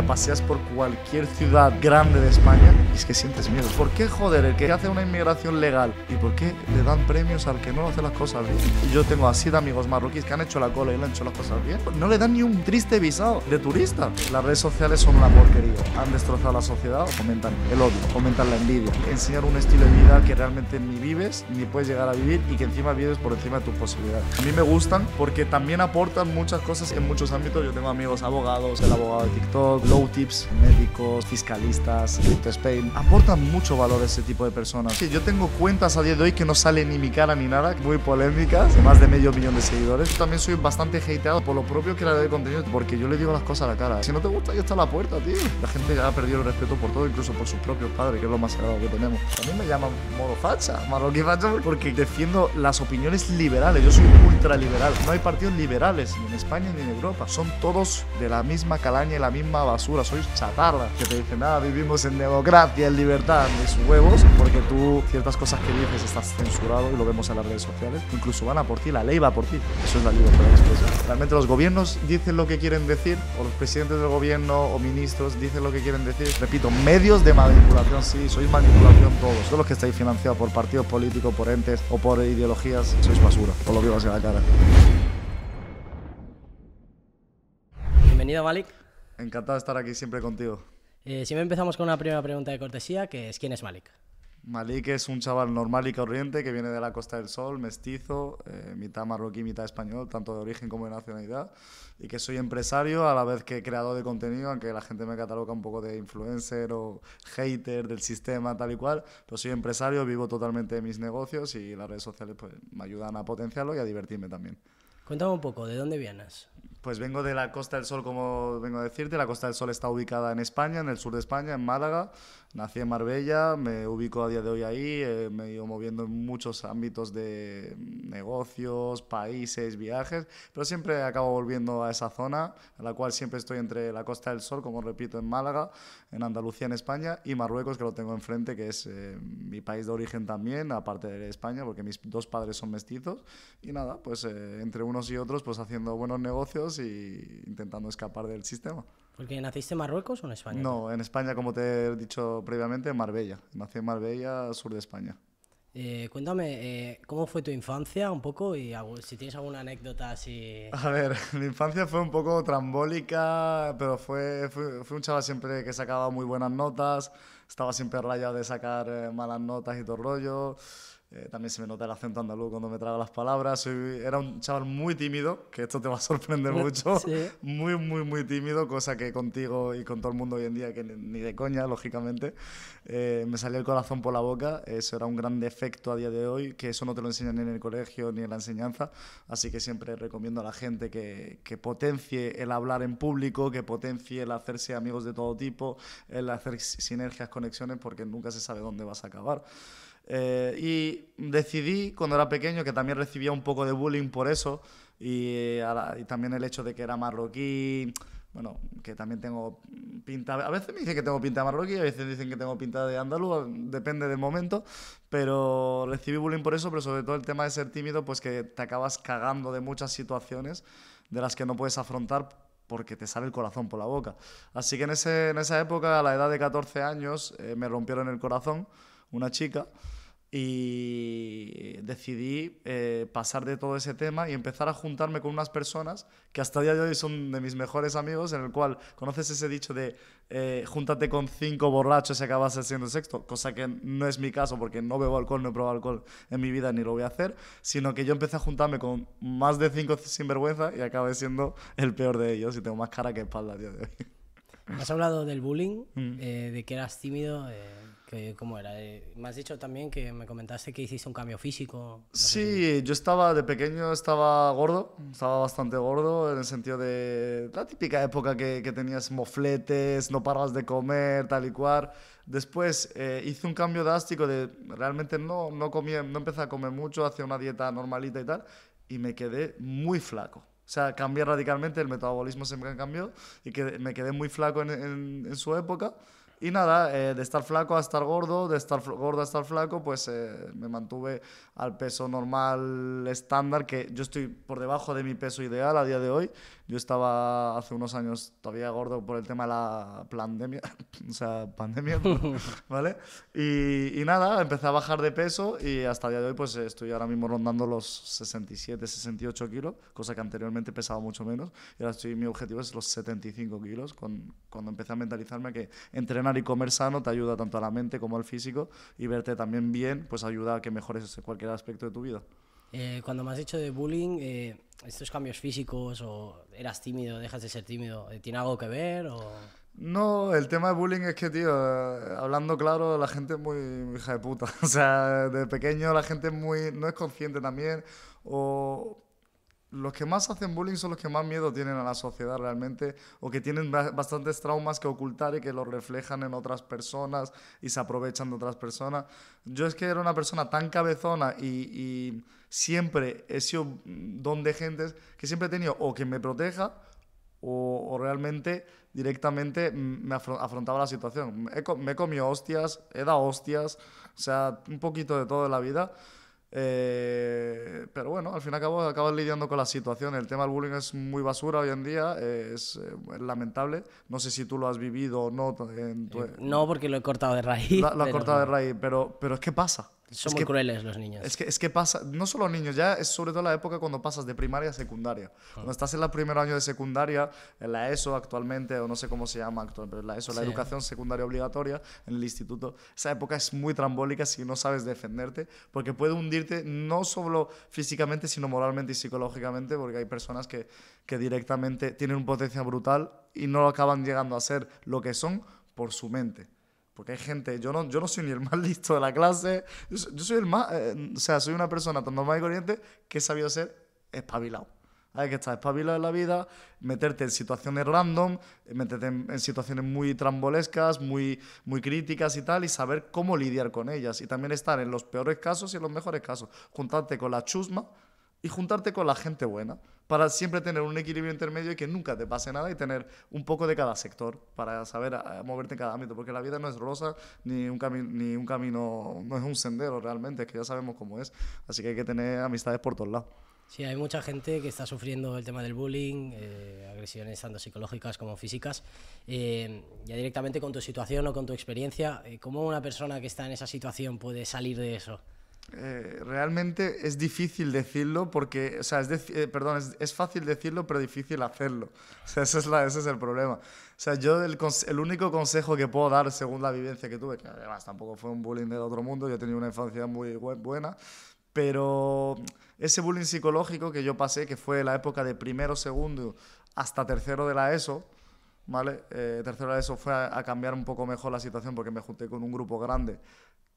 paseas por cualquier ciudad grande de España y es que sientes miedo. ¿Por qué joder el que hace una inmigración legal y por qué le dan premios al que no hace las cosas bien? yo tengo así de amigos marroquíes que han hecho la cola y le han hecho las cosas bien. No le dan ni un triste visado de turista. Las redes sociales son una porquería. Han destrozado la sociedad, fomentan el odio, fomentan la envidia. Enseñar un estilo de vida que realmente ni vives ni puedes llegar a vivir y que encima vives por encima de tus posibilidades. A mí me gustan porque también aportan muchas cosas en muchos ámbitos. Yo tengo amigos abogados, el abogado de TikTok, low tips, médicos, fiscalistas, spain Aportan mucho valor a ese tipo de personas. Sí, yo tengo cuentas a día de hoy que no sale ni mi cara ni nada, muy polémicas, de más de medio millón de seguidores. También soy bastante hateado por lo propio que la de contenido, porque yo le digo las cosas a la cara. Si no te gusta, ya está la puerta, tío. La gente ha perdido el respeto por todo, incluso por sus propios padres, que es lo más sagrado que tenemos. A mí me llaman Morofacha facha, marroquí facha, porque defiendo las opiniones liberales. Yo soy ultraliberal. No hay partidos liberales, ni en España ni en Europa. Son todos de la misma calaña y la misma basura, sois chatarra. Que te dicen, nada, ah, vivimos en democracia, en libertad, mis huevos, porque tú ciertas cosas que dices estás censurado y lo vemos en las redes sociales. Incluso van a por ti, la ley va por ti. Eso es la libertad de expresión. Realmente los gobiernos dicen lo que quieren decir, o los presidentes del gobierno o ministros dicen lo que quieren decir. Repito, medios de manipulación, sí, sois manipulación todos. Todos los que estáis financiados por partidos políticos, por entes o por ideologías, sois basura. Os lo digo a la cara. Bienvenido, Malik. Encantado de estar aquí siempre contigo. Eh, si me empezamos con una primera pregunta de cortesía, que es ¿quién es Malik? Malik es un chaval normal y corriente que viene de la Costa del Sol, mestizo, eh, mitad marroquí, mitad español, tanto de origen como de nacionalidad, y que soy empresario a la vez que creador de contenido, aunque la gente me cataloga un poco de influencer o hater del sistema tal y cual, pero soy empresario, vivo totalmente de mis negocios y las redes sociales pues, me ayudan a potenciarlo y a divertirme también. Cuéntame un poco, ¿de dónde vienes? Pues vengo de la Costa del Sol, como vengo a decirte. La Costa del Sol está ubicada en España, en el sur de España, en Málaga. Nací en Marbella, me ubico a día de hoy ahí, eh, me he ido moviendo en muchos ámbitos de negocios, países, viajes, pero siempre acabo volviendo a esa zona, en la cual siempre estoy entre la Costa del Sol, como repito, en Málaga, en Andalucía, en España, y Marruecos, que lo tengo enfrente, que es eh, mi país de origen también, aparte de España, porque mis dos padres son mestizos, y nada, pues eh, entre unos y otros, pues haciendo buenos negocios e intentando escapar del sistema. Porque naciste en Marruecos o en España? No, en España, como te he dicho previamente, en Marbella. Nací en Marbella, sur de España. Eh, cuéntame, eh, ¿cómo fue tu infancia un poco? Y si tienes alguna anécdota así... A ver, mi infancia fue un poco trambólica, pero fue, fue, un chaval siempre que sacaba muy buenas notas, estaba siempre rayado de sacar eh, malas notas y todo rollo. Eh, también se me nota el acento andaluz cuando me traga las palabras. era un chaval muy tímido, que esto te va a sorprender mucho. Muy, muy, muy tímido, cosa que contigo y con todo el mundo hoy en día, que ni de coña, lógicamente, eh, me salía el corazón por la boca. Eso era un gran defecto a día de hoy, que eso no te lo enseñan ni en el colegio ni en la enseñanza. Así que siempre recomiendo a la gente que, que potencie el hablar en público, que potencie el hacerse amigos de todo tipo, el hacer sinergias, conexiones, porque nunca se sabe dónde vas a acabar. Eh, y decidí cuando era pequeño, que también recibía un poco de bullying por eso, eh, y, también el hecho de que era marroquí, bueno, que también tengo pinta, a veces me dicen que tengo pinta de marroquí, a veces dicen que tengo pinta de andaluz, depende del momento, pero recibí bullying por eso, pero sobre todo el tema de ser tímido, pues que te acabas cagando de muchas situaciones de las que no puedes afrontar porque te sale el corazón por la boca. Así que en, ese, en esa época, a la edad de 14 años, eh, me rompieron el corazón una chica y decidí eh, pasar de todo ese tema y empezar a juntarme con unas personas que hasta el día de hoy son de mis mejores amigos, en el cual conoces ese dicho de eh, júntate con cinco borrachos y acabas siendo sexto, cosa que no es mi caso porque no bebo alcohol, no he probado alcohol en mi vida ni lo voy a hacer, sino que yo empecé a juntarme con más de cinco sinvergüenza y acabé siendo el peor de ellos y tengo más cara que espalda a día de hoy. Has hablado del bullying, mm. eh, de que eras tímido. Eh, que, ¿Cómo era? Eh, me has dicho también que me comentaste que hiciste un cambio físico. sí, yo estaba de pequeño, estaba gordo, estaba bastante gordo en el sentido de la típica época que, tenías mofletes, no parabas de comer, tal y cual. Después hice un cambio drástico de realmente no, no, comía, no empecé a comer mucho, hacía una dieta normalita y tal, y me quedé muy flaco o sea, cambié radicalmente, el metabolismo se me cambió y que me quedé muy flaco en, su época. Y nada, eh, de estar flaco a estar gordo, de estar gordo a estar flaco, pues eh, me mantuve al peso normal estándar, que yo estoy por debajo de mi peso ideal a día de hoy. Yo estaba hace unos años todavía gordo por el tema de la pandemia, o sea, pandemia, ¿vale? Y, nada, empecé a bajar de peso y hasta día de hoy pues estoy ahora mismo rondando los 67, 68 kilos, cosa que anteriormente pesaba mucho menos. Y ahora estoy, mi objetivo es los 75 kilos, cuando empecé a mentalizarme que entrenar y comer sano te ayuda tanto a la mente como al físico y verte también bien, pues ayuda a que mejores cualquier aspecto de tu vida? Eh, cuando me has dicho de bullying, eh, estos cambios físicos o eras tímido, dejas de ser tímido, eh, ¿tiene algo que ver? No, el tema de bullying es que, tío, hablando claro, la gente es muy, hija de puta. O sea, de pequeño la gente muy, no es consciente también o los que más hacen bullying son los que más miedo tienen a la sociedad realmente o que tienen bastantes traumas que ocultar y que los reflejan en otras personas y se aprovechan de otras personas. Yo es que era una persona tan cabezona y, siempre he sido don de gentes que siempre he tenido o que me proteja o, realmente directamente me afrontaba la situación. me he comido hostias, he dado hostias, o sea, un poquito de todo en la vida eh, pero bueno, al fin y al cabo acabas lidiando con la situación. El tema del bullying es muy basura hoy en día, eh, eh, es, lamentable. No sé si tú lo has vivido o no. no, porque lo he cortado de raíz. Lo, has cortado de raíz, pero, pero es que pasa. Son muy crueles los niños. Es que, es que pasa, no solo niños, ya es sobre todo la época cuando pasas de primaria a secundaria. Cuando estás en el primer año de secundaria, en la ESO actualmente, o no sé cómo se llama actualmente, pero en la ESO, la educación secundaria obligatoria, en el instituto, esa época es muy trambólica si no sabes defenderte, porque puede hundirte no solo físicamente, sino moralmente y psicológicamente, porque hay personas que, que directamente tienen un potencial brutal y no acaban llegando a ser lo que son por su mente. Porque hay gente, yo no, yo no soy ni el más listo de la clase, yo, soy, el más, eh, o sea, soy una persona tan normal y corriente que he sabido ser espabilado. Hay que estar espabilado en la vida, meterte en situaciones random, meterte en, situaciones muy trambolescas, muy, muy críticas y tal, y saber cómo lidiar con ellas. Y también estar en los peores casos y en los mejores casos. Juntarte con la chusma, y juntarte con la gente buena para siempre tener un equilibrio intermedio y que nunca te pase nada y tener un poco de cada sector para saber eh, moverte en cada ámbito, porque la vida no es rosa ni un, camino, no es un sendero realmente, es que ya sabemos cómo es, así que hay que tener amistades por todos lados. Sí, hay mucha gente que está sufriendo el tema del bullying, eh, agresiones tanto psicológicas como físicas. Eh, ya directamente con tu situación o con tu experiencia, ¿cómo una persona que está en esa situación puede salir de eso? Eh, realmente es difícil decirlo porque, o sea, es, eh, perdón, es, fácil decirlo pero difícil hacerlo. O sea, ese es, ese es el problema. O sea, yo el, único consejo que puedo dar según la vivencia que tuve, que además tampoco fue un bullying del otro mundo, yo he tenido una infancia muy buena, pero ese bullying psicológico que yo pasé, que fue la época de primero, segundo hasta tercero de la ESO, ¿vale? Eh, tercero de la ESO fue a cambiar un poco mejor la situación porque me junté con un grupo grande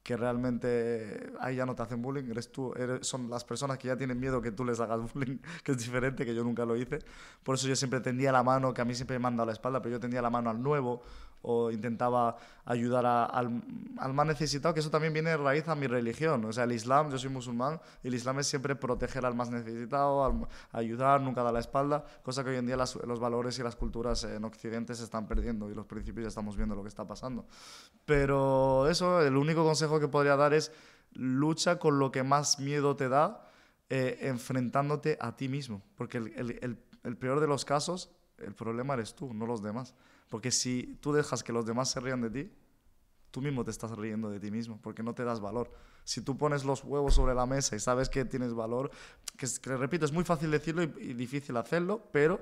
que realmente ahí ya no te hacen bullying, eres tú, son las personas que ya tienen miedo que tú les hagas bullying, que es diferente, que yo nunca lo hice. Por eso yo siempre tendía la mano, que a mí siempre me han dado la espalda, pero yo tendía la mano al nuevo o intentaba ayudar al, al, más necesitado, que eso también viene de raíz a mi religión. O sea, el Islam, yo soy musulmán, y el Islam es siempre proteger al más necesitado, al, ayudar, nunca dar la espalda, cosa que hoy en día los valores y las culturas en Occidente se están perdiendo y los principios ya estamos viendo lo que está pasando. Pero eso, el único consejo que podría dar es lucha con lo que más miedo te da eh, enfrentándote a ti mismo, porque el, peor de los casos, el problema eres tú, no los demás. Porque si tú dejas que los demás se rían de ti, tú mismo te estás riendo de ti mismo, porque no te das valor. Si tú pones los huevos sobre la mesa y sabes que tienes valor, que, repito, es muy fácil decirlo y, difícil hacerlo, pero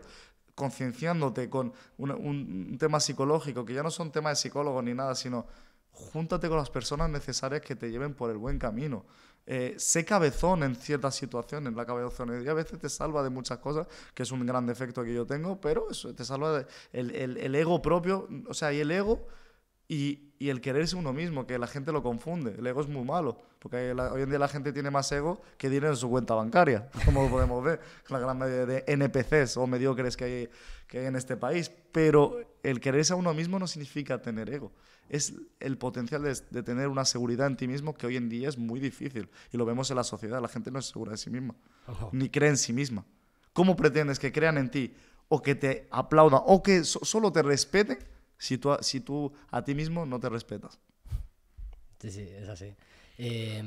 concienciándote con un, tema psicológico, que ya no son temas de psicólogo ni nada, sino júntate con las personas necesarias que te lleven por el buen camino. Eh, sé cabezón en ciertas situaciones, la cabezonería a veces te salva de muchas cosas, que es un gran defecto que yo tengo, pero eso te salva de el, el, ego propio, o sea, y el ego y y el quererse uno mismo, que la gente lo confunde. El ego es muy malo, porque hoy en día la gente tiene más ego que dinero en su cuenta bancaria, como podemos ver, la gran mayoría de NPCs o mediocres que hay, que en este país. Pero el quererse a uno mismo no significa tener ego, es el potencial de, tener una seguridad en ti mismo que hoy en día es muy difícil. Y lo vemos en la sociedad, la gente no es segura de sí misma, ni cree en sí misma. ¿Cómo pretendes que crean en ti o que te aplaudan o que solo te respeten? si tú, si a ti mismo no te respetas. Sí, sí, es así. Eh,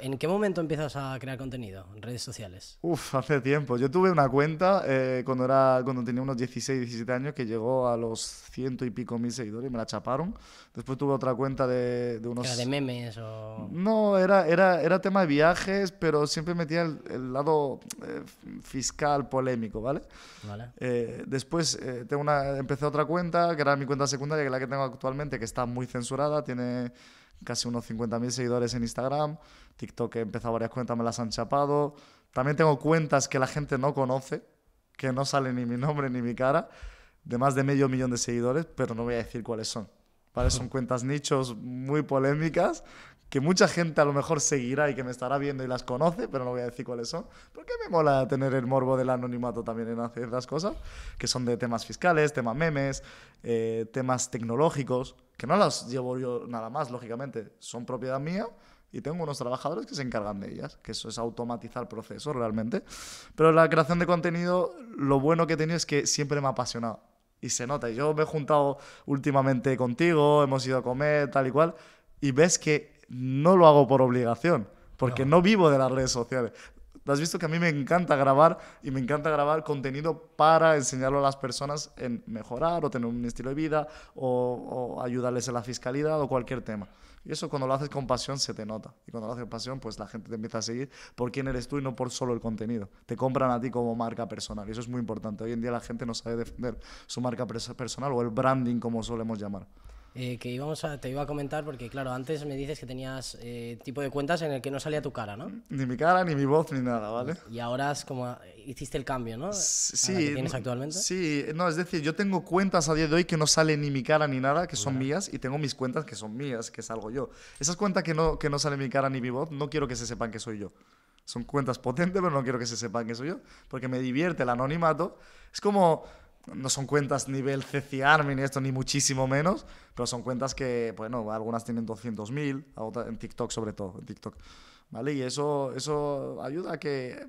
¿En qué momento empiezas a crear contenido en redes sociales? Uf, hace tiempo. Yo tuve una cuenta eh, cuando, era, cuando tenía unos 16, 17 años que llegó a los ciento y pico mil seguidores y me la chaparon. Después tuve otra cuenta de, de unos... ¿Era de memes o...? No, era, era, era tema de viajes, pero siempre metía el, lado eh, fiscal polémico, ¿vale? Vale. Eh, después tengo una, empecé otra cuenta, que era mi cuenta secundaria, que es la que tengo actualmente, que está muy censurada, tiene casi unos 50.000 seguidores en Instagram. TikTok he empezado varias cuentas, me las han chapado. También tengo cuentas que la gente no conoce, que no sale ni mi nombre ni mi cara, de más de medio millón de seguidores, pero no voy a decir cuáles son. ¿vale? Son cuentas nichos muy polémicas que mucha gente a lo mejor seguirá y que me estará viendo y las conoce, pero no voy a decir cuáles son, porque me mola tener el morbo del anonimato también en hacer las cosas, que son de temas fiscales, temas memes, eh, temas tecnológicos, que no las llevo yo nada más, lógicamente, son propiedad mía y tengo unos trabajadores que se encargan de ellas, que eso es automatizar procesos realmente. Pero la creación de contenido, lo bueno que he tenido es que siempre me ha apasionado y se nota. Yo me he juntado últimamente contigo, hemos ido a comer, tal y cual, y ves que no lo hago por obligación. Porque no. no vivo de las redes sociales. Has visto que a mí me encanta grabar y me encanta grabar contenido para enseñarlo a las personas en mejorar o tener un estilo de vida o, ayudarles en la fiscalidad o cualquier tema. Y eso cuando lo haces con pasión se te nota. Y cuando lo haces con pasión, pues la gente te empieza a seguir por quién eres tú y no por solo el contenido. Te compran a ti como marca personal. Y eso es muy importante. Hoy en día la gente no sabe defender su marca personal o el branding, como solemos llamar. Eh, que íbamos a, te iba a comentar porque, claro, antes me dices que tenías eh, tipo de cuentas en el que no salía tu cara, ¿no? Ni mi cara, ni mi voz, ni nada, ¿vale? Y ahora es como, eh, hiciste el cambio, ¿no? Sí. tienes actualmente? Sí, no, es decir, yo tengo cuentas a día de hoy que no sale ni mi cara ni nada, que son mías, y tengo mis cuentas que son mías, que salgo yo. Esas cuentas que no, que no sale mi cara ni mi voz, no quiero que se sepan que soy yo son cuentas potentes, pero no quiero que se sepan que soy yo, porque me divierte el anonimato. Es como, no son cuentas nivel CC Army ni esto, ni muchísimo menos, pero son cuentas que, bueno, algunas tienen 200.000, en TikTok sobre todo, en TikTok. ¿Vale? Y eso, eso ayuda a que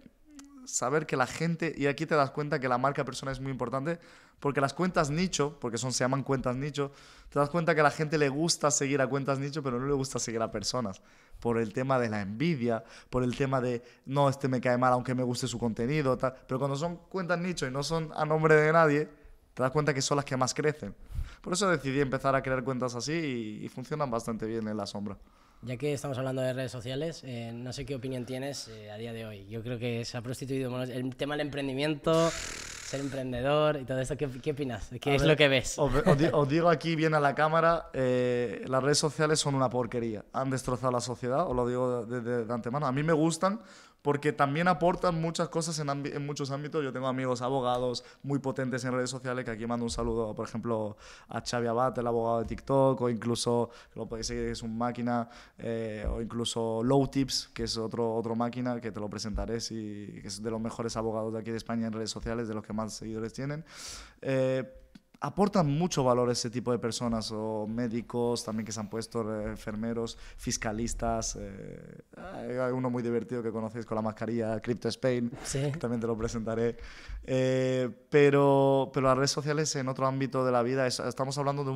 saber que la gente, y aquí te das cuenta que la marca persona es muy importante, porque las cuentas nicho, porque son, se llaman cuentas nicho, te das cuenta que a la gente le gusta seguir a cuentas nicho, pero no le gusta seguir a personas por el tema de la envidia, por el tema de, no, este me cae mal aunque me guste su contenido, pero cuando son cuentas nicho y no son a nombre de nadie, te das cuenta que son las que más crecen. Por eso decidí empezar a crear cuentas así y, funcionan bastante bien en la sombra. Ya que estamos hablando de redes sociales, eh, no sé qué opinión tienes eh, a día de hoy. Yo creo que se ha prostituido el tema del emprendimiento, ser emprendedor y todo eso. ¿Qué, opinas? ¿Qué es lo que ves? Os, digo aquí bien a la cámara, eh, las redes sociales son una porquería. Han destrozado la sociedad, os lo digo de antemano. A mí me gustan porque también aportan muchas cosas en, en, muchos ámbitos. Yo tengo amigos abogados muy potentes en redes sociales, que aquí mando un saludo, por ejemplo, a Xavi Abate el abogado de TikTok, o incluso, lo podéis seguir, es un máquina, eh, o incluso Low Tips, que es otro, otro máquina, que te lo presentaré, si, que es de los mejores abogados de aquí de España en redes sociales, de los que más seguidores tienen. Eh, aportan mucho valor ese tipo de personas, o médicos también que se han puesto, eh, enfermeros, fiscalistas. Eh, hay uno muy divertido que conocéis con la mascarilla, Crypto Spain, también te lo presentaré. Eh, pero, pero las redes sociales en otro ámbito de la vida, estamos hablando de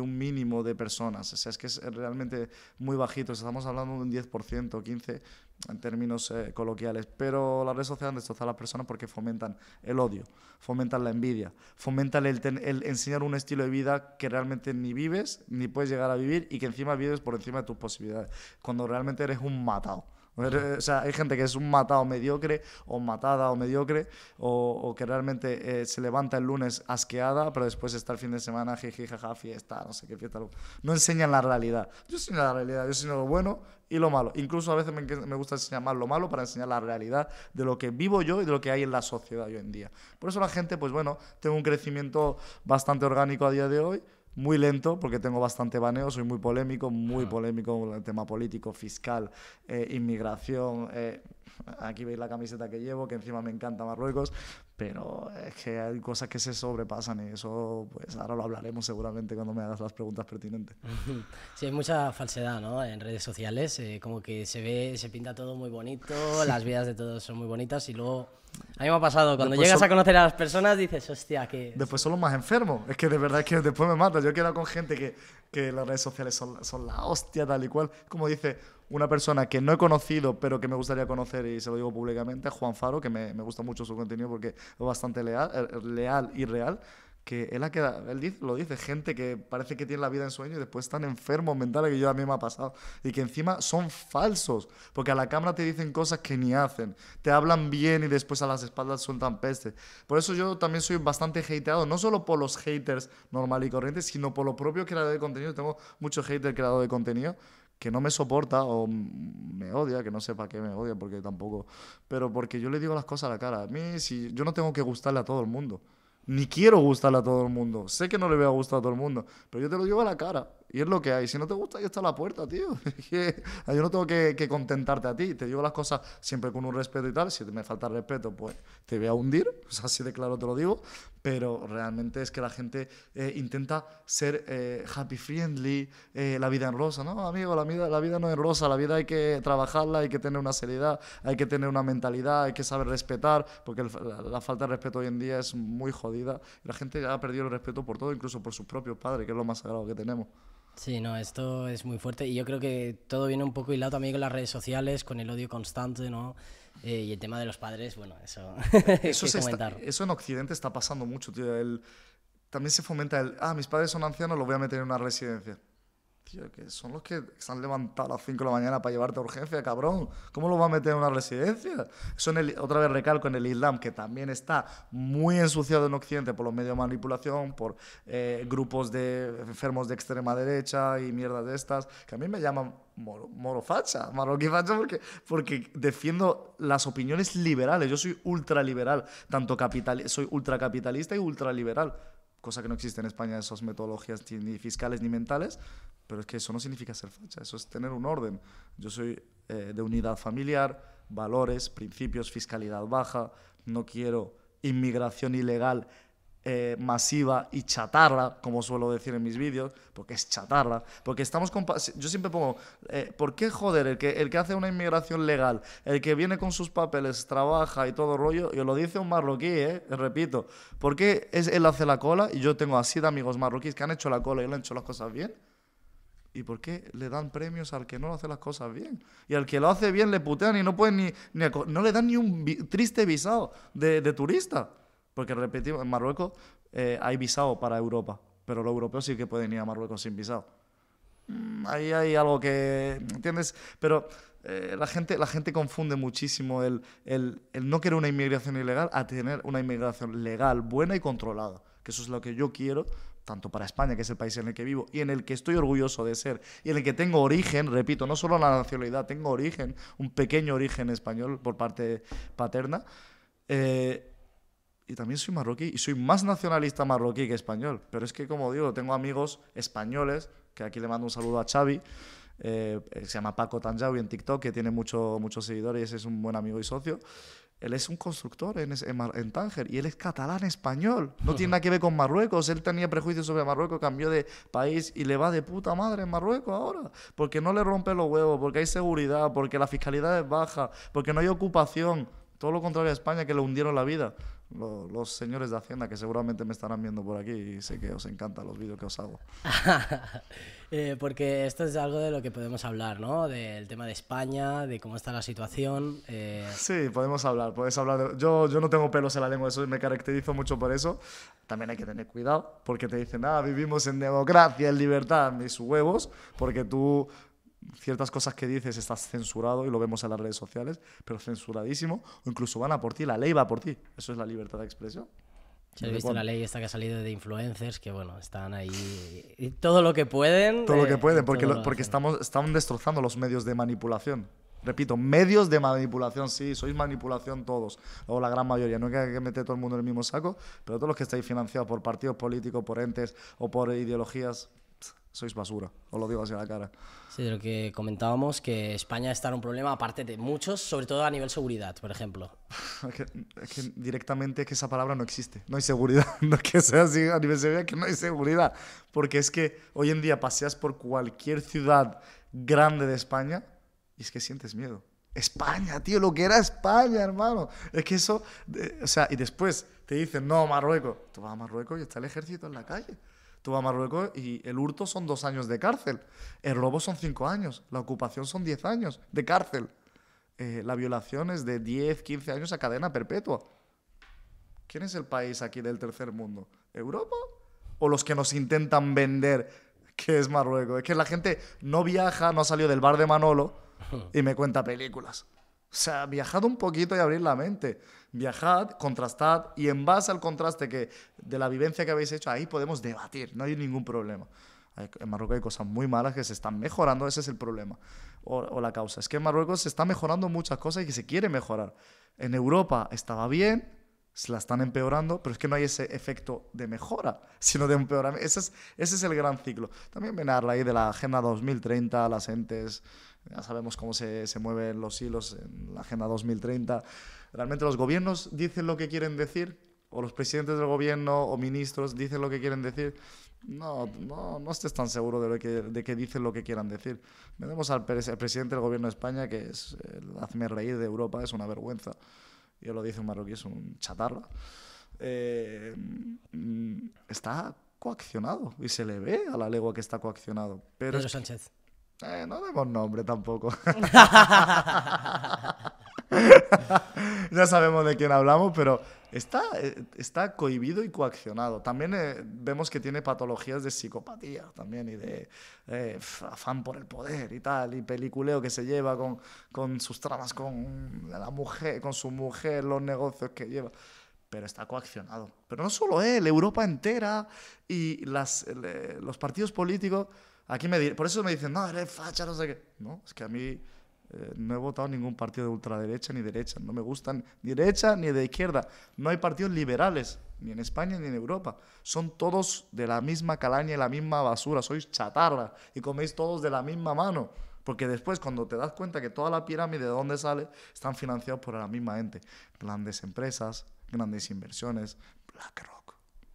un, mínimo de personas, o sea, es que es realmente muy bajito, estamos hablando de un 10%, 15% en términos eh, coloquiales, pero las redes sociales destrozado a las personas porque fomentan el odio, fomentan la envidia, fomentan el, enseñar un estilo de vida que realmente ni vives, ni puedes llegar a vivir y que encima vives por encima de tus posibilidades, cuando realmente eres un matado. Eh, o sea, hay gente que es un matado mediocre, o matada o mediocre, o, que realmente eh, se levanta el lunes asqueada, pero después está el fin de semana, jiji, jaja, fiesta, no sé qué fiesta. No enseñan la realidad. Yo enseño la realidad, yo enseño lo bueno y lo malo. Incluso a veces me, me, gusta enseñar más lo malo para enseñar la realidad de lo que vivo yo y de lo que hay en la sociedad hoy en día. Por eso la gente, pues bueno, tengo un crecimiento bastante orgánico a día de hoy muy lento porque tengo bastante baneo, soy muy polémico, muy polémico con el tema político, fiscal, eh, inmigración. Eh, aquí veis la camiseta que llevo, que encima me encanta Marruecos, pero es que hay cosas que se sobrepasan y eso, pues ahora lo hablaremos seguramente cuando me hagas las preguntas pertinentes. Sí, hay mucha falsedad, ¿no? En redes sociales, eh, como que se ve, se pinta todo muy bonito, las vidas de todos son muy bonitas y luego a mí me ha pasado, cuando llegas a conocer a las personas dices, hostia, que... Después son los más enfermos, es que de verdad que después me mata. Yo he quedado con gente que, que las redes sociales son, son la hostia tal y cual. Como dice una persona que no he conocido, pero que me gustaría conocer y se lo digo públicamente, Juan Faro, que me, me gusta mucho su contenido porque es bastante leal, leal y real que él lo dice, gente que parece que tiene la vida en sueño y después están enfermos mentales que yo a mí me ha pasado y que encima son falsos, porque a la cámara te dicen cosas que ni hacen, te hablan bien y después a las espaldas sueltan peste. Por eso yo también soy bastante hateado, no solo por los haters normal y corrientes, sino por lo los propios creadores de contenido. Tengo muchos haters creadores de contenido que no me soporta o me odia, que no sé para qué me odia, porque tampoco, pero porque yo le digo las cosas a la cara. A mí, si yo no tengo que gustarle a todo el mundo. Ni quiero gustarle a todo el mundo. Sé que no le voy a gustar a todo el mundo, pero yo te lo llevo a la cara. Y es lo que hay. Si no te gusta, ya está la puerta, tío. yo no tengo que, contentarte a ti. Te digo las cosas siempre con un respeto y tal. Si me falta respeto, pues te voy a hundir. O sea, así de claro te lo digo pero realmente es que la gente eh, intenta ser eh, happy friendly, eh, la vida en rosa, ¿no? Amigo, la vida, la vida no es rosa, la vida hay que trabajarla, hay que tener una seriedad, hay que tener una mentalidad, hay que saber respetar, porque la, falta de respeto hoy en día es muy jodida. La gente ha perdido el respeto por todo, incluso por sus propios padres, que es lo más sagrado que tenemos. Sí, no, esto es muy fuerte y yo creo que todo viene un poco hilado también con las redes sociales, con el odio constante, ¿no? Eh, y el tema de los padres, bueno, eso. eso, eso en Occidente está pasando mucho, tío. también se fomenta el, ah, mis padres son ancianos, lo voy a meter en una residencia. Tío, que son los que se han levantado a las 5 de la mañana para llevarte a urgencia, cabrón. ¿Cómo lo va a meter en una residencia? Eso el, otra vez recalco en el Islam, que también está muy ensuciado en Occidente por los medios de manipulación, por eh, grupos de enfermos de extrema derecha y mierdas de estas, que a mí me llaman moro, moro marroquí facha, porque, porque defiendo las opiniones liberales. Yo soy ultraliberal, tanto capital, soy ultracapitalista y ultraliberal cosa que no existe en España, esas metodologías ni fiscales ni mentales, pero es que eso no significa ser facha, eso es tener un orden. Yo soy eh, de unidad familiar, valores, principios, fiscalidad baja, no quiero inmigración ilegal eh, masiva y chatarra, como suelo decir en mis vídeos, porque es chatarra, porque estamos... Yo siempre pongo, eh, ¿por qué joder el que, el que hace una inmigración legal, el que viene con sus papeles, trabaja y todo rollo, y lo dice un marroquí, eh, repito, ¿por qué es, él hace la cola y yo tengo así de amigos marroquíes que han hecho la cola y han hecho las cosas bien? ¿Y por qué le dan premios al que no lo hace las cosas bien? Y al que lo hace bien le putean y no pueden ni, no le dan ni un triste visado de turista. Porque repetimos, en Marruecos eh, hay visado para Europa, pero los europeos sí que pueden ir a Marruecos sin visado. Mm, ahí hay algo que, ¿entiendes? Pero eh, la, gente, la gente confunde muchísimo el, el, no querer una inmigración ilegal a tener una inmigración legal, buena y controlada, que eso es lo que yo quiero tanto para España, que es el país en el que vivo y en el que estoy orgulloso de ser, y en el que tengo origen, repito, no solo la nacionalidad, tengo origen, un pequeño origen español por parte paterna, eh, y también soy marroquí y soy más nacionalista marroquí que español. Pero es que, como digo, tengo amigos españoles, que aquí le mando un saludo a Xavi, eh, eh, se llama Paco y en TikTok, que tiene mucho, muchos seguidores, es un buen amigo y socio. Él es un constructor en, en, en Tánger y él es catalán español. No tiene nada que ver con Marruecos. Él tenía prejuicios sobre Marruecos, cambió de país y le va de puta madre en Marruecos ahora. Porque no le rompe los huevos, porque hay seguridad, porque la fiscalidad es baja, porque no hay ocupación. Todo lo contrario a España, que le hundieron la vida los señores de Hacienda que seguramente me estarán viendo por aquí y sé que os encantan los vídeos que os hago. Eh, porque esto es algo de lo que podemos hablar, ¿no? Del tema de España, de cómo está la situación. Eh. Sí, podemos hablar, puedes hablar. Yo, yo no tengo pelos en la lengua, eso me caracterizo mucho por eso. También hay que tener cuidado porque te dicen, ah, vivimos en democracia, en libertad, mis huevos, porque tú ciertas cosas que dices estás censurado y lo vemos en las redes sociales, pero censuradísimo, o incluso van a por ti, la ley va por ti. Eso es la libertad de expresión. Se visto la ley esta que ha salido de influencers que, bueno, están ahí y todo lo que pueden. Todo lo que eh, pueden, porque, porque estamos, están destrozando los medios de manipulación. Repito, medios de manipulación, sí, sois manipulación todos, o la gran mayoría. No hay que meter todo el mundo en el mismo saco, pero todos los que estáis financiados por partidos políticos, por entes o por ideologías sois basura, os lo digo así a la cara. Sí, de lo que comentábamos, que España está en un problema, aparte de muchos, sobre todo a nivel seguridad, por ejemplo. es, que, directamente es que esa palabra no existe, no hay seguridad, no que sea así a nivel seguridad, que no hay seguridad, porque es que hoy en día paseas por cualquier ciudad grande de España y es que sientes miedo. España, tío, lo que era España, hermano. Es que eso, o sea, y después te dicen, no, Marruecos. Tú vas a Marruecos y está el ejército en la calle. Tú vas a Marruecos y el hurto son dos años de cárcel, el robo son cinco años, la ocupación son diez años de cárcel, eh, la violación es de diez, quince años a cadena perpetua. ¿Quién es el país aquí del tercer mundo? ¿Europa? ¿O los que nos intentan vender que es Marruecos? Es que la gente no viaja, no ha salido del bar de Manolo y me cuenta películas. O sea, viajado un poquito y abrir la mente viajad, contrastad y en base al contraste que, de la vivencia que habéis hecho, ahí podemos debatir, no hay ningún problema. en Marruecos hay cosas muy malas que se están mejorando, ese es el problema o, la causa. Es que en Marruecos se están mejorando muchas cosas y que se quiere mejorar. En Europa estaba bien, se la están empeorando, pero es que no hay ese efecto de mejora, sino de empeoramiento. Ese es, ese es el gran ciclo. También ven a ahí de la Agenda 2030, las entes, ya sabemos cómo se, se, mueven los hilos en la Agenda 2030. Realmente los gobiernos dicen lo que quieren decir, o los presidentes del gobierno o ministros dicen lo que quieren decir. No, no, no estés tan seguro de, que, de que dicen lo que quieran decir. Tenemos al, presidente del gobierno de España, que es el hazme reír de Europa, es una vergüenza. Yo lo dice un marroquí, es un chatarra. Eh, mm, está coaccionado y se le ve a la legua que está coaccionado. Pero Pedro Sánchez. Eh, no demos nombre tampoco. ya sabemos de quién hablamos, pero está, eh, está cohibido y coaccionado. También eh, vemos que tiene patologías de psicopatía también y de afán por el poder y tal, y peliculeo que se lleva con, con sus tramas, con la mujer, con su mujer, los negocios que lleva pero está coaccionado. Pero no solo él, Europa entera y las, los partidos políticos Aquí me por eso me dicen, no, eres facha, no sé qué. No, es que a mí eh, no he votado ningún partido de ultraderecha ni derecha. No me gustan ni derecha ni de izquierda. No hay partidos liberales, ni en España ni en Europa. Son todos de la misma calaña y la misma basura. Sois chatarra y coméis todos de la misma mano. Porque después, cuando te das cuenta que toda la pirámide de dónde sale, están financiados por la misma gente. Grandes empresas, grandes inversiones, BlackRock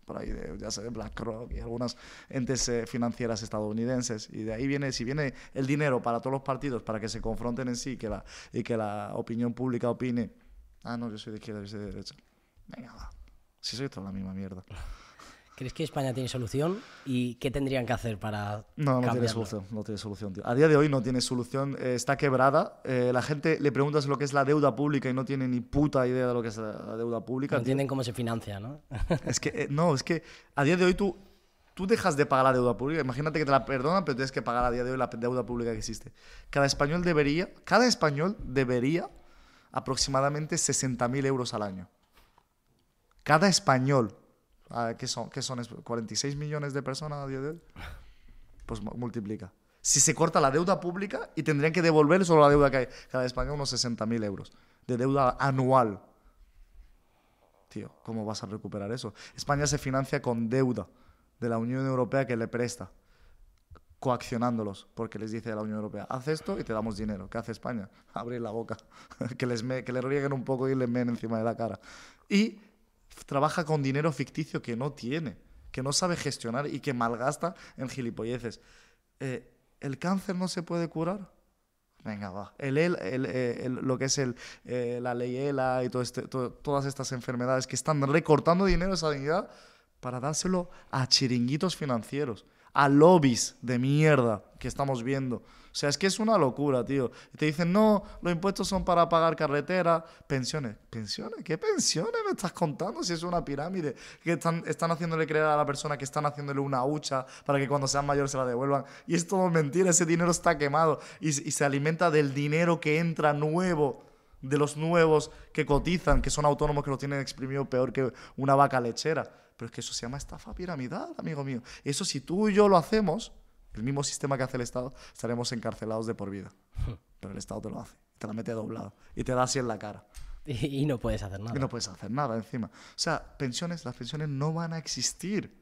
por ahí de ya sé, BlackRock y algunas entes eh, financieras estadounidenses. Y de ahí viene, si viene el dinero para todos los partidos, para que se confronten en sí que la, y que la opinión pública opine, ah, no, yo soy de izquierda, yo soy de derecha. Venga, va. Si soy toda la misma mierda. ¿Crees que España tiene solución? ¿Y qué tendrían que hacer para.? No, no tiene solución. No tiene solución, A día de hoy no tiene solución. Eh, está quebrada. Eh, la gente le preguntas lo que es la deuda pública y no tiene ni puta idea de lo que es la deuda pública. No entienden cómo se financia, ¿no? es que, eh, no, es que a día de hoy tú, tú dejas de pagar la deuda pública. Imagínate que te la perdonan, pero tienes que pagar a día de hoy la deuda pública que existe. Cada español debería, cada español debería aproximadamente 60.000 euros al año. Cada español Ah, ¿Qué son? ¿Qué son? ¿46 millones de personas a día Pues multiplica. Si se corta la deuda pública y tendrían que devolver solo la deuda que hay, cada español unos 60.000 euros de deuda anual. Tío, ¿cómo vas a recuperar eso? España se financia con deuda de la Unión Europea que le presta, coaccionándolos, porque les dice a la Unión Europea, haz esto y te damos dinero. ¿Qué hace España? Abrir la boca, que les, que le rieguen un poco y les meen encima de la cara. Y trabaja con dinero ficticio que no tiene, que no sabe gestionar y que malgasta en gilipolleces. Eh, ¿El cáncer no se puede curar? Venga, va. Eh, lo que es eh, la ley ELA y este, todas estas enfermedades que están recortando dinero a dignidad, para dárselo a chiringuitos financieros, a lobbies de mierda que estamos viendo. O sea, es que es una locura, tío. te dicen, no, los impuestos son para pagar carreteras, pensiones. ¿Pensiones? ¿Qué pensiones me estás contando si es una pirámide? Que están, están haciéndole creer a la persona que están haciéndole una hucha para que cuando sean mayores se la devuelvan. Y es todo mentira, ese dinero está quemado y, y se alimenta del dinero que entra nuevo de los nuevos que cotizan, que son autónomos que lo tienen exprimido peor que una vaca lechera. Pero es que eso se llama estafa piramidal, amigo mío. Eso si tú y yo lo hacemos, el mismo sistema que hace el Estado, estaremos encarcelados de por vida. Pero el Estado te lo hace, te la mete doblado y te da así en la cara. Y, no puedes hacer nada. Y no puedes hacer nada encima. O sea, pensiones, las pensiones no van a existir.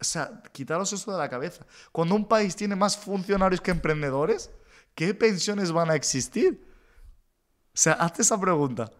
O sea, quitaros eso de la cabeza. Cuando un país tiene más funcionarios que emprendedores, ¿qué pensiones van a existir? O sea, hazte esa pregunta.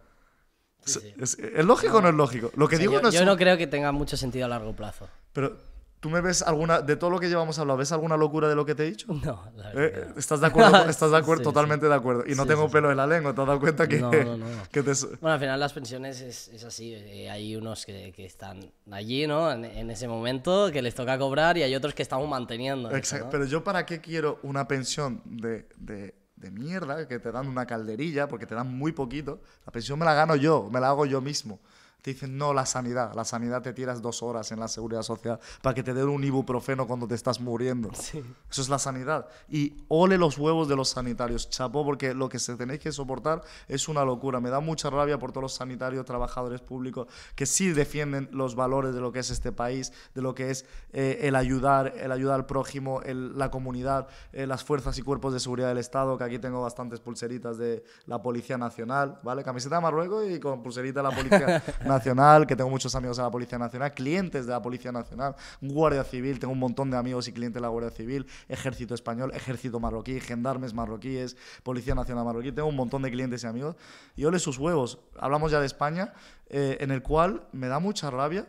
¿Es, lógico no. o no es lógico? Lo que digo no Yo no creo que tenga mucho sentido a largo plazo. Pero ¿Tú me ves alguna, de todo lo que llevamos hablado, ¿ves alguna locura de lo que te he dicho? No, la eh, verdad. ¿Estás de acuerdo? ¿Estás de acuerdo? Totalmente de acuerdo. Y no tengo pelo en la lengua, ¿te has dado cuenta que, no, no, no, te... Bueno, al final las pensiones es, así. Eh, hay unos que, están allí, ¿no? En, ese momento, que les toca cobrar y hay otros que estamos manteniendo. Exacto. Pero yo para qué quiero una pensión de, de de mierda, que te dan una calderilla porque te dan muy poquito. La pensión me la gano yo, me la hago yo mismo. Te dicen, no, la sanidad. La sanidad te tiras dos horas en la seguridad social para que te den un ibuprofeno cuando te estás muriendo. Eso es la sanidad. Y ole los huevos de los sanitarios, chapo, porque lo que se tenéis que soportar es una locura. Me da mucha rabia por todos los sanitarios, trabajadores públicos, que sí defienden los valores de lo que es este país, de lo que es eh, el ayudar, el ayudar al prójimo, la comunidad, eh, las fuerzas y cuerpos de seguridad del Estado, que aquí tengo bastantes pulseritas de la Policía Nacional, ¿vale? Camiseta de Marruecos y con pulserita de la Policía Nacional, que tengo muchos amigos de la Policía Nacional, clientes de la Policía Nacional, Guardia Civil, tengo un montón de amigos y clientes de la Guardia Civil, Ejército Español, Ejército Marroquí, Gendarmes Marroquíes, Policía Nacional Marroquí, tengo un montón de clientes y amigos. Y ole sus huevos, hablamos ya de España, eh, en el cual me da mucha rabia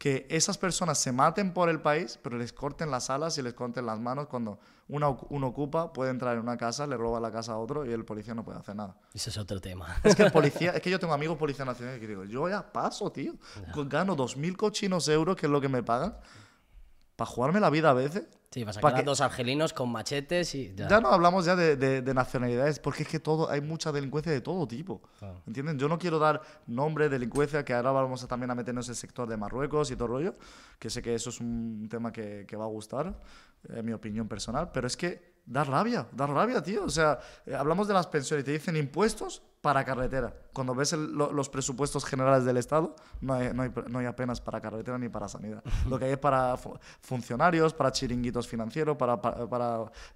que esas personas se maten por el país, pero les corten las alas y les corten las manos cuando uno ocupa, puede entrar en una casa, le roba la casa a otro y el policía no puede hacer nada. Ese es otro tema. Es que el policía, es que yo tengo amigos policía nacional que digo, yo ya paso, tío. Gano 2.000 cochinos euros, que es lo que me pagan, para jugarme la vida a veces Sí, vas a quedar dos argelinos con machetes y. Ya, ya no hablamos ya de, nacionalidades, porque es que todo, hay mucha delincuencia de todo tipo. ¿Entienden? Yo no quiero dar nombre de delincuencia, que ahora vamos a también a meternos en el sector de Marruecos y todo rollo, que sé que eso es un tema que, que va a gustar, en mi opinión personal, pero es que da rabia, da rabia, tío. O sea, eh, hablamos de las pensiones y te dicen impuestos para carretera. Cuando ves los presupuestos generales del Estado, no hay, apenas para carretera ni para sanidad. Lo que hay es para funcionarios, para chiringuitos financieros, para,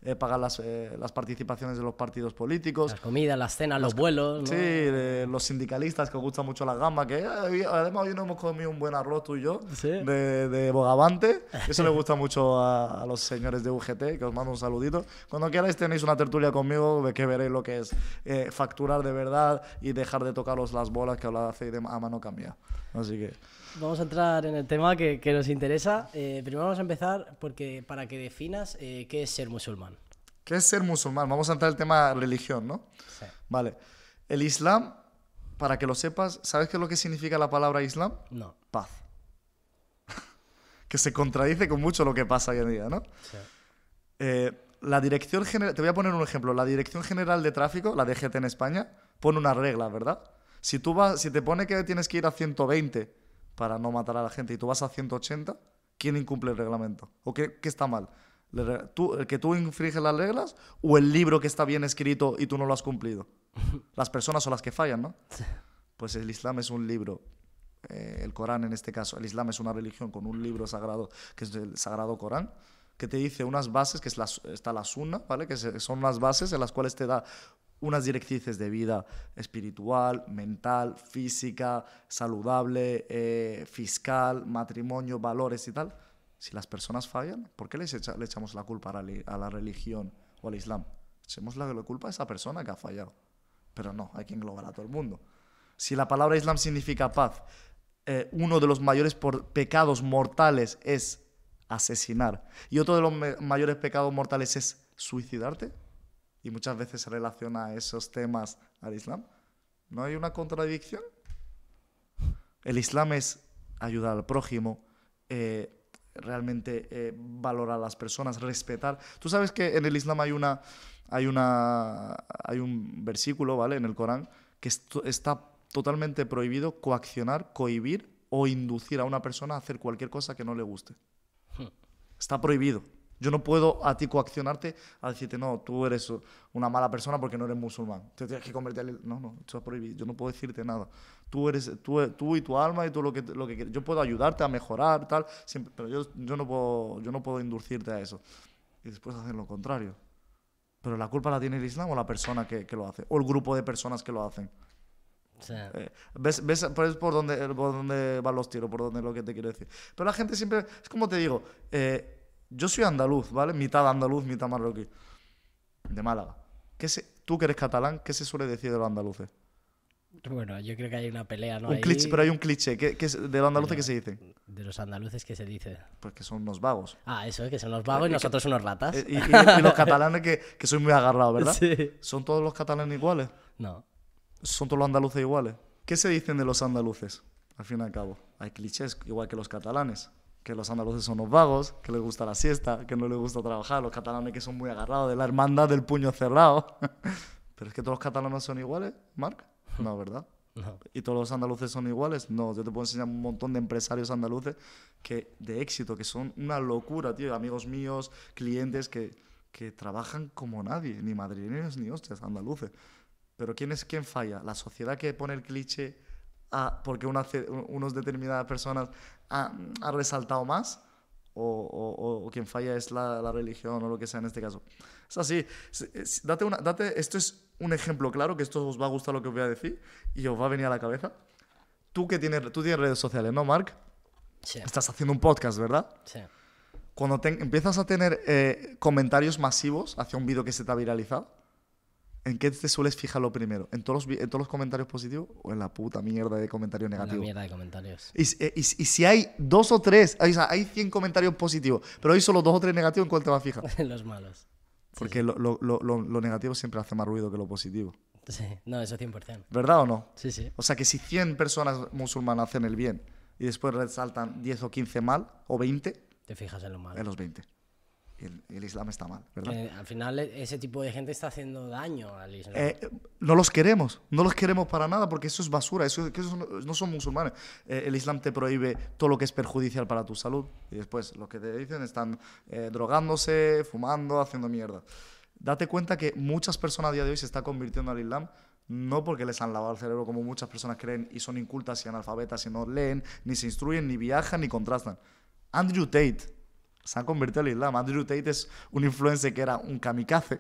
eh, pagar eh, las, participaciones de los partidos políticos. Las comidas, las cenas, los, vuelos. Sí, de los sindicalistas que gusta mucho la gamba, que además hoy no hemos comido un buen arroz tú y yo, de, bogavante. Eso le gusta mucho a, los señores de UGT, que os mando un saludito. Cuando queráis tenéis una tertulia conmigo de que veréis lo que es eh, facturar de verdad y dejar de tocaros las bolas que hablaba hace a ah, mano cambia. Así que... Vamos a entrar en el tema que, nos interesa. Eh, primero vamos a empezar porque para que definas eh, qué es ser musulmán. ¿Qué es ser musulmán? Vamos a entrar en el tema religión, ¿no? Vale. El Islam, para que lo sepas, ¿sabes qué es lo que significa la palabra Islam? No. Paz. que se contradice con mucho lo que pasa hoy en día, ¿no? Eh, la dirección general, te voy a poner un ejemplo, la Dirección General de Tráfico, la DGT en España, pone una regla, ¿verdad? Si, tú vas, si te pone que tienes que ir a 120 para no matar a la gente y tú vas a 180, ¿quién incumple el reglamento? ¿O qué, está mal? ¿El que tú infringes las reglas o el libro que está bien escrito y tú no lo has cumplido? Las personas son las que fallan, ¿no? Pues el Islam es un libro eh, el Corán en este caso, el Islam es una religión con un libro sagrado, que es el Sagrado Corán, que te dice unas bases, que es la, está la Sunna, ¿vale? que son unas bases en las cuales te da unas directrices de vida espiritual, mental, física, saludable, eh, fiscal, matrimonio, valores y tal, si las personas fallan, ¿por qué les le echamos la culpa a la, religión o al Islam? Echemos la, culpa a esa persona que ha fallado. Pero no, hay que englobar a todo el mundo. Si la palabra Islam significa paz, eh, uno de los mayores pecados mortales es asesinar y otro de los mayores pecados mortales es suicidarte, y muchas veces se relaciona esos temas al Islam. ¿No hay una contradicción? El Islam es ayudar al prójimo, eh, realmente eh, valorar a las personas, respetar. Tú sabes que en el Islam hay, una, hay, una, hay un versículo, ¿vale? En el Corán, que está totalmente prohibido coaccionar, cohibir o inducir a una persona a hacer cualquier cosa que no le guste. Hmm. Está prohibido. Yo no puedo a ti coaccionarte a decirte, no, tú eres una mala persona porque no eres musulmán. Te tienes que convertir No, no, eso es prohibido. Yo no puedo decirte nada. Tú, eres, tú, tú y tu alma y tú lo que, lo que Yo puedo ayudarte a mejorar, tal, siempre, pero yo, yo, no puedo, yo no puedo inducirte a eso. Y después hacen lo contrario. Pero la culpa la tiene el Islam o la persona que, que lo hace, o el grupo de personas que lo hacen. Sí. Eh, ves, pues, por, dónde por van los tiros, por es lo que te quiero decir. Pero la gente siempre, es como te digo, eh, yo soy andaluz, ¿vale? Mitad andaluz, mitad marroquí. De Málaga. ¿Qué se, tú que eres catalán, ¿qué se suele decir de los andaluces? Bueno, yo creo que hay una pelea, ¿no? Un cliché, pero hay un cliché. ¿Qué, de los andaluces qué se dice? De los andaluces qué se dice. Pues que son unos vagos. Ah, eso, que son unos vagos y, eh, nosotros somos unos ratas. Eh, y, los catalanes que, que soy muy agarrado, ¿verdad? Sí. ¿Son todos los catalanes iguales? No. ¿Son todos los andaluces iguales? ¿Qué se dicen de los andaluces? Al fin y al cabo, hay clichés igual que los catalanes que los andaluces son los vagos, que les gusta la siesta, que no les gusta trabajar, los catalanes que son muy agarrados de la hermandad del puño cerrado. Pero es que todos los catalanes son iguales, Marc. No, ¿verdad? ¿Y todos los andaluces son iguales? No, yo te puedo enseñar un montón de empresarios andaluces que, de éxito, que son una locura, tío. Amigos míos, clientes que, trabajan como nadie, ni madrileños ni hostias, andaluces. Pero ¿quién es quien falla? La sociedad que pone el cliché porque una, unos determinadas personas han ha resaltado más, o, quien falla es la, religión o lo que sea en este caso. Es así, date una, date, esto es un ejemplo claro, que esto os va a gustar lo que os voy a decir y os va a venir a la cabeza. Tú que tienes, tú tienes redes sociales, ¿no, Mark? Sí. Estás haciendo un podcast, ¿verdad? Sí. Cuando empiezas a tener eh, comentarios masivos hacia un vídeo que se te ha viralizado, ¿En qué te sueles fijar lo primero? ¿En todos los, todos los comentarios positivos o en la puta mierda de comentarios negativos? En la mierda de comentarios. Eh, y, si hay dos o tres, hay 100 comentarios positivos, pero hay solo dos o tres negativos, ¿en cuál te vas a fijar? En los malos. Porque lo, negativo siempre hace más ruido que lo positivo. Sí, no, eso 100%. ¿Verdad o no? Sí, sí. O sea, que si 100 personas musulmanas hacen el bien y después resaltan 10 o 15 mal o 20, te fijas en los malos. En los 20 el, Islam está mal, eh, al final e, ese tipo de gente está haciendo daño al Islam. Eh, no los queremos, no los queremos para nada porque eso es basura, eso, no son musulmanes. Eh, el Islam te prohíbe todo lo que es perjudicial para tu salud y después lo que te dicen están drogándose, fumando, haciendo mierda. Date cuenta que muchas personas a día de hoy se están convirtiendo al Islam no porque les han lavado el cerebro como muchas personas creen y son incultas y analfabetas y no leen, ni se instruyen, ni viajan, ni contrastan. Andrew Tate, se ha convertido al Islam. Andrew Tate es un influencer que era un kamikaze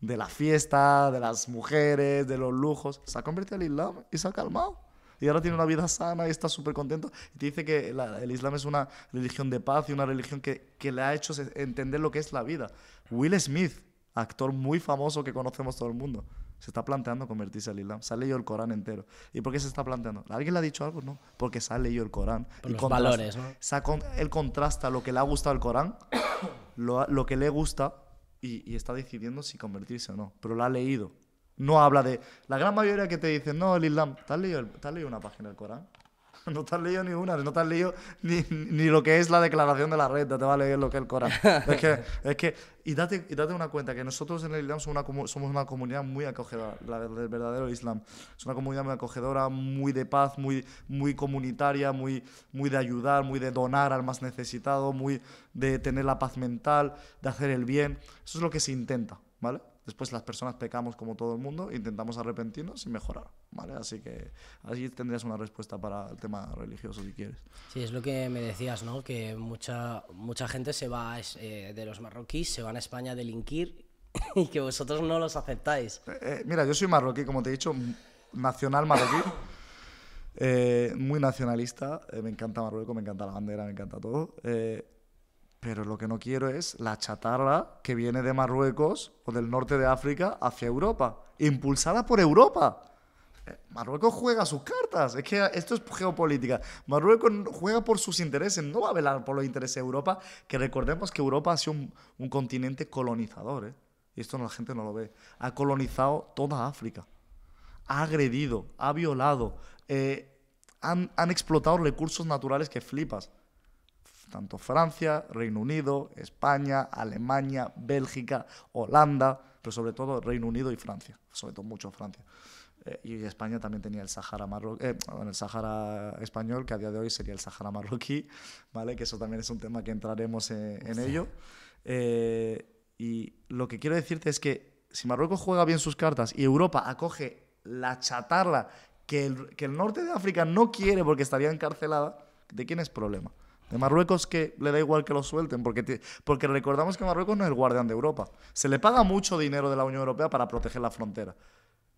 de la fiesta, de las mujeres, de los lujos. Se ha convertido al Islam y se ha calmado. Y ahora tiene una vida sana y está súper contento. Y te dice que el Islam es una religión de paz y una religión que, que le ha hecho entender lo que es la vida. Will Smith, actor muy famoso que conocemos todo el mundo. Se está planteando convertirse al Islam. Se ha leído el Corán entero. ¿Y por qué se está planteando? ¿Alguien le ha dicho algo? No. Porque se ha leído el Corán. Por y los valores, ¿no? Se él contrasta lo que le ha gustado al Corán, lo, lo, que le gusta, y, está decidiendo si convertirse o no. Pero lo ha leído. No habla de. La gran mayoría que te dicen, no, el Islam. ¿te has leído una página del Corán? no te has leído ni una, no te has leído ni, lo que es la declaración de la red te va a leer lo que es el Corán. es que, es que y, date, y date una cuenta que nosotros en el Islam somos una, comunidad muy acogedora, la del verdadero Islam. Es una comunidad muy acogedora, muy de paz, muy, muy comunitaria, muy, muy de ayudar, muy de donar al más necesitado, muy de tener la paz mental, de hacer el bien. Eso es lo que se intenta, ¿vale? Después las personas pecamos como todo el mundo, intentamos arrepentirnos y mejorar, ¿vale? Así que así tendrías una respuesta para el tema religioso si quieres. Sí, es lo que me decías, ¿no? Que mucha, mucha gente se va eh, de los marroquíes, se van a España a delinquir y que vosotros no los aceptáis. Eh, eh, mira, yo soy marroquí, como te he dicho, nacional marroquí. muy nacionalista, me encanta Marruecos, me encanta la bandera, me encanta todo pero lo que no quiero es la chatarra que viene de Marruecos o del norte de África hacia Europa, impulsada por Europa. Eh, Marruecos juega sus cartas, es que esto es geopolítica. Marruecos juega por sus intereses, no va a velar por los intereses de Europa, que recordemos que Europa ha sido un, continente colonizador, ¿eh? y esto no, la gente no lo ve. Ha colonizado toda África, ha agredido, ha violado, eh, han, han explotado recursos naturales que flipas tanto Francia, Reino Unido, España, Alemania, Bélgica, Holanda, pero sobre todo Reino Unido y Francia, sobre todo mucho Francia. Eh, y España también tenía el Sahara marroquí, eh, el Sahara español, que a día de hoy sería el Sahara marroquí, ¿vale? Que eso también es un tema que entraremos eh, en, ello. y lo que quiero decirte es que si Marruecos juega bien sus cartas y Europa acoge la chatarra que que el norte de África no quiere porque estaría encarcelada, ¿de quién es problema? De Marruecos que le da igual que lo suelten, porque, porque recordamos que Marruecos no es el guardián de Europa. Se le paga mucho dinero de la Unión Europea para proteger la frontera.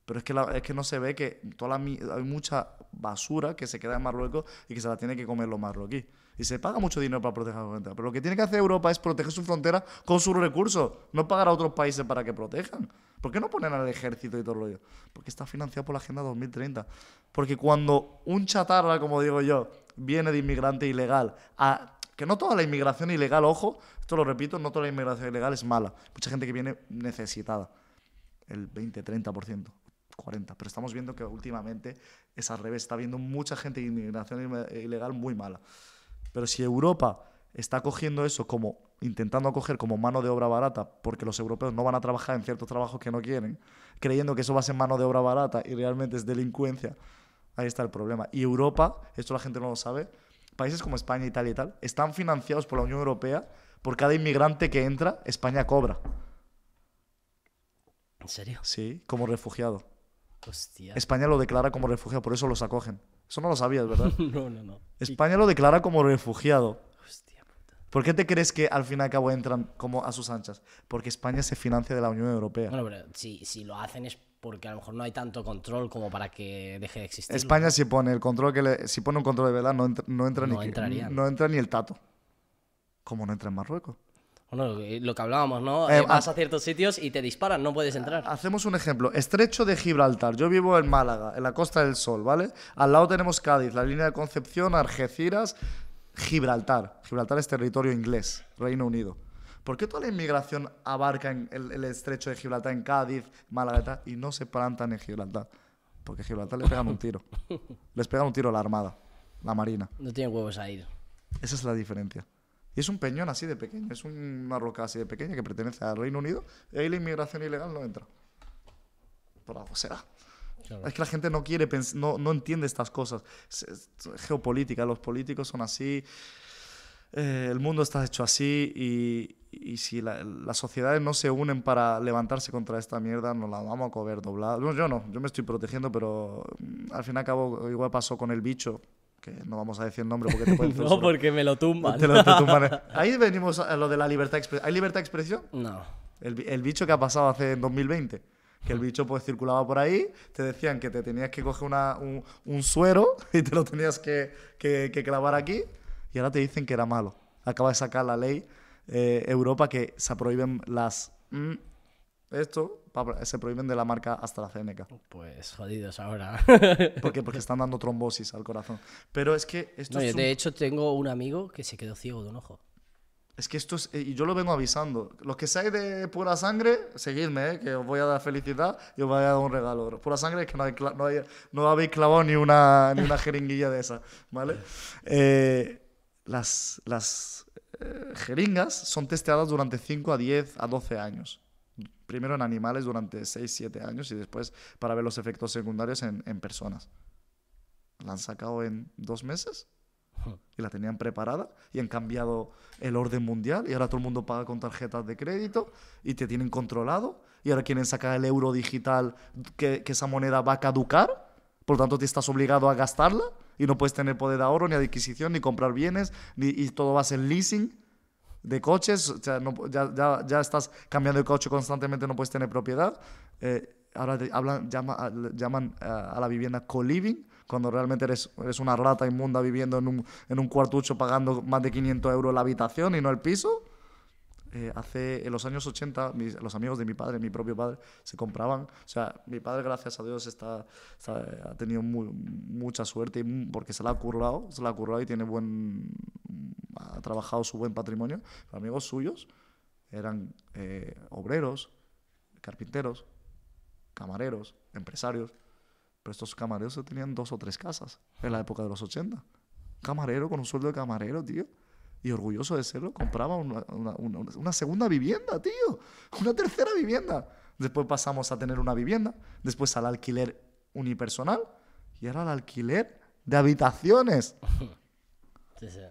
Pero es que, es que no se ve que toda la, hay mucha basura que se queda en Marruecos y que se la tiene que comer los marroquíes. Y se paga mucho dinero para proteger la frontera. Pero lo que tiene que hacer Europa es proteger su frontera con sus recursos, no pagar a otros países para que protejan. ¿Por qué no ponen al ejército y todo lo yo? Porque está financiado por la Agenda 2030. Porque cuando un chatarra, como digo yo, viene de inmigrante ilegal a que no toda la inmigración ilegal, ojo, esto lo repito, no toda la inmigración ilegal es mala. Mucha gente que viene necesitada, el 20, 30%, 40%. Pero estamos viendo que últimamente es al revés, está viendo mucha gente de inmigración ilegal muy mala. Pero si Europa está cogiendo eso como intentando acoger como mano de obra barata, porque los europeos no van a trabajar en ciertos trabajos que no quieren, creyendo que eso va a ser mano de obra barata y realmente es delincuencia, ahí está el problema. Y Europa, esto la gente no lo sabe, países como España, Italia y tal, están financiados por la Unión Europea, por cada inmigrante que entra, España cobra. ¿En serio? Sí, como refugiado. España lo declara como refugiado, por eso los acogen. Eso no lo sabías, ¿verdad? no, no, no. España lo declara como refugiado. Hostia ¿Por qué te crees que al fin y al cabo entran como a sus anchas? Porque España se financia de la Unión Europea. Bueno, pero si, lo hacen es porque a lo mejor no hay tanto control como para que deje de existir. España si pone el control que le, si pone un control de verdad no, entra, ni no entra ni el tato. Como no entra en Marruecos. Bueno, eh, lo que hablábamos, ¿no? Eh, eh, vas a ciertos sitios y te disparan, no puedes entrar. Hacemos un ejemplo. Estrecho de Gibraltar. Yo vivo en Málaga, en la Costa del Sol, ¿vale? Al lado tenemos Cádiz, la línea de Concepción, Argeciras, Gibraltar. Gibraltar es territorio inglés, Reino Unido. ¿Por qué toda la inmigración abarca en el, estrecho de Gibraltar en Cádiz, Málaga y no se plantan en Gibraltar? Porque Gibraltar les pegan un tiro. Les pegan un tiro la Armada, la Marina. No tienen huevos ahí. ir. Esa es la diferencia es un peñón así de pequeño, es una roca así de pequeña que pertenece al Reino Unido y ahí la inmigración ilegal no entra. Por algo será. Es que la gente no quiere, no, entiende estas cosas. Geopolítica, los políticos son así, eh, el mundo está hecho así y, si las sociedades no se unen para levantarse contra esta mierda, nos la vamos a cober doblada. yo no, yo me estoy protegiendo, pero mm, al fin y al cabo igual pasó con el bicho no vamos a decir nombre porque te pueden No, porque me lo tumban. Ahí venimos a lo de la libertad de ¿Hay libertad de expresión? No. El, bicho que ha pasado hace 2020. Que el bicho pues circulaba por ahí, te decían que te tenías que coger un, suero y te lo tenías que, clavar aquí y ahora te dicen que era malo. Acaba de sacar la ley eh, Europa que se prohíben las mm, esto se prohíben de la marca AstraZeneca. Oh, pues jodidos ahora. Porque están dando trombosis al corazón. Pero es que esto es. de hecho tengo un amigo que se quedó ciego de un ojo. Es que esto es. Eh, y yo lo vengo avisando. Los que seáis de pura sangre, seguidme, eh, que os voy a dar felicidad y os voy a dar un regalo. Pura sangre es que no, hay no, habéis clavado ni una, jeringuilla de esa, ¿vale? Eh, las jeringas son testeadas durante 5 a 10 a 12 años primero en animales durante 6, 7 años y después para ver los efectos secundarios en, personas. La han sacado en dos meses y la tenían preparada y han cambiado el orden mundial y ahora todo el mundo paga con tarjetas de crédito y te tienen controlado y ahora quieren sacar el euro digital que, esa moneda va a caducar, por lo tanto te estás obligado a gastarla y no puedes tener poder de ahorro ni adquisición ni comprar bienes y todo va a ser leasing de coches, o sea, ya, ya, ya, estás cambiando de coche constantemente, no puedes tener propiedad. Eh, ahora hablan, llama, llaman a la vivienda co-living, cuando realmente eres, eres una rata inmunda viviendo en un, en un cuartucho pagando más de 500 euros la habitación y no el piso. Eh, hace en los años 80, los amigos de mi padre, mi propio padre, se compraban. O sea, mi padre, gracias a Dios, está, ha tenido mucha suerte mm, porque se la ha currado, se la ha currado y tiene buen, mm, ha trabajado su buen patrimonio. amigos suyos eran eh, obreros, carpinteros, camareros, empresarios. Pero estos camareros tenían dos o tres casas en la época de los 80. Camarero con un sueldo de camarero, tío y orgulloso de serlo, compraba una, una, segunda vivienda, tío, una tercera vivienda. Después pasamos a tener una vivienda, después al alquiler unipersonal y ahora al alquiler de habitaciones.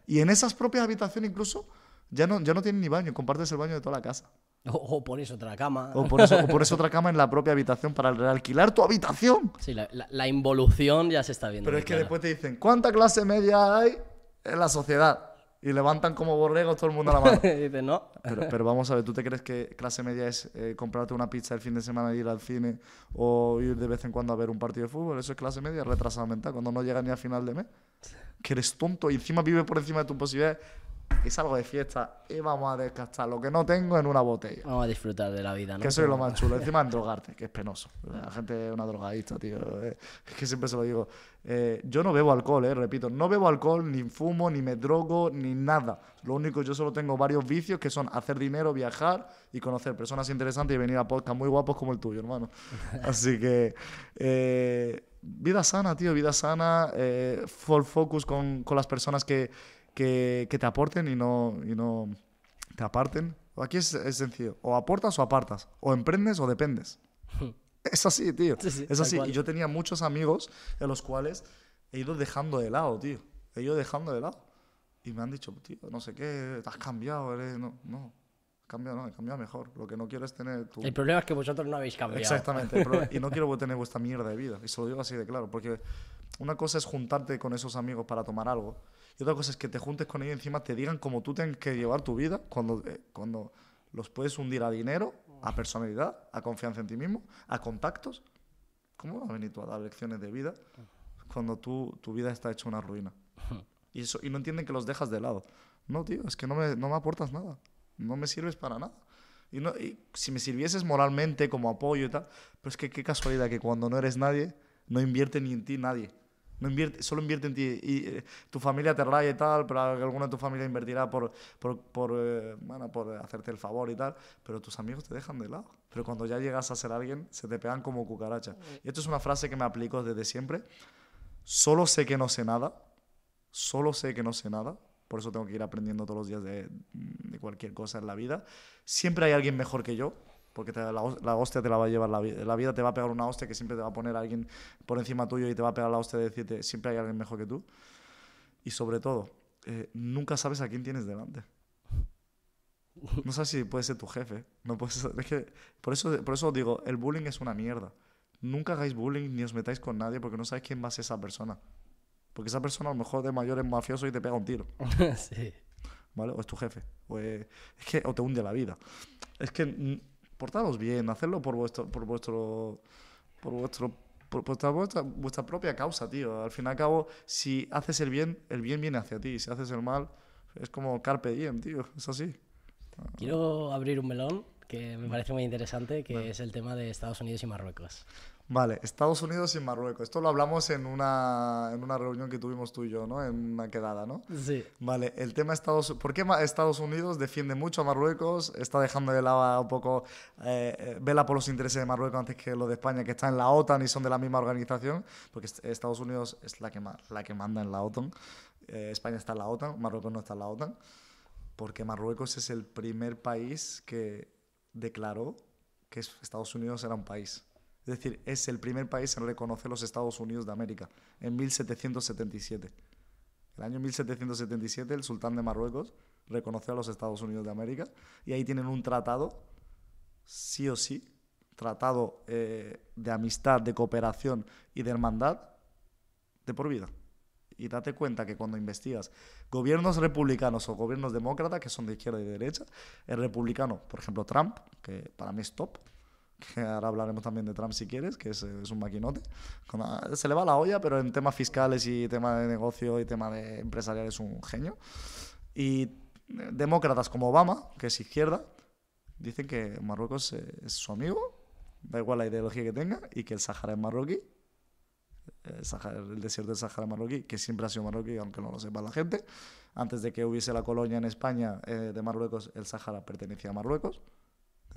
Y en esas propias habitaciones incluso ya no, ya no tienen ni baño, compartes el baño de toda la casa. O, pones otra cama. O pones, otra cama en la propia habitación para realquilar tu habitación. Sí, la, la, involución ya se está viendo. Pero es que después te dicen, ¿cuánta clase media hay en la sociedad? y levantan como borregos todo el mundo a la mano. no. Pero, vamos a ver, ¿tú te crees que clase media es eh, comprarte una pizza el fin de semana y e ir al cine o ir de vez en cuando a ver un partido de fútbol? Eso es clase media retrasada mental, cuando no llega ni a final de mes. Que eres tonto y encima vive por encima de tus posibilidades y salgo de fiesta y vamos a descartar lo que no tengo en una botella. Vamos a disfrutar de la vida, ¿no? Que eso es lo más chulo. Encima es drogarte, que es penoso. La gente es una drogadista, tío. Eh, es que siempre se lo digo. Eh, yo no bebo alcohol, eh, repito. No bebo alcohol, ni fumo, ni me drogo, ni nada. Lo único, yo solo tengo varios vicios que son hacer dinero, viajar y conocer personas interesantes y venir a podcast muy guapos como el tuyo, hermano. Así que... Eh, vida sana, tío, vida sana, full focus con, con las personas que, que, te aporten y no, y no te aparten. Aquí es, sencillo. O aportas o apartas. O emprendes o dependes. Hmm. es así, tío. es así. Y yo tenía muchos amigos en los cuales he ido dejando de lado, tío. He ido dejando de lado. Y me han dicho, tío, no sé qué, te has cambiado, No, no. Cambia, no, cambia mejor. Lo que no quiero es tener tu... El problema es que vosotros no habéis cambiado. Exactamente. y no quiero tener vuestra mierda de vida. Y se lo digo así de claro. Porque una cosa es juntarte con esos amigos para tomar algo. Y otra cosa es que te juntes con ellos encima te digan cómo tú tienes que llevar tu vida cuando, eh, cuando los puedes hundir a dinero, a personalidad, a confianza en ti mismo, a contactos. ¿Cómo vas a venir tú a dar lecciones de vida cuando tú, tu vida está hecha una ruina? Y, eso, y no entienden que los dejas de lado. No, tío, es que no me, no me aportas nada. No me sirves para nada. Y, no, y, si me sirvieses moralmente como apoyo y tal, pero es que qué casualidad que cuando no eres nadie, no invierte ni en ti nadie. No invierte, solo invierte en ti. Y, eh, tu familia te raya y tal, pero alguna de tu familia invertirá por, por, por, eh, por hacerte el favor y tal. Pero tus amigos te dejan de lado. Pero cuando ya llegas a ser alguien, se te pegan como cucaracha Y esto es una frase que me aplico desde siempre. Solo sé que no sé nada. Solo sé que no sé nada. Por eso tengo que ir aprendiendo todos los días de cualquier cosa en la vida. Siempre hay alguien mejor que yo porque te, la, la, hostia te la va a llevar la vida. La vida te va a pegar una hostia que siempre te va a poner alguien por encima tuyo y te va a pegar la hostia de decirte, siempre hay alguien mejor que tú. Y sobre todo, eh, nunca sabes a quién tienes delante. No sabes si puede ser tu jefe. No puedes, es que, por, eso, por eso os digo, el bullying es una mierda. Nunca hagáis bullying ni os metáis con nadie porque no sabes quién va a ser esa persona. Porque esa persona a lo mejor de mayor es mafioso y te pega un tiro. sí. ¿Vale? O es tu jefe. O es que o te hunde la vida. Es que portaros bien, hacerlo por vuestro, por vuestro, por vuestro, por vuestra, propia causa, tío. Al fin y al cabo, si haces el bien, el bien viene hacia ti. Si haces el mal, es como carpe diem, tío. Es así. Quiero abrir un melón que me parece muy interesante, que es el tema de Estados Unidos y Marruecos. Vale, Estados Unidos y Marruecos. Esto lo hablamos en una, en una reunión que tuvimos tú y yo, ¿no? En una quedada, ¿no? Sí. Vale, el tema Estados ¿Por qué Estados Unidos defiende mucho a Marruecos? Está dejando de lado un poco, eh, eh, vela por los intereses de Marruecos antes que los de España, que están en la OTAN y son de la misma organización, porque Estados Unidos es la que, la que manda en la OTAN. Eh, España está en la OTAN, Marruecos no está en la OTAN, porque Marruecos es el primer país que declaró que Estados Unidos era un país. Es decir, es el primer país en reconocer los Estados Unidos de América, en 1777. El año 1777 el sultán de Marruecos reconoció a los Estados Unidos de América y ahí tienen un tratado, sí o sí, tratado eh, de amistad, de cooperación y de hermandad de por vida. Y date cuenta que cuando investigas gobiernos republicanos o gobiernos demócratas, que son de izquierda y de derecha, el republicano, por ejemplo Trump, que para mí es top, que ahora hablaremos también de Trump si quieres, que es, es un maquinote. se le va la olla, pero en temas fiscales y tema de negocio y tema de empresarial es un genio. Y demócratas como Obama, que es izquierda, dicen que Marruecos es, su amigo, da igual la ideología que tenga, y que el Sahara es marroquí, el, desierto del Sahara marroquí, que siempre ha sido marroquí, aunque no lo sepa la gente. Antes de que hubiese la colonia en España eh, de Marruecos, el Sahara pertenecía a Marruecos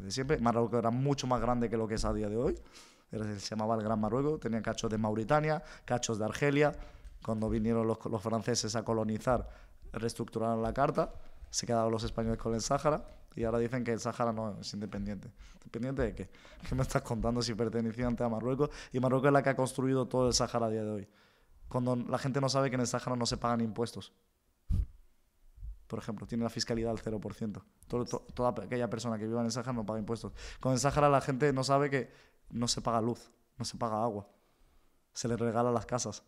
siempre. Marruecos era mucho más grande que lo que es a día de hoy. Era, se llamaba el Gran Marruecos. tenía cachos de Mauritania, cachos de Argelia. Cuando vinieron los, franceses a colonizar, reestructuraron la carta. Se quedaron los españoles con el Sáhara. Y ahora dicen que el Sáhara no es independiente. ¿Independiente de qué? ¿Qué me estás contando si pertenecía antes a Marruecos? Y Marruecos es la que ha construido todo el Sáhara a día de hoy. Cuando la gente no sabe que en el Sáhara no se pagan impuestos por ejemplo, tiene la fiscalidad al 0%. toda aquella persona que viva en el Sáhara no paga impuestos. Con el Sahara la gente no sabe que no se paga luz, no se paga agua. Se les regala las casas.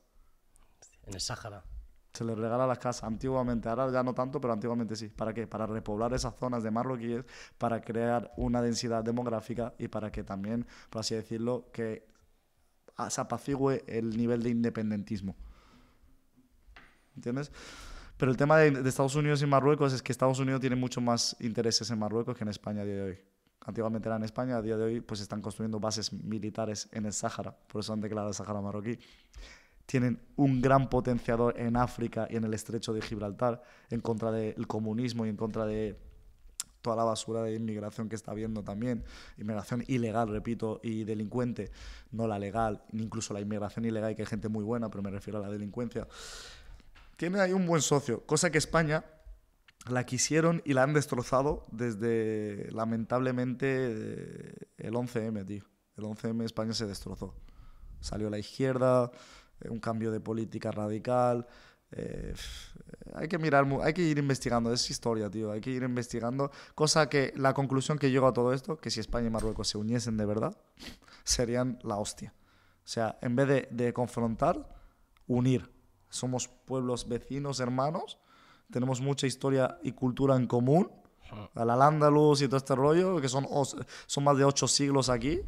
En el Sahara? Se les regala las casas antiguamente, ahora ya no tanto, pero antiguamente sí. ¿Para qué? Para repoblar esas zonas de marroquíes, para crear una densidad demográfica y para que también, por así decirlo, que se apacigüe el nivel de independentismo. ¿Entiendes? Pero el tema de, Estados Unidos y Marruecos es que Estados Unidos tiene mucho más intereses en Marruecos que en España a día de hoy. Antiguamente era en España, a día de hoy pues están construyendo bases militares en el Sáhara, por eso han declarado el Sáhara marroquí. Tienen un gran potenciador en África y en el estrecho de Gibraltar en contra del comunismo y en contra de toda la basura de inmigración que está habiendo también, inmigración ilegal, repito, y delincuente, no la legal, ni incluso la inmigración ilegal, que hay gente muy buena, pero me refiero a la delincuencia tiene ahí un buen socio, cosa que España la quisieron y la han destrozado desde, lamentablemente, eh, el 11M, tío. El 11M España se destrozó. Salió la izquierda, eh, un cambio de política radical. Eh, hay que mirar, hay que ir investigando, es historia, tío, hay que ir investigando. Cosa que la conclusión que llego a todo esto, que si España y Marruecos se uniesen de verdad, serían la hostia. O sea, en vez de confrontar, unir somos pueblos vecinos, hermanos, tenemos mucha historia y cultura en común, al al y todo este rollo, que son, son más de ocho siglos aquí,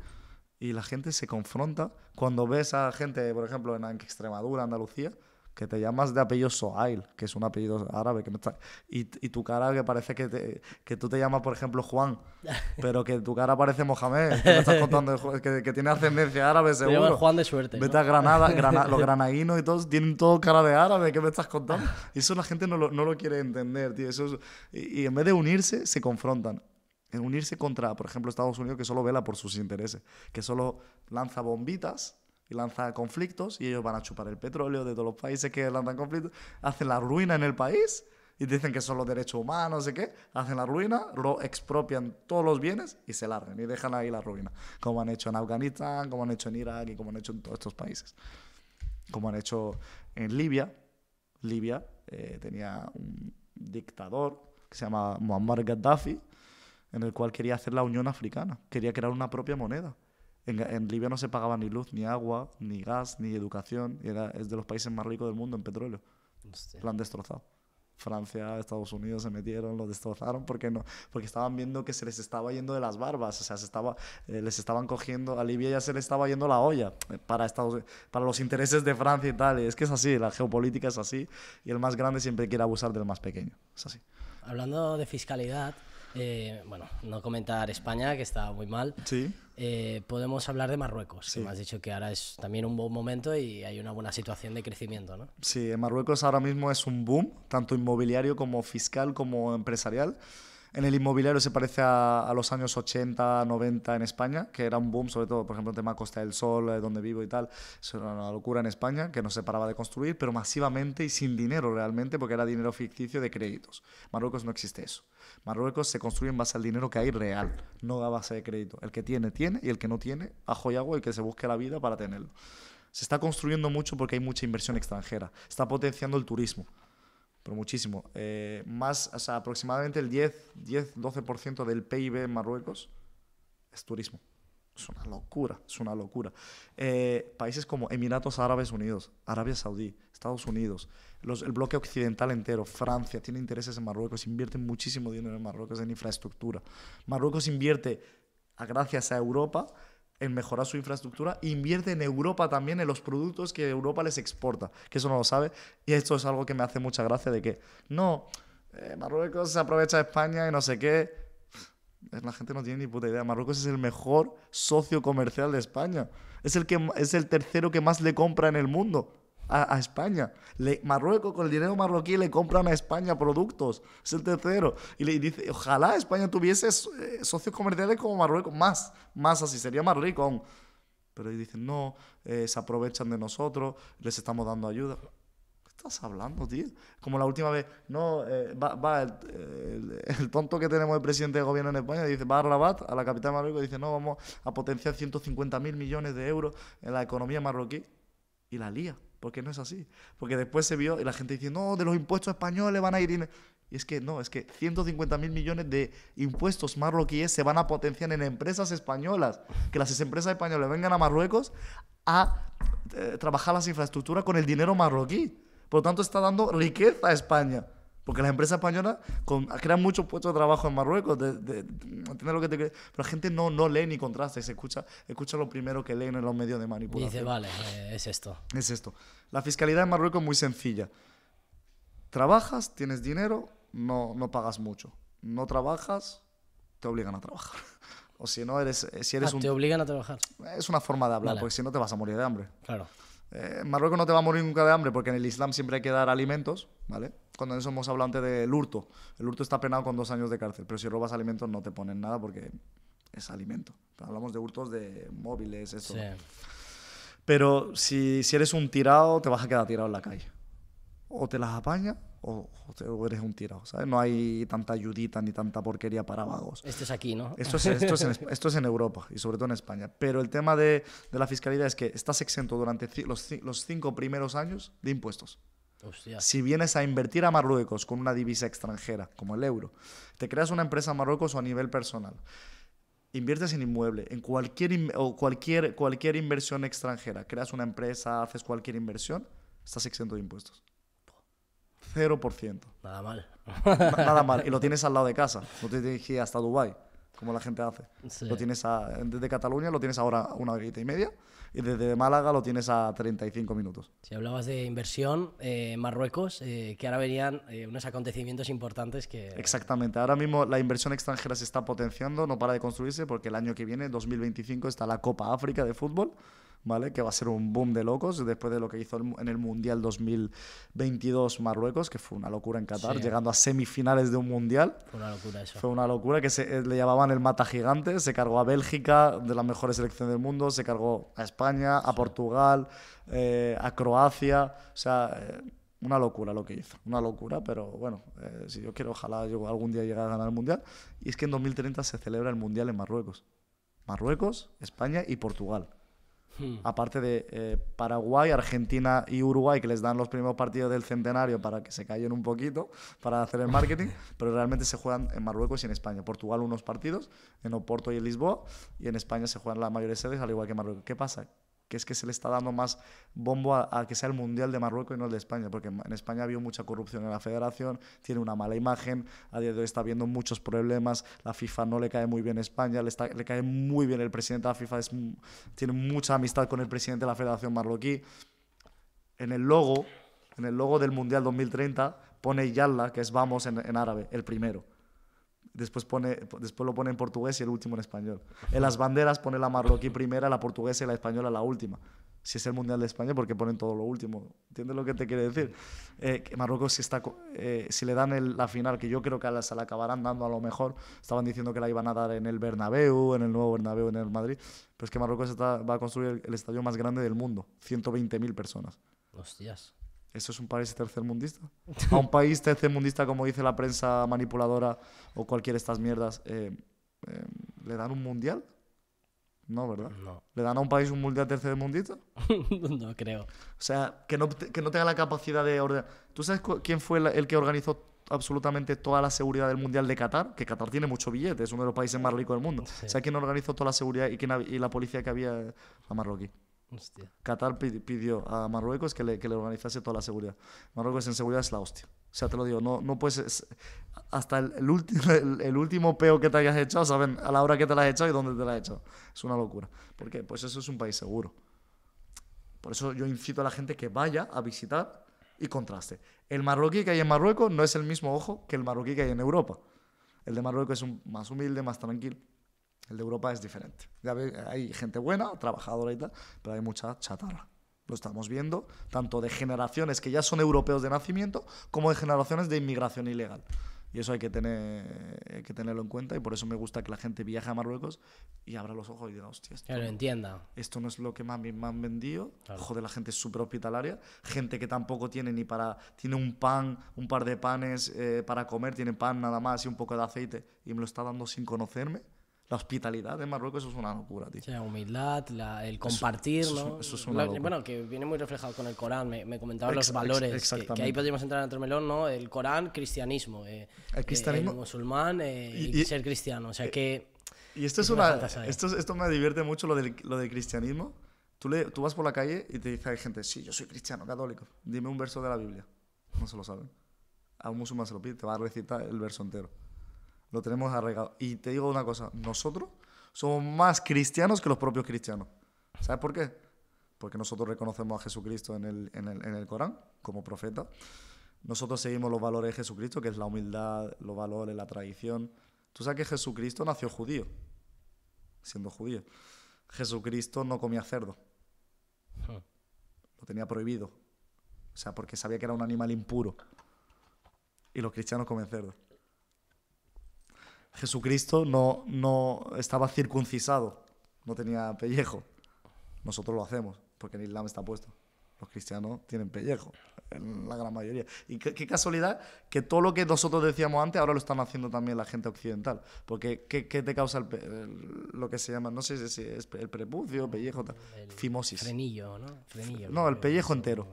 y la gente se confronta cuando ves a gente, por ejemplo, en Extremadura, Andalucía, que te llamas de apellido Sohail, que es un apellido árabe, que está... y, y, tu cara que parece que, te, que tú te llamas, por ejemplo, Juan, pero que tu cara parece Mohamed, que me estás contando que, tiene ascendencia árabe, seguro. Te Juan de suerte. Vete a Granada, los granaguinos y todos tienen todo cara de árabe, ¿qué me estás contando? Y eso la gente no lo, no lo quiere entender, tío. Eso y, y en vez de unirse, se confrontan en unirse contra, por ejemplo, Estados Unidos, que solo vela por sus intereses, que solo lanza bombitas y lanza conflictos y ellos van a chupar el petróleo de todos los países que lanzan conflictos, hacen la ruina en el país y dicen que son los derechos humanos, y qué, hacen la ruina, lo expropian todos los bienes y se largan y dejan ahí la ruina, como han hecho en Afganistán, como han hecho en Irak y como han hecho en todos estos países, como han hecho en Libia. Libia eh, tenía un dictador que se llamaba Muammar Gaddafi, en el cual quería hacer la Unión Africana, quería crear una propia moneda en, Libia no se pagaba ni luz, ni agua, ni gas, ni educación. Era, es de los países más ricos del mundo en petróleo. Lo han destrozado. Francia, Estados Unidos se metieron, lo destrozaron porque no, porque estaban viendo que se les estaba yendo de las barbas, o sea, se estaba, eh, les estaban cogiendo a Libia ya se les estaba yendo la olla eh, para para los intereses de Francia y tal. es que es así, la geopolítica es así y el más grande siempre quiere abusar del más pequeño, es así. Hablando de fiscalidad, eh, bueno, no comentar España, que está muy mal. Sí. Eh, podemos hablar de Marruecos, que me has dicho que ahora es también un buen momento y hay una buena situación de crecimiento, ¿no? Sí, en Marruecos ahora mismo es un boom, tanto inmobiliario como fiscal como empresarial en el inmobiliario se parece a, los años 80, 90 en España, que era un boom, sobre todo, por ejemplo, el tema Costa del Sol, eh, donde vivo y tal. Eso una locura en España, que no se paraba de construir, pero masivamente y sin dinero realmente, porque era dinero ficticio de créditos. Marruecos no existe eso. Marruecos se construye en base al dinero que hay real, no a base de crédito. El que tiene, tiene, y el que no tiene, ajo y agua, el que se busque la vida para tenerlo. Se está construyendo mucho porque hay mucha inversión extranjera. Está potenciando el turismo pero muchísimo. Eh, más, aproximadamente el 10-12% del PIB en Marruecos es turismo. Es una locura, es una locura. Eh, países como Emiratos Árabes Unidos, Arabia Saudí, Estados Unidos, el bloque occidental entero, Francia, tiene intereses en Marruecos, invierten muchísimo dinero en Marruecos en infraestructura. Marruecos invierte, gracias a Europa, en mejorar su infraestructura, invierte en Europa también, en los productos que Europa les exporta, que eso no lo sabe. Y esto es algo que me hace mucha gracia de que, no, eh, Marruecos se aprovecha de España y no sé qué. La gente no tiene ni puta idea. Marruecos es el mejor socio comercial de España. Es el, que, es el tercero que más le compra en el mundo a, España. Le, Marruecos con el dinero marroquí le compran a España productos. Es el tercero. Y le dice, ojalá España tuviese eh, socios comerciales como Marruecos. Más, más así, sería más rico Pero dicen, no, eh, se aprovechan de nosotros, les estamos dando ayuda. ¿Qué estás hablando, tío? Como la última vez, no, eh, va, el, tonto que tenemos el presidente de gobierno en España, dice, va a Rabat, a la capital de Marruecos, dice, no, vamos a potenciar 150 mil millones de euros en la economía marroquí. Y la lía. Porque no es así. Porque después se vio y la gente dice, no, de los impuestos españoles van a ir. dinero Y es que no, es que 150 mil millones de impuestos marroquíes se van a potenciar en empresas españolas. Que las empresas españolas vengan a Marruecos a eh, trabajar las infraestructuras con el dinero marroquí. Por lo tanto, está dando riqueza a España. Porque las empresas españolas crean muchos puestos de trabajo en Marruecos. De, lo que Pero la gente no, no lee ni contrasta se escucha, escucha lo primero que leen en los medios de manipulación. Dice, vale, eh, es esto. Es esto. La fiscalidad en Marruecos es muy sencilla. Trabajas, tienes dinero, no, no pagas mucho. No trabajas, te obligan a trabajar. O si no, eres, eh, si eres ah, un... Te obligan a trabajar. Es una forma de hablar, porque si no te vas a morir de hambre. Claro en eh, Marruecos no te va a morir nunca de hambre porque en el Islam siempre hay que dar alimentos, ¿vale? Cuando eso hemos hablado antes del hurto. El hurto está penado con dos años de cárcel, pero si robas alimentos no te ponen nada porque es alimento. hablamos de hurtos de móviles, eso. Pero si, si eres un tirado, te vas a quedar tirado en la calle. O te las apaña, o, o, eres un tirado, ¿sabes? No hay tanta ayudita ni tanta porquería para vagos. Esto es aquí, ¿no? Esto es, esto es, en, Europa y sobre todo en España. Pero el tema de, la fiscalidad es que estás exento durante los, cinco primeros años de impuestos. Hostia. Si vienes a invertir a Marruecos con una divisa extranjera, como el euro, te creas una empresa en Marruecos o a nivel personal, inviertes en inmueble, en cualquier, o cualquier, cualquier inversión extranjera, creas una empresa, haces cualquier inversión, estás exento de impuestos. 0%. Nada mal. Nada mal. Y lo tienes al lado de casa. No te tienes hasta Dubái, como la gente hace. Lo tienes desde Cataluña lo tienes ahora una horita y media y desde Málaga lo tienes a 35 minutos. Si hablabas de inversión, en eh, Marruecos, eh, que ahora venían eh, unos acontecimientos importantes que... Exactamente, ahora mismo la inversión extranjera se está potenciando, no para de construirse porque el año que viene, 2025, está la Copa África de fútbol ¿vale? Que va a ser un boom de locos después de lo que hizo en el Mundial 2022 Marruecos, que fue una locura en Qatar, llegando a semifinales de un Mundial. Fue una locura eso. Fue una locura que se, eh, le llamaban el mata gigante, se cargó a Bélgica, de las mejores selecciones del mundo, se cargó a España, a Portugal, eh, a Croacia, o sea... Eh, una locura lo que hizo, una locura, pero bueno, si yo quiero, ojalá yo algún día llegue a ganar el Mundial. Y es que en 2030 se celebra el Mundial en Marruecos. Marruecos, España y Portugal. Hmm. Aparte de eh, Paraguay, Argentina y Uruguay, que les dan los primeros partidos del centenario para que se callen un poquito, para hacer el marketing, pero realmente se juegan en Marruecos y en España. Portugal unos partidos, en Oporto y en Lisboa, y en España se juegan las mayoría sedes, al igual que en Marruecos. ¿Qué pasa? que es que se le está dando más bombo a, que sea el Mundial de Marruecos y no el de España, porque en España ha habido mucha corrupción en la federación, tiene una mala imagen, a día de hoy está habiendo muchos problemas, la FIFA no le cae muy bien a España, le, cae muy bien el presidente de la FIFA, tiene mucha amistad con el presidente de la federación marroquí. En el logo, en el logo del Mundial 2030 pone Yalla, que es vamos en árabe, el primero después, pone, después lo pone en portugués y el último en español. En las banderas pone la marroquí primera, la portuguesa y la española la última. Si es el Mundial de España, porque ponen todo lo último. ¿Entiendes lo que te quiere decir? Eh, que Marruecos, si, está, eh, si le dan la final, que yo creo que se la acabarán dando a lo mejor, estaban diciendo que la iban a dar en el Bernabéu, en el nuevo Bernabéu, en el Madrid, pues que Marruecos va a construir el, el estadio más grande del mundo, 120.000 personas. Hostias. ¿Eso es un país tercermundista? A un país tercermundista, como dice la prensa manipuladora o cualquier de estas mierdas, eh, eh, ¿le dan un mundial? No, ¿verdad? ¿Le dan a un país un mundial tercermundista? no creo. O sea, que no, que tenga la capacidad de ordenar. ¿Tú sabes quién fue el, que organizó absolutamente toda la seguridad del Mundial de Qatar, que Qatar tiene mucho billete, es uno de los países más ricos del mundo. ¿Sabes O sea, ¿quién organizó toda la seguridad y, quién, y la policía que había? Eh, a marroquí. Hostia. Qatar pidió a Marruecos que le, organizase toda la seguridad. Marruecos en seguridad es la hostia. O sea, te lo digo, no, no puedes... hasta el, último peo que te hayas hecho, saben a la hora que te la has echado y dónde te la has echado. Es una locura. porque Pues eso es un país seguro. Por eso yo incito a la gente que vaya a visitar y contraste. El marroquí que hay en Marruecos no es el mismo ojo que el marroquí que hay en Europa. El de Marruecos es más humilde, más tranquilo. El de Europa es diferente. hay gente buena, trabajadora y tal, pero hay mucha chatarra. Lo estamos viendo, tanto de generaciones que ya son europeos de nacimiento, como de generaciones de inmigración ilegal. Y eso hay que, tenerlo en cuenta y por eso me gusta que la gente viaje a Marruecos y abra los ojos y diga, hostia, esto, que lo entienda. esto no es lo que más me, han vendido. Joder, la gente es súper hospitalaria. Gente que tampoco tiene ni para... Tiene un pan, un par de panes eh, para comer, tiene pan nada más y un poco de aceite y me lo está dando sin conocerme la hospitalidad de Marruecos es una locura, tío. la humildad, el compartir, ¿no? Eso es una Bueno, que viene muy reflejado con el Corán. Me, me comentabas los valores. Exactamente. Que, ahí podríamos entrar en otro melón, ¿no? El Corán, cristianismo. Eh, el eh, cristianismo. musulmán eh, y, ser cristiano. O sea que. Y esto es una. Esto, esto me divierte mucho lo del, lo del cristianismo. Tú, le, tú vas por la calle y te dice hay gente, sí, yo soy cristiano católico. Dime un verso de la Biblia. No se lo saben. A un musulmán se lo pide, te va a recitar el verso entero. Lo tenemos arraigado. Y te digo una cosa, nosotros somos más cristianos que los propios cristianos. ¿Sabes por qué? Porque nosotros reconocemos a Jesucristo en el, en el, Corán como profeta. Nosotros seguimos los valores de Jesucristo, que es la humildad, los valores, la tradición. Tú sabes que Jesucristo nació judío, siendo judío. Jesucristo no comía cerdo. Ah. Lo tenía prohibido. O sea, porque sabía que era un animal impuro. Y los cristianos comen cerdo. Jesucristo no, no estaba circuncisado, no tenía pellejo. Nosotros lo hacemos, porque en Islam está puesto. Los cristianos tienen pellejo, en la gran mayoría. Y qué, casualidad que todo lo que nosotros decíamos antes ahora lo están haciendo también la gente occidental. Porque ¿qué, te causa el, lo que se llama, no sé si es el prepucio, pellejo, fimosis? Frenillo, ¿no? Frenillo, no, el pellejo entero.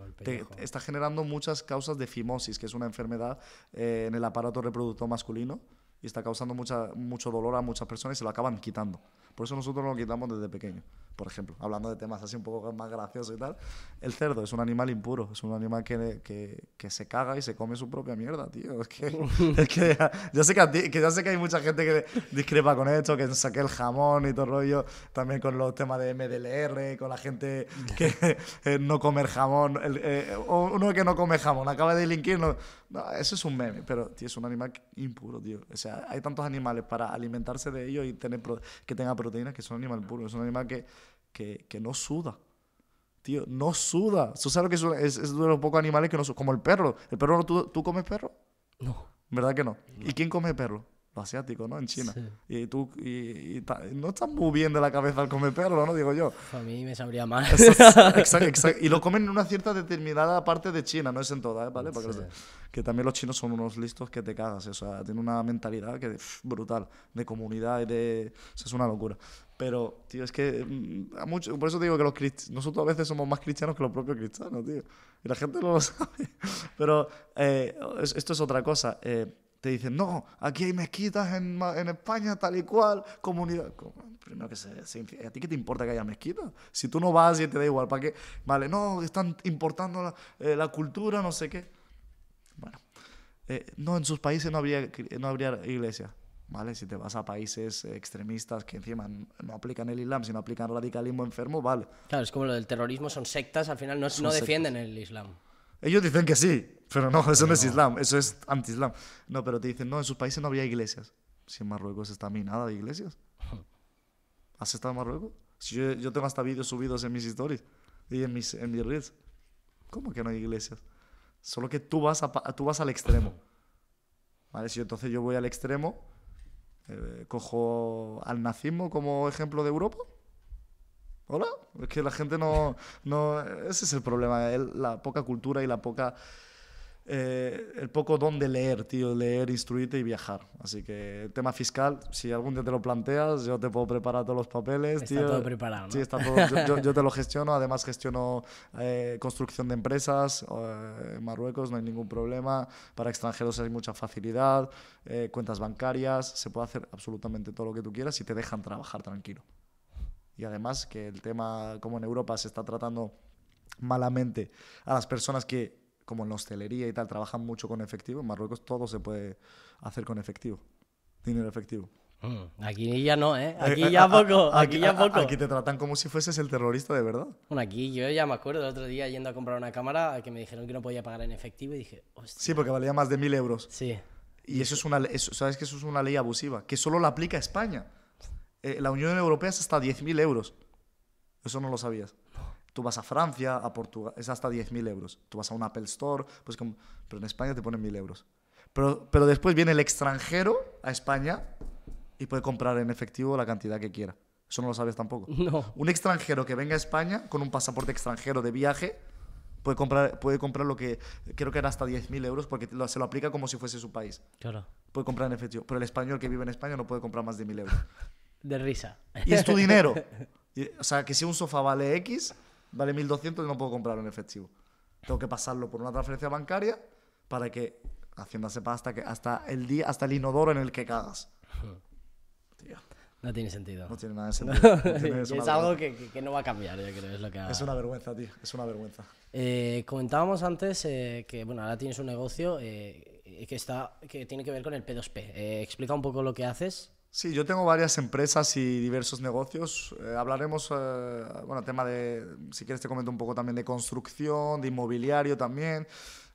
está generando muchas causas de fimosis, que es una enfermedad eh, en el aparato reproductor masculino y está causando mucha, mucho dolor a muchas personas y se lo acaban quitando. Por eso nosotros lo quitamos desde pequeño por ejemplo, hablando de temas así un poco más graciosos y tal, el cerdo es un animal impuro, es un animal que, se caga y se come su propia mierda, tío. Es que, es ya, sé que, sé que hay mucha gente que discrepa con esto, que saque el jamón y todo el rollo, también con los temas de MDLR, con la gente que eh, no comer jamón, el, eh, uno que no come jamón, acaba de delinquir, no, eso es un meme, pero es un animal impuro, tío. O sea, hay tantos animales para alimentarse de ellos y tener que tenga proteínas que son animal puro, es un animal que que, no suda. Tío, no suda. ¿Tú sabes que Es, es de los pocos animales que no suda. Como el perro. ¿El perro tú, comes perro? No. ¿Verdad que no? ¿Y quién come perro? Los asiáticos, ¿no? En China. Y tú no estás muy bien de la cabeza al comer perro, ¿no? Digo yo. A mí me sabría mal. Exacto, Y lo comen en una cierta determinada parte de China, no es en toda, ¿eh? ¿vale? que también los chinos son unos listos que te cagas, ¿eh? o sea, tienen una mentalidad que es brutal, de comunidad y de... es una locura. Pero, tío, es que mm, por eso te digo que los nosotros a veces somos más cristianos que los propios cristianos, tío. Y la gente no lo sabe. Pero eh, esto es otra cosa. Eh, te dicen, no, aquí hay mezquitas en, en España, tal y cual, comunidad. primero que se, ¿a ti qué te importa que haya mezquitas? Si tú no vas y te da igual, ¿para qué? Vale, no, están importando la, eh, la cultura, no sé qué. Bueno, no, en sus países no habría, no habría iglesia. ¿vale? Si te vas a países extremistas que encima no aplican el Islam, sino aplican radicalismo enfermo, vale. Claro, es como lo del terrorismo, son sectas, al final no, no defienden el Islam. Ellos dicen que sí, pero no, eso no, es Islam, eso es anti-Islam. No, pero te dicen, no, en sus países no había iglesias. Si en Marruecos está minada de iglesias. ¿Has estado en Marruecos? Si yo, tengo hasta vídeos subidos en mis stories y en mis, en mis ¿Cómo que no hay iglesias? Solo que tú vas, a, tú vas al extremo. ¿Vale? Si entonces yo voy al extremo, eh, ¿Cojo al nazismo como ejemplo de Europa? ¿Hola? Es que la gente no... no ese es el problema, la poca cultura y la poca eh, el poco don de leer, tío, leer, instruirte y viajar. Así que el tema fiscal, si algún día te lo planteas, yo te puedo preparar todos los papeles. Está todo preparado. ¿no? Sí, está todo. Yo, te lo gestiono, además gestiono eh, construcción de empresas eh, en Marruecos, no hay ningún problema. Para extranjeros hay mucha facilidad, cuentas bancarias, se puede hacer absolutamente todo lo que tú quieras y te dejan trabajar tranquilo. Y además que el tema, como en Europa se está tratando malamente a las personas que como en la hostelería y tal, trabajan mucho con efectivo. En Marruecos todo se puede hacer con efectivo, dinero efectivo. Mm, aquí ya no, ¿eh? eh, eh aquí ya poco, aquí, poco. Aquí te tratan como si fueses el terrorista de verdad. Bueno, aquí yo ya me acuerdo el otro día yendo a comprar una cámara que me dijeron que no podía pagar en efectivo y dije, hostia. Sí, porque valía más de mil euros. Sí. Y eso es una, eso, sabes que eso es una ley abusiva, que solo la aplica España. Eh, la Unión Europea es hasta 10.000 euros. Eso no lo sabías. Tú vas a Francia, a Portugal, es hasta 10.000 euros. Tú vas a un Apple Store, pues pero en España te ponen 1.000 euros. Pero, pero después viene el extranjero a España y puede comprar en efectivo la cantidad que quiera. Eso no lo sabes tampoco. No. Un extranjero que venga a España con un pasaporte extranjero de viaje puede comprar, puede comprar lo que creo que era hasta 10.000 euros porque se lo aplica como si fuese su país. Claro. Puede comprar en efectivo. Pero el español que vive en España no puede comprar más de 1.000 euros. De risa. Y es tu dinero. o sea, que si un sofá vale X, vale 1.200 y no puedo comprarlo en efectivo. Tengo que pasarlo por una transferencia bancaria para que Hacienda sepa hasta, que, hasta el día, hasta el inodoro en el que cagas. No tiene sentido. No tiene nada de sentido. es, algo que, que, no va a cambiar, yo creo. Es, lo que es una vergüenza, tío. Es una vergüenza. Eh, comentábamos antes eh, que, bueno, ahora tienes un negocio eh, que, está, que tiene que ver con el P2P. explica un poco lo que haces Sí, yo tengo varias empresas y diversos negocios. Eh, hablaremos, eh, bueno, tema de, si quieres te comento un poco también de construcción, de inmobiliario también.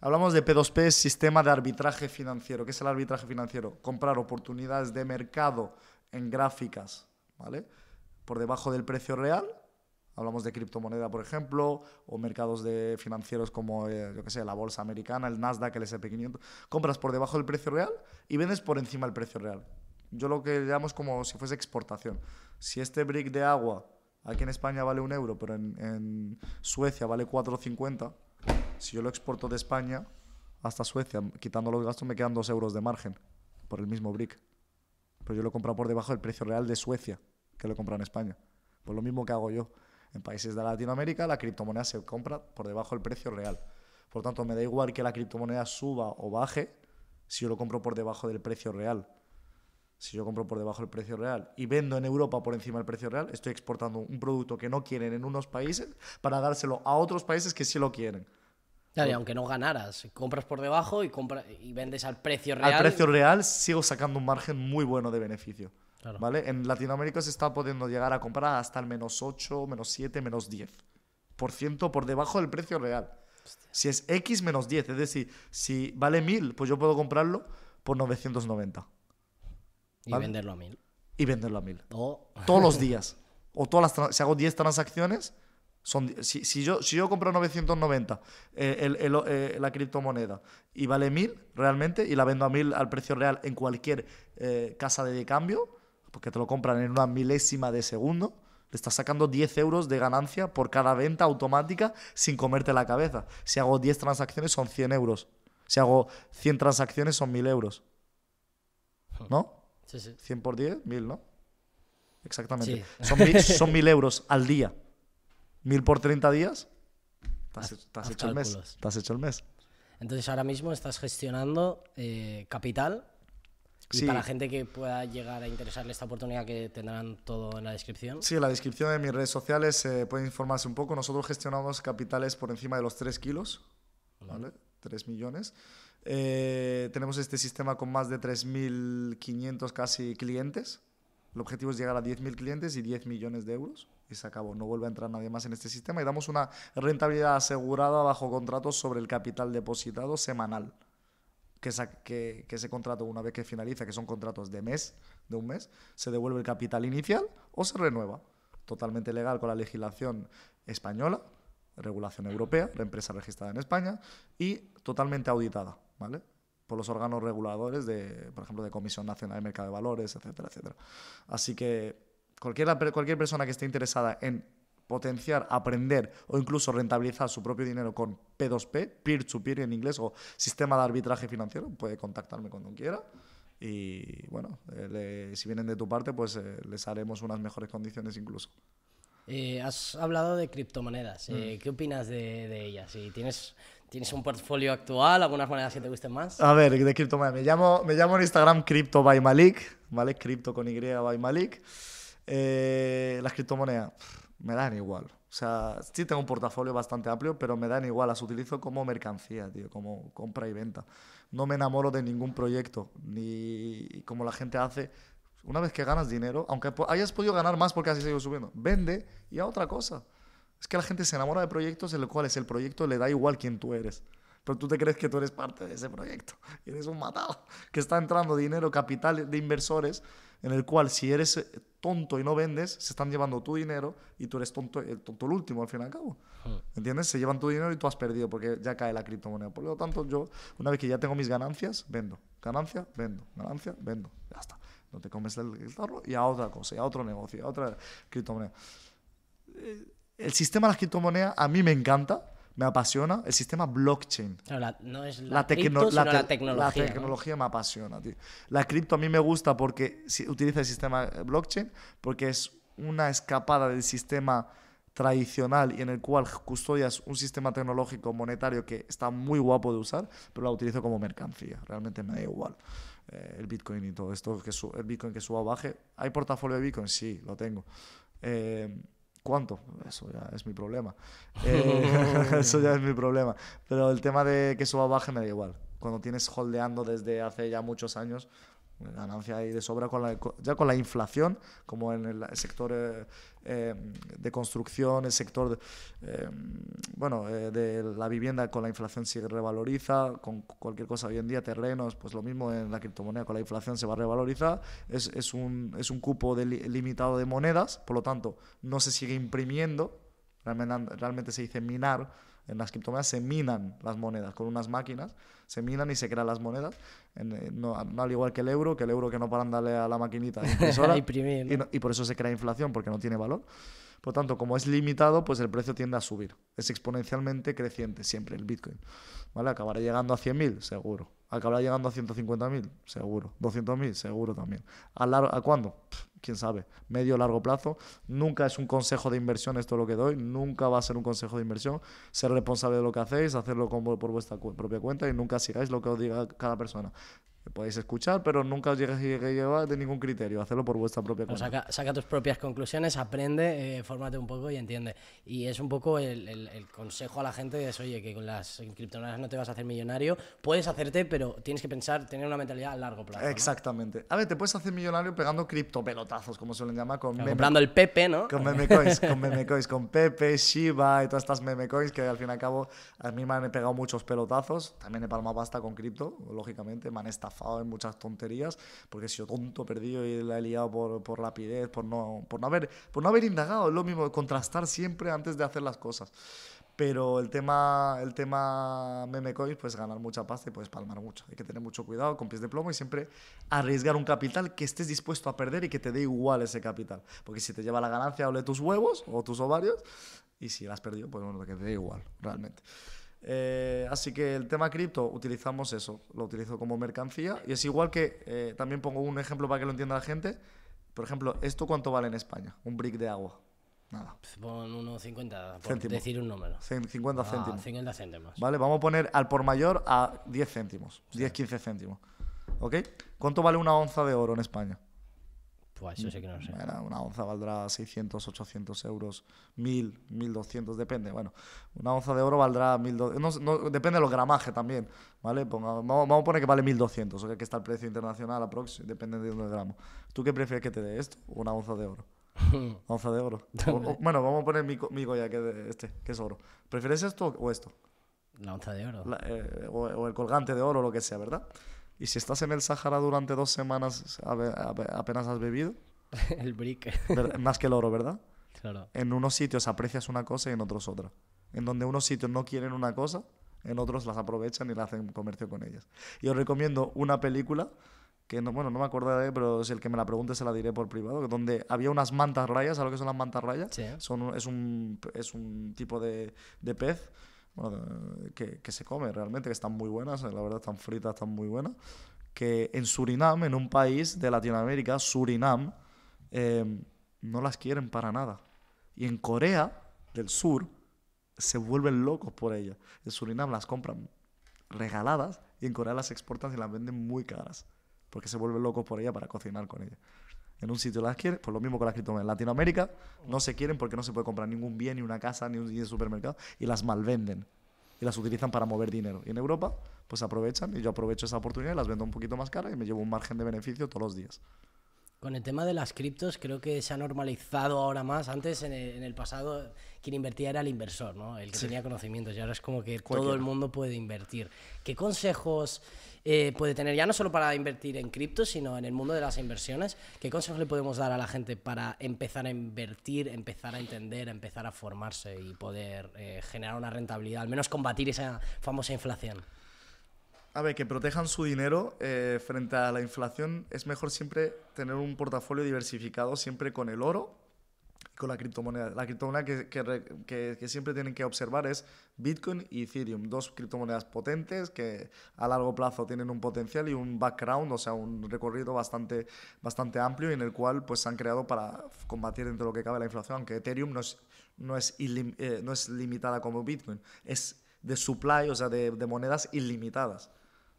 Hablamos de P2P, sistema de arbitraje financiero. ¿Qué es el arbitraje financiero? Comprar oportunidades de mercado en gráficas, ¿vale? Por debajo del precio real. Hablamos de criptomoneda, por ejemplo, o mercados de financieros como, eh, yo qué sé, la bolsa americana, el Nasdaq, el S&P 500. Compras por debajo del precio real y vendes por encima del precio real yo lo que llamo es como si fuese exportación. Si este brick de agua aquí en España vale un euro, pero en, Suecia vale 4,50, si yo lo exporto de España hasta Suecia, quitando los gastos, me quedan dos euros de margen por el mismo brick. Pero yo lo compro por debajo del precio real de Suecia, que lo compra en España. Pues lo mismo que hago yo. En países de Latinoamérica la criptomoneda se compra por debajo del precio real. Por tanto, me da igual que la criptomoneda suba o baje si yo lo compro por debajo del precio real. Si yo compro por debajo del precio real y vendo en Europa por encima del precio real, estoy exportando un producto que no quieren en unos países para dárselo a otros países que sí lo quieren. aunque no ganaras, compras por debajo y, y vendes al precio real. Al precio real sigo sacando un margen muy bueno de beneficio. ¿vale? En Latinoamérica se está pudiendo llegar a comprar hasta el menos 8, menos 7, menos 10% por, ciento por debajo del precio real. Si es X menos 10, es decir, si vale 1000, pues yo puedo comprarlo por 990. Y venderlo a mil. Y venderlo a mil. Todos los días. O todas las si hago 10 transacciones, son, si, si, yo, si yo compro 990 eh, eh, la criptomoneda y vale 1000 realmente y la vendo a 1000 al precio real en cualquier eh, casa de cambio, porque te lo compran en una milésima de segundo, le estás sacando 10 euros de ganancia por cada venta automática sin comerte la cabeza. Si hago 10 transacciones son 100 euros. Si hago 100 transacciones son 1000 euros. ¿No? 100 por 10, 1000, ¿no? Exactamente. Son, 1000 euros al día. 1000 por 30 días. Te has, hecho el mes. hecho el mes. Entonces ahora mismo estás gestionando eh, capital. para la gente que pueda llegar a interesarle esta oportunidad que tendrán todo en la descripción. Sí, en la descripción de mis redes sociales eh, pueden informarse un poco. Nosotros gestionamos capitales por encima de los 3 kilos, ¿vale? 3 millones. Eh, tenemos este sistema con más de 3.500 casi clientes. El objetivo es llegar a 10.000 clientes y 10 millones de euros. Y se acabó, no vuelve a entrar nadie más en este sistema. Y damos una rentabilidad asegurada bajo contratos sobre el capital depositado semanal. Que, que, que ese contrato, una vez que finaliza, que son contratos de mes, de un mes, se devuelve el capital inicial o se renueva. Totalmente legal con la legislación española, regulación europea, la empresa registrada en España y totalmente auditada ¿vale? por los órganos reguladores de, por ejemplo, de Comisión Nacional de Mercado de Valores, etcétera, etcétera. Así que cualquier, cualquier persona que esté interesada en potenciar, aprender o incluso rentabilizar su propio dinero con P2P, peer-to-peer en inglés o sistema de arbitraje financiero, puede contactarme cuando quiera. Y bueno, eh, si vienen de tu parte, pues eh, les haremos unas mejores condiciones incluso. Eh, has hablado de criptomonedas. Mm. ¿Qué opinas de, de ellas? Si tienes ¿Tienes un portfolio actual? ¿Algunas monedas que te gusten más? A ver, de criptomonedas. Me llamo, me llamo en Instagram Crypto by Malik, ¿vale? Crypto con Y by Malik. Eh, las criptomonedas me dan igual. O sea, sí tengo un portafolio bastante amplio, pero me dan igual. Las utilizo como mercancía, tío, como compra y venta. No me enamoro de ningún proyecto, ni como la gente hace. Una vez que ganas dinero, aunque hayas podido ganar más porque así sigue subiendo, vende y a otra cosa. Es que la gente se enamora de proyectos en los cuales el proyecto le da igual quién tú eres. Pero tú te crees que tú eres parte de ese proyecto. y Eres un matado que está entrando dinero, capital de inversores, en el cual si eres eh, tonto y no vendes, se están llevando tu dinero y tú eres tonto el, tonto el último, al fin y al cabo. ¿Entiendes? Se llevan tu dinero y tú has perdido porque ya cae la criptomoneda. Por lo tanto, yo, una vez que ya tengo mis ganancias, vendo. Ganancia, vendo. Ganancia, vendo. Ya está. No te comes el, tarro y a otra cosa, a otro negocio, a otra criptomoneda. Eh, el sistema de las criptomonedas a mí me encanta, me apasiona, el sistema blockchain. la, no es la, tecnología. La tecnología me apasiona, tío. La cripto a mí me gusta porque utiliza el sistema eh, blockchain, porque es una escapada del sistema tradicional y en el cual custodias un sistema tecnológico monetario que está muy guapo de usar, pero la utilizo como mercancía. Realmente me da igual eh, el Bitcoin y todo esto, que el Bitcoin que suba o baje. ¿Hay portafolio de Bitcoin? Sí, lo tengo. Eh, ¿Cuánto? Eso ya es mi problema. Eh, eso ya es mi problema. Pero el tema de que suba o baje me da igual. Cuando tienes holdeando desde hace ya muchos años, ganancia hay de sobra con la, ya con la inflación, como en el sector eh, eh, de construcción, el sector eh, bueno, de la vivienda con la inflación se revaloriza, con cualquier cosa hoy en día, terrenos, pues lo mismo en la criptomoneda con la inflación se va a revalorizar, es, un, es un cupo limitado de monedas, por lo tanto no se sigue imprimiendo, realmente se dice minar, en las criptomonedas se minan las monedas con unas máquinas, se minan y se crean las monedas, eh, no, al igual que el euro, que el euro que no paran darle a la maquinita impresora, y, por eso se crea inflación, porque no tiene valor. Por tanto, como es limitado, pues el precio tiende a subir. Es exponencialmente creciente siempre el Bitcoin. ¿Vale? Acabará llegando a 100.000, seguro. Acabará llegando a 150.000, seguro. 200.000, seguro también. ¿A, a cuándo? quién sabe, medio o largo plazo. Nunca es un consejo de inversión esto lo que doy, nunca va a ser un consejo de inversión. Ser responsable de lo que hacéis, hacerlo por vuestra propia cuenta y nunca sigáis lo que os diga cada persona podéis escuchar, pero nunca os lleguéis a llevar de ningún criterio, hacedlo por vuestra propia cuenta. Saca, tus propias conclusiones, aprende, eh, fórmate un poco y entiende. Y es un poco el, consejo a la gente es, oye, que con las criptomonedas no te vas a hacer millonario, puedes hacerte, pero tienes que pensar, tener una mentalidad a largo plazo. Exactamente. A ver, te puedes hacer millonario pegando cripto Pelotazos como suelen llamar, con Comprando el Pepe, ¿no? Con memecoins, con con Pepe, Shiba y todas estas memecoins que al fin y al cabo a mí me han pegado muchos pelotazos, también he palmado pasta con cripto, lógicamente, me han en muchas tonterías, porque he sido tonto, perdido y la he liado por, rapidez, por no, por, no haber, por no haber indagado. Es lo mismo, contrastar siempre antes de hacer las cosas. Pero el tema, el tema coins pues ganar mucha pasta y puedes palmar mucho. Hay que tener mucho cuidado con pies de plomo y siempre arriesgar un capital que estés dispuesto a perder y que te dé igual ese capital. Porque si te lleva la ganancia, ole tus huevos o tus ovarios. Y si la has perdido, pues bueno, que te dé igual, realmente. Eh, así que el tema cripto, utilizamos eso, lo utilizo como mercancía y es igual que, eh, también pongo un ejemplo para que lo entienda la gente, por ejemplo, ¿esto cuánto vale en España? Un brick de agua. Nada. Pues pon 1,50 por decir un número. 50 ah, céntimos. 50 céntimos. Vale, vamos a poner al por mayor a 10 céntimos, 10-15 céntimos. ¿Ok? ¿Cuánto vale una onza de oro en España? Pues una onza valdrá 600, 800 euros, 1000, 1200, depende. Bueno, una onza de oro valdrá 1200, no, depende del gramaje también, ¿vale? vamos, a poner que vale 1200, o que está el precio internacional aproximadamente, depende de dónde gramo. ¿Tú qué prefieres que te dé esto o una onza de oro? onza de oro. bueno, vamos a poner mi, mi Goya, que, este, que es oro. ¿Prefieres esto o esto? La onza de oro. Eh, o el colgante de oro, lo que sea, ¿verdad? Y si estás en el Sahara durante dos semanas, apenas has bebido. el brick. Más que el oro, ¿verdad? Claro. En unos sitios aprecias una cosa y en otros otra. En donde unos sitios no quieren una cosa, en otros las aprovechan y la hacen comercio con ellas. Y os recomiendo una película que no, bueno, no me ella, pero si el que me la pregunte se la diré por privado, donde había unas mantas rayas, ¿sabes lo que son las mantas rayas? Sí. Son, es, un, es un tipo de, de pez eh, que, se come realmente, que están muy buenas, la verdad están fritas, están muy buenas, que en Surinam, en un país de Latinoamérica, Surinam, em, no las quieren para nada. Y en Corea del Sur se vuelven locos por ellas. En Surinam las compran regaladas y en Corea las exportan y las venden muy caras, porque se vuelven locos por ellas para cocinar con ellas en un sitio las quieren, pues lo mismo que las criptomonedas. En Latinoamérica no se quieren porque no se puede comprar ningún bien, ni una casa, ni un, supermercado, y las malvenden y las utilizan para mover dinero. Y en Europa, pues aprovechan y yo aprovecho esa oportunidad y las vendo un poquito más caras y me llevo un margen de beneficio todos los días. Con el tema de las criptos creo que se ha normalizado ahora más. Antes, en el, pasado, quien invertía era el inversor, ¿no? el que tenía conocimientos. Y ahora es como que todo el mundo puede invertir. ¿Qué consejos eh, puede tener, ya no solo para invertir en criptos sino en el mundo de las inversiones? ¿Qué consejos le podemos dar a la gente para empezar a invertir, empezar a entender, empezar a formarse y poder eh, generar una rentabilidad, al menos combatir esa famosa inflación? a ver, que protejan su dinero eh, frente a la inflación, es mejor siempre tener un portafolio diversificado, siempre con el oro y con la criptomoneda. La criptomoneda que, que, siempre tienen que observar es Bitcoin y Ethereum, dos criptomonedas potentes que a largo plazo tienen un potencial y un background, o sea, un recorrido bastante, bastante amplio en el cual pues, se han creado para combatir dentro de lo que cabe la inflación, aunque Ethereum no es, no es, eh, no es limitada como Bitcoin, es de supply, o sea, de monedas ilimitadas.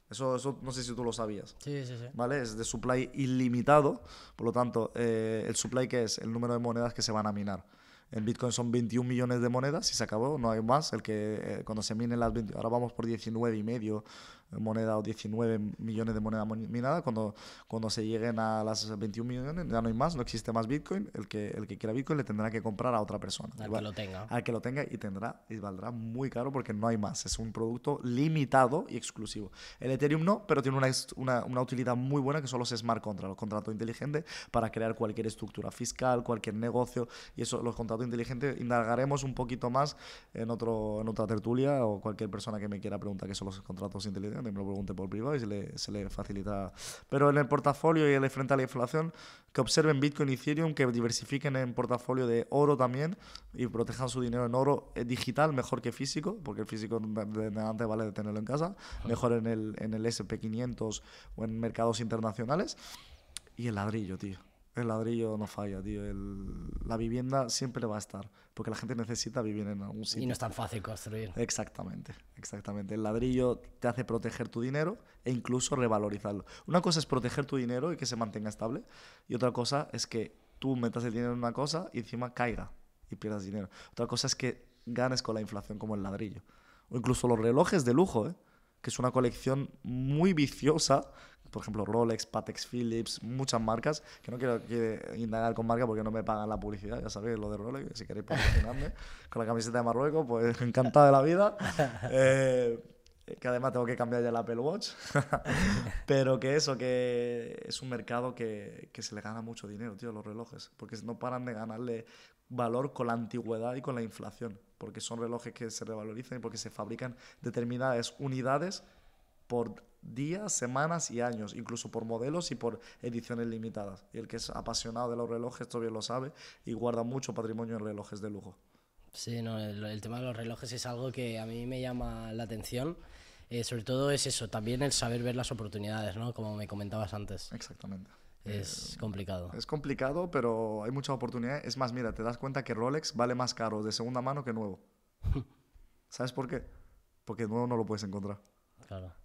Eso, eso no sé si tú lo sabías. Sí, sí, sí. ¿Vale? Es de supply ilimitado. Por lo tanto, eh, el supply que es el número de monedas que se van a minar. En Bitcoin son 21 millones de monedas y se acabó, no hay más. El que eh, cuando se minen las 20, ahora vamos por 19 y medio, moneda o 19 millones de moneda minada, cuando, cuando se lleguen a las 21 millones ya no hay más, no existe más Bitcoin, el que, el que quiera Bitcoin le tendrá que comprar a otra persona. Al que lo tenga. Al que lo tenga y tendrá y valdrá muy caro porque no hay más, es un producto limitado y exclusivo. El Ethereum no, pero tiene una, una, una utilidad muy buena que son los smart contracts, los contratos inteligentes para crear cualquier estructura fiscal, cualquier negocio y eso, los contratos inteligentes indagaremos un poquito más en, otro, en otra tertulia o cualquier persona que me quiera preguntar qué son los contratos inteligentes me lo pregunte por privado y se le, se le facilita. Pero en el portafolio y el frente a la inflación, que observen Bitcoin y Ethereum, que diversifiquen en portafolio de oro también y protejan su dinero en oro eh, digital mejor que físico, porque el físico de antes vale tenerlo en casa, mejor en el, en el SP500 o en mercados internacionales. Y el ladrillo, tío. El ladrillo no falla, tío. la vivienda siempre va a estar, porque la gente necesita vivir en algún sitio. Y no es tan fácil construir. Exactamente, exactamente. El ladrillo te hace proteger tu dinero e incluso revalorizarlo. Una cosa es proteger tu dinero y que se mantenga estable, y otra cosa es que tú metas el dinero en una cosa y encima caiga y pierdas dinero. Otra cosa es que ganes con la inflación como el ladrillo. O incluso los relojes de lujo, ¿eh? que es una colección muy viciosa por ejemplo Rolex, Patex Philips, muchas marcas, que no quiero indagar con marca porque no me pagan la publicidad, ya sabéis lo de Rolex, si queréis posicionarme. con la camiseta de Marruecos, pues encantada de la vida. Eh, que además tengo que cambiar ya el Apple Watch, pero que eso, que es un mercado que, que, se le gana mucho dinero, tío, los relojes, porque no paran de ganarle valor con la antigüedad y con la inflación, porque son relojes que se revalorizan y porque se fabrican determinadas unidades por días, semanas y años, incluso por modelos y por ediciones limitadas. Y el que es apasionado de los relojes, todavía lo sabe, y guarda mucho patrimonio en relojes de lujo. Sí, no, el, tema de los relojes es algo que a mí me llama la atención. Eh, sobre todo es eso, también el saber ver las oportunidades, ¿no? Como me comentabas antes. Exactamente. Es eh, complicado. Es complicado, pero hay muchas oportunidades. Es más, mira, te das cuenta que Rolex vale más caro de segunda mano que nuevo. ¿Sabes por qué? Porque nuevo no lo puedes encontrar.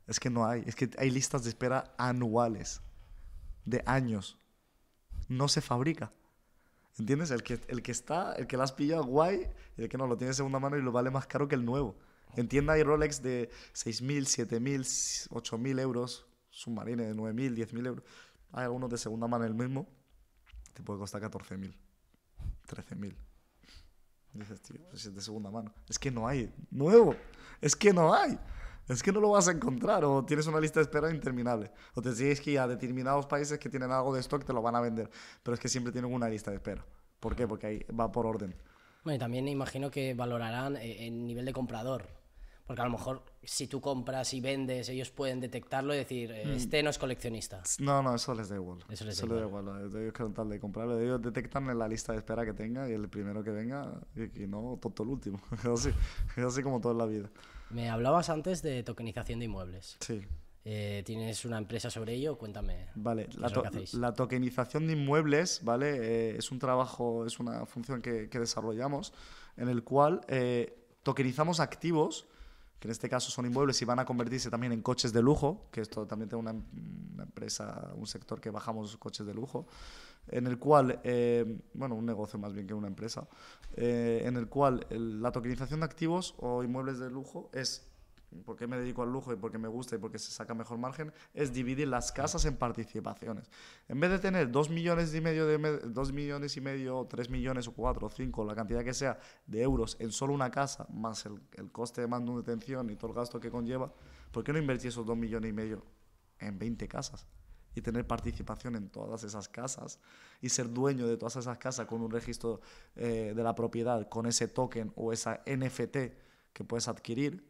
Es que no hay, es que hay listas de espera anuales, de años. No se fabrica. ¿Entiendes? El que, el que está, el que las pilla guay, y el que no, lo tiene de segunda mano y lo vale más caro que el nuevo. En hay Rolex de 6.000, 7.000, 8.000 euros, submarines de 9.000, 10.000 euros. Hay algunos de segunda mano el mismo, te puede costar 14.000, 13.000. Dices, tío, pues es de segunda mano. Es que no hay nuevo. Es que no hay. Es que no lo vas a encontrar o tienes una lista de espera interminable. O te sigues que a determinados países que tienen algo de stock te lo van a vender. Pero es que siempre tienen una lista de espera. ¿Por qué? Porque ahí va por orden. Bueno, y también imagino que valorarán eh, el nivel de comprador. Porque a lo mejor si tú compras y vendes, ellos pueden detectarlo y decir, eh, mm. este no es coleccionista. No, no, eso les da igual. Eso les, da, igual. Ellos tal de comprarlo, ellos detectan en la lista de espera que tenga y el primero que venga, y, no, todo el último. así, así como toda la vida. Me hablabas antes de tokenización de inmuebles. Sí. Eh, ¿Tienes una empresa sobre ello? Cuéntame. Vale, la, la, tokenización de inmuebles, ¿vale? Eh, es un trabajo, es una función que, desarrollamos en el cual eh, tokenizamos activos, que en este caso son inmuebles y van a convertirse también en coches de lujo, que esto también tiene una empresa, un sector que bajamos coches de lujo en el cual, eh, bueno, un negocio más bien que una empresa, eh, en el cual la tokenización de activos o inmuebles de lujo es, porque me dedico al lujo y porque me gusta y porque se saca mejor margen, es dividir las casas en participaciones. En vez de tener 2 millones y medio, de, 2 millones y medio, 3 millones o 4 o 5, la cantidad que sea, de euros en solo una casa, más el, coste de detención y todo el gasto que conlleva, ¿por qué no invertir esos 2 millones y medio en 20 casas? y tener participación en todas esas casas y ser dueño de todas esas casas con un registro eh, de la propiedad, con ese token o esa NFT que puedes adquirir,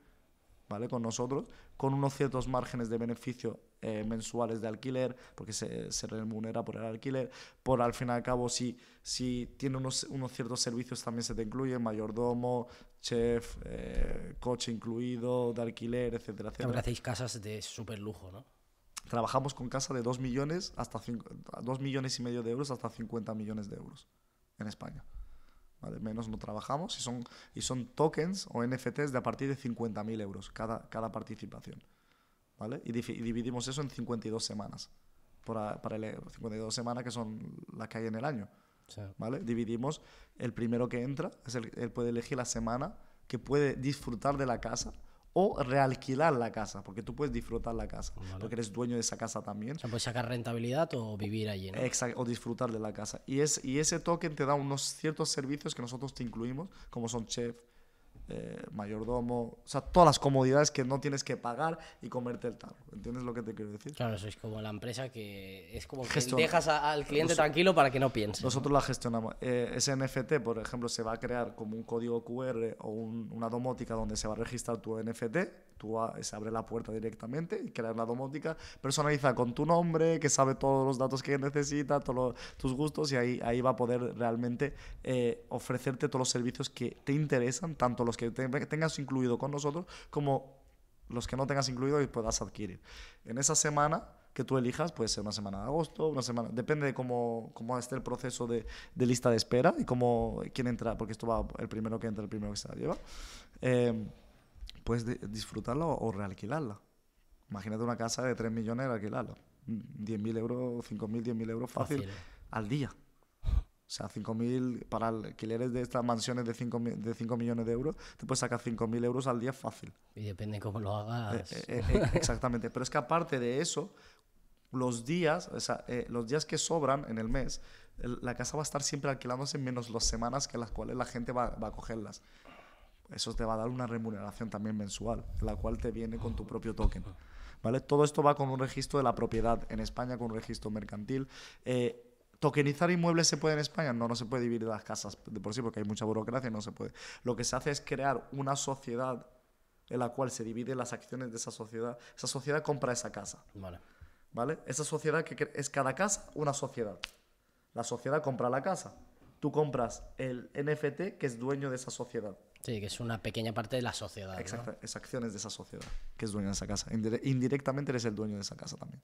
¿vale? Con nosotros, con unos ciertos márgenes de beneficio eh, mensuales de alquiler, porque se, remunera por el alquiler, por al fin y al cabo, si, si tiene unos, unos ciertos servicios también se te incluye, mayordomo, chef, eh, coche incluido, de alquiler, etcétera, etcétera. hacéis casas de súper lujo, ¿no? trabajamos con casa de 2 millones, hasta millones y medio de euros hasta 50 millones de euros en España. ¿Vale? Menos no trabajamos y son, y son tokens o NFTs de a partir de 50.000 euros cada, cada participación. ¿Vale? Y, dividimos eso en 52 semanas. Para, para el, 52 semanas que son las que hay en el año. ¿Vale? Dividimos el primero que entra, es él puede elegir la semana que puede disfrutar de la casa o realquilar la casa, porque tú puedes disfrutar la casa, porque eres dueño de esa casa también. O sea, puedes sacar rentabilidad o vivir allí, Exacto, o disfrutar de la casa. Y, es, y ese token te da unos ciertos servicios que nosotros te incluimos, como son chef, eh, mayordomo, o sea, todas las comodidades que no tienes que pagar y comerte el tal, ¿Entiendes lo que te quiero decir? Claro, sois como la empresa que es como que dejas al cliente tranquilo para que no piense. Nosotros la gestionamos. Eh, ese NFT, por ejemplo, se va a crear como un código QR o una domótica donde se va a registrar tu NFT. Tú ah, se abre la puerta directamente y crear la domótica personaliza con tu nombre, que sabe todos los datos que necesita, todos tus gustos y ahí, ahí va a poder realmente eh, ofrecerte todos los servicios que te interesan, tanto los que que tengas incluido con nosotros como los que no tengas incluido y puedas adquirir. En esa semana que tú elijas, puede ser una semana de agosto, una semana, depende de cómo, esté el proceso de, lista de espera y cómo, quién entra, porque esto va el primero que entra, el primero que se la lleva, eh, puedes disfrutarlo o, o, realquilarla. Imagínate una casa de 3 millones y alquilarla. 10.000 mm, euros, 5.000, 10.000 euros fácil, al día. O sea, 5.000 para alquileres de estas mansiones de 5, de 5 millones de euros, te puedes sacar 5.000 euros al día fácil. Y depende cómo lo hagas. Eh, eh, eh, exactamente. Pero es que aparte de eso, los días, los días que sobran en el mes, la casa va a estar siempre alquilándose menos las semanas que las cuales la gente va, a cogerlas. Eso te va a dar una remuneración también mensual, la cual te viene con tu propio token. ¿Vale? Todo esto va con un registro de la propiedad en España, con un registro mercantil. ¿Tokenizar inmuebles se puede en España? No, no se puede dividir las casas de por sí porque hay mucha burocracia no se puede. Lo que se hace es crear una sociedad en la cual se dividen las acciones de esa sociedad. Esa sociedad compra esa casa. Vale. ¿Vale? Esa sociedad que es cada casa una sociedad. La sociedad compra la casa. Tú compras el NFT que es dueño de esa sociedad. Sí, que es una pequeña parte de la sociedad. Exacto, es acciones de esa sociedad que es dueño de esa casa. indirectamente eres el dueño de esa casa también.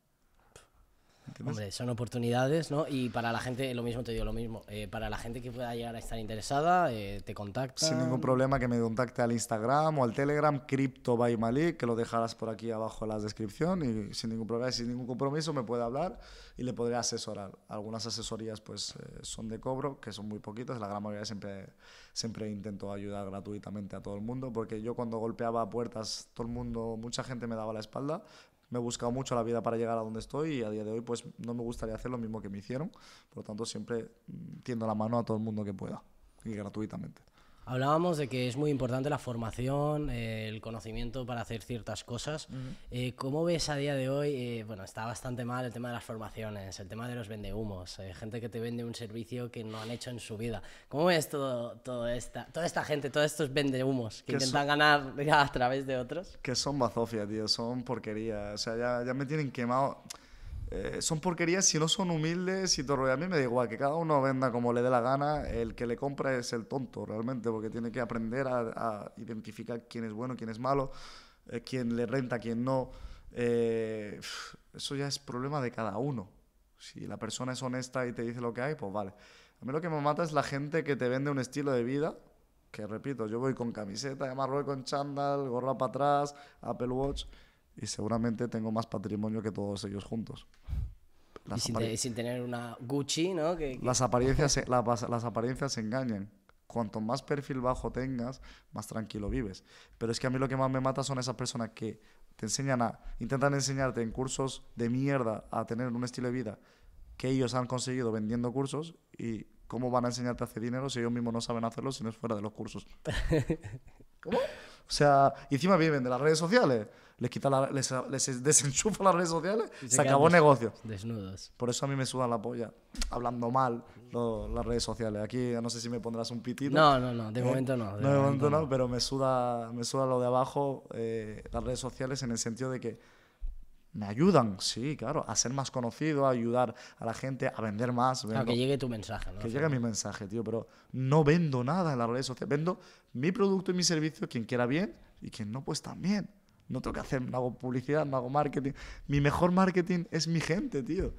Hombre, son oportunidades, ¿no? Y para la gente, lo mismo te digo, lo mismo. Eh, para la gente que pueda llegar a estar interesada, eh, te contacta. Sin ningún problema que me contacte al Instagram o al Telegram, Crypto by Malik, que lo dejarás por aquí abajo en la descripción. Y sin ningún problema, sin ningún compromiso, me puede hablar y le podré asesorar. Algunas asesorías pues eh, son de cobro, que son muy poquitas. La gran mayoría siempre, siempre intento ayudar gratuitamente a todo el mundo, porque yo cuando golpeaba puertas, todo el mundo, mucha gente me daba la espalda, me he buscado mucho la vida para llegar a donde estoy y a día de hoy pues no me gustaría hacer lo mismo que me hicieron. Por lo tanto, siempre mm, tiendo la mano a todo el mundo que pueda y gratuitamente. Hablábamos de que es muy importante la formación, eh, el conocimiento para hacer ciertas cosas. Eh, ¿Cómo ves a día de hoy? Eh, bueno, está bastante mal el tema de las formaciones, el tema de los vendehumos, gente que te vende un servicio que no han hecho en su vida. ¿Cómo ves todo, esta, toda esta gente, todos estos vendehumos que intentan ganar a través de otros? Que son bazofia, tío, son porquería. O sea, ya, ya me tienen quemado. Eh, son porquerías si no son humildes y si todo. A mí me da igual, que cada uno venda como le dé la gana, el que le compra es el tonto realmente, porque tiene que aprender a, identificar quién es bueno, quién es malo, eh, quién le renta, quién no. Eh, eso ya es problema de cada uno. Si la persona es honesta y te dice lo que hay, pues vale. A mí lo que me mata es la gente que te vende un estilo de vida, que repito, yo voy con camiseta de Marruecos, con chándal, gorra para atrás, Apple Watch y seguramente tengo más patrimonio que todos ellos juntos. y sin, tener una Gucci, ¿no? Las, apariencias, las apariencias engañan. Cuanto más perfil bajo tengas, más tranquilo vives. Pero es que a mí lo que más me mata son esas personas que te enseñan a, intentan enseñarte en cursos de mierda a tener un estilo de vida que ellos han conseguido vendiendo cursos y cómo van a enseñarte a hacer dinero si ellos mismos no saben hacerlo si no es fuera de los cursos. ¿Cómo? O sea, encima viven de las redes sociales les, quita la, les, desenchufa las redes sociales, se, se, acabó el negocio. Desnudos. Por eso a mí me suda la polla, hablando mal las redes sociales. Aquí no sé si me pondrás un pitito. No, no, no, de eh, momento no. De, momento, no, pero me suda, me suda lo de abajo, eh, las redes sociales, en el sentido de que me ayudan, sí, claro, a ser más conocido, a ayudar a la gente, a vender más. Ah, vendo, que llegue tu mensaje, ¿no? Que llegue mi mensaje, tío, pero no vendo nada en las redes sociales. Vendo mi producto y mi servicio, quien quiera bien y quien no, pues también. No tengo que hacer, no hago publicidad, no hago marketing. Mi mejor marketing es mi gente, tío.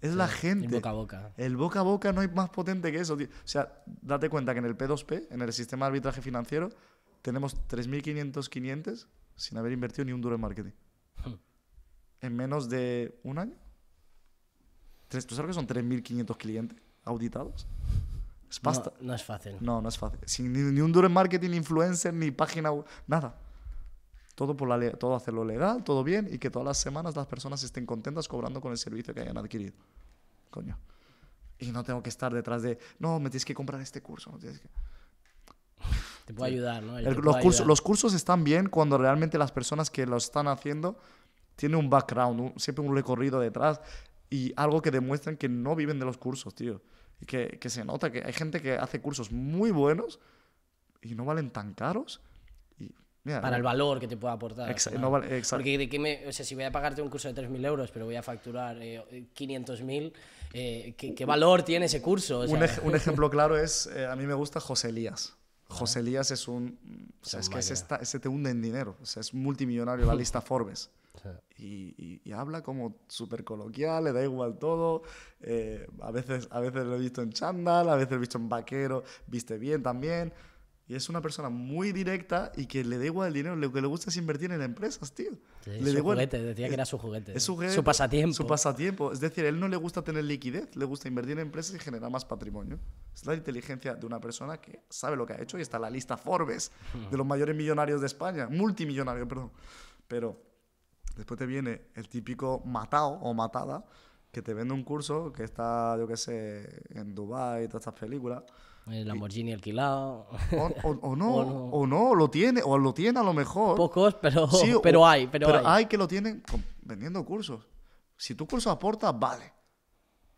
Es la gente. El boca a boca. El boca a boca no hay más potente que eso, tío. O sea, date cuenta que en el P2P, en el sistema de arbitraje financiero, tenemos 3.500 clientes sin haber invertido ni un duro en marketing. Hmm. en menos de un año. ¿Tú sabes que son 3.500 clientes auditados? Es No, es fácil. No, no es fácil. Sin ni, un duro en marketing, influencer, ni página nada. Todo, por todo hacerlo legal, todo bien y que todas las semanas las personas estén contentas cobrando con el servicio que hayan adquirido. Coño. Y no tengo que estar detrás de, no, me tienes que comprar este curso. Te puedo ayudar, los, los cursos están bien cuando realmente las personas que lo están haciendo tienen un background, siempre un recorrido detrás y algo que demuestran que no viven de los cursos, tío. Y que, que se nota que hay gente que hace cursos muy buenos y no valen tan caros para eh. el valor que te puede aportar. Porque o sea, si voy a pagarte un curso de 3.000 euros, pero voy a facturar 500.000, eh, eh, ¿qué, valor tiene ese curso? un, ejemplo claro es, a mí me gusta José Elías. José Elías es un... O sea, es que ese, te hunde en dinero. O sea, es multimillonario la lista Forbes. Y, habla como súper coloquial, le da igual todo. a, veces, a veces lo he visto en chándal, a veces lo he visto en vaquero, viste bien también. Y es una persona muy directa y que le da igual el dinero. Lo que le gusta es invertir en empresas, tío. su juguete, decía que era su juguete. Es eh. su, pasatiempo. Su pasatiempo. Es decir, a él no le gusta tener liquidez, le gusta invertir en empresas y generar más patrimonio. Es la inteligencia de una persona que sabe lo que ha hecho y está en la lista Forbes de los mayores millonarios de España. Multimillonario, perdón. Pero después te viene el típico matado o matada que te vende un curso que está, yo qué sé, en Dubai, todas estas películas el Lamborghini alquilado. O, no, o, no, lo tiene, o lo tiene a lo mejor. Pocos, pero, pero hay. Pero, hay. que lo tienen vendiendo cursos. Si tu curso aporta, vale.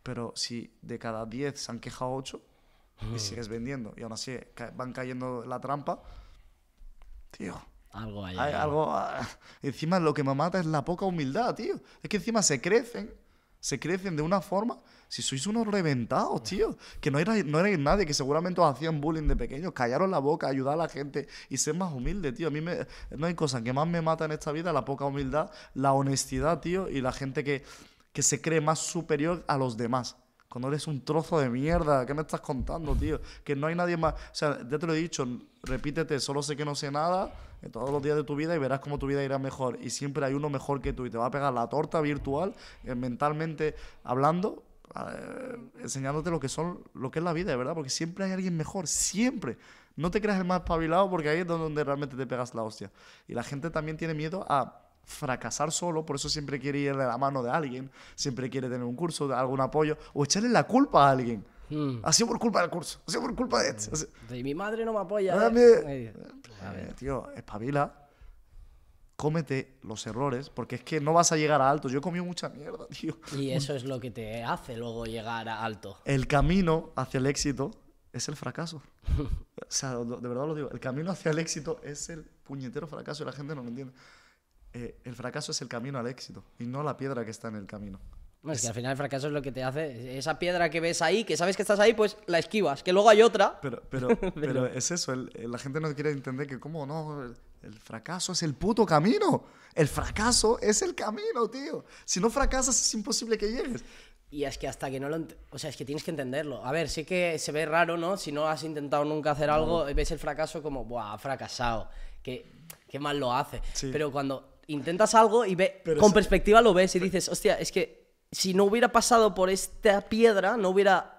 Pero si de cada 10 se han quejado 8 y mm. sigues vendiendo y aún así van cayendo la trampa, tío. Algo hay. algo, ah, encima lo que me mata es la poca humildad, tío. Es que encima se crecen, se crecen de una forma si sois unos reventados, tío. Que no erais, no nadie, que seguramente os hacían bullying de pequeños. callaron la boca, ayudar a la gente y ser más humilde, tío. A mí me, no hay cosa que más me mata en esta vida, la poca humildad, la honestidad, tío, y la gente que, que se cree más superior a los demás cuando eres un trozo de mierda, ¿qué me estás contando, tío? Que no hay nadie más. O sea, ya te lo he dicho, repítete, solo sé que no sé nada en eh, todos los días de tu vida y verás cómo tu vida irá mejor. Y siempre hay uno mejor que tú y te va a pegar la torta virtual, eh, mentalmente hablando, Ah, enseñándote lo que son lo que es la vida de verdad porque siempre hay alguien mejor siempre no te creas el más espabilado porque ahí es donde realmente te pegas la hostia y la gente también tiene miedo a fracasar solo, por eso siempre quiere ir de la mano de alguien, siempre quiere tener un curso, algún apoyo, o echarle la culpa a alguien. Hmm. Ha sido por culpa del curso, ha sido por culpa de este. mi madre no me apoya. Ah, ¿eh? ver, eh, tío, espabila, cómete los errores, porque es que no vas a llegar a alto. Yo he comido mucha mierda, tío. Y eso es lo que te hace luego llegar a alto. El camino hacia el éxito es el fracaso. o sea, de verdad lo digo, el camino hacia el éxito es el puñetero fracaso y la gente no lo entiende. Eh, el fracaso es el camino al éxito y no la piedra que está en el camino. es que al final el fracaso es lo que te hace. Esa piedra que ves ahí, que sabes que estás ahí, pues la esquivas. Que luego hay otra. Pero, pero, pero, es eso. Eh, la gente no quiere entender que, ¿cómo no? El fracaso es el puto camino. El fracaso es el camino, tío. Si no fracasas es imposible que llegues. Y es que hasta que no lo... O sea, es que tienes que entenderlo. A ver, sí que se ve raro, ¿no? Si no has intentado nunca hacer algo, ves el fracaso como, ¡buah, ha fracasado! Qué, qué mal lo hace. Pero cuando intentas algo y ve, con perspectiva lo ves y dices, hostia, es que si no hubiera pasado por esta piedra, no hubiera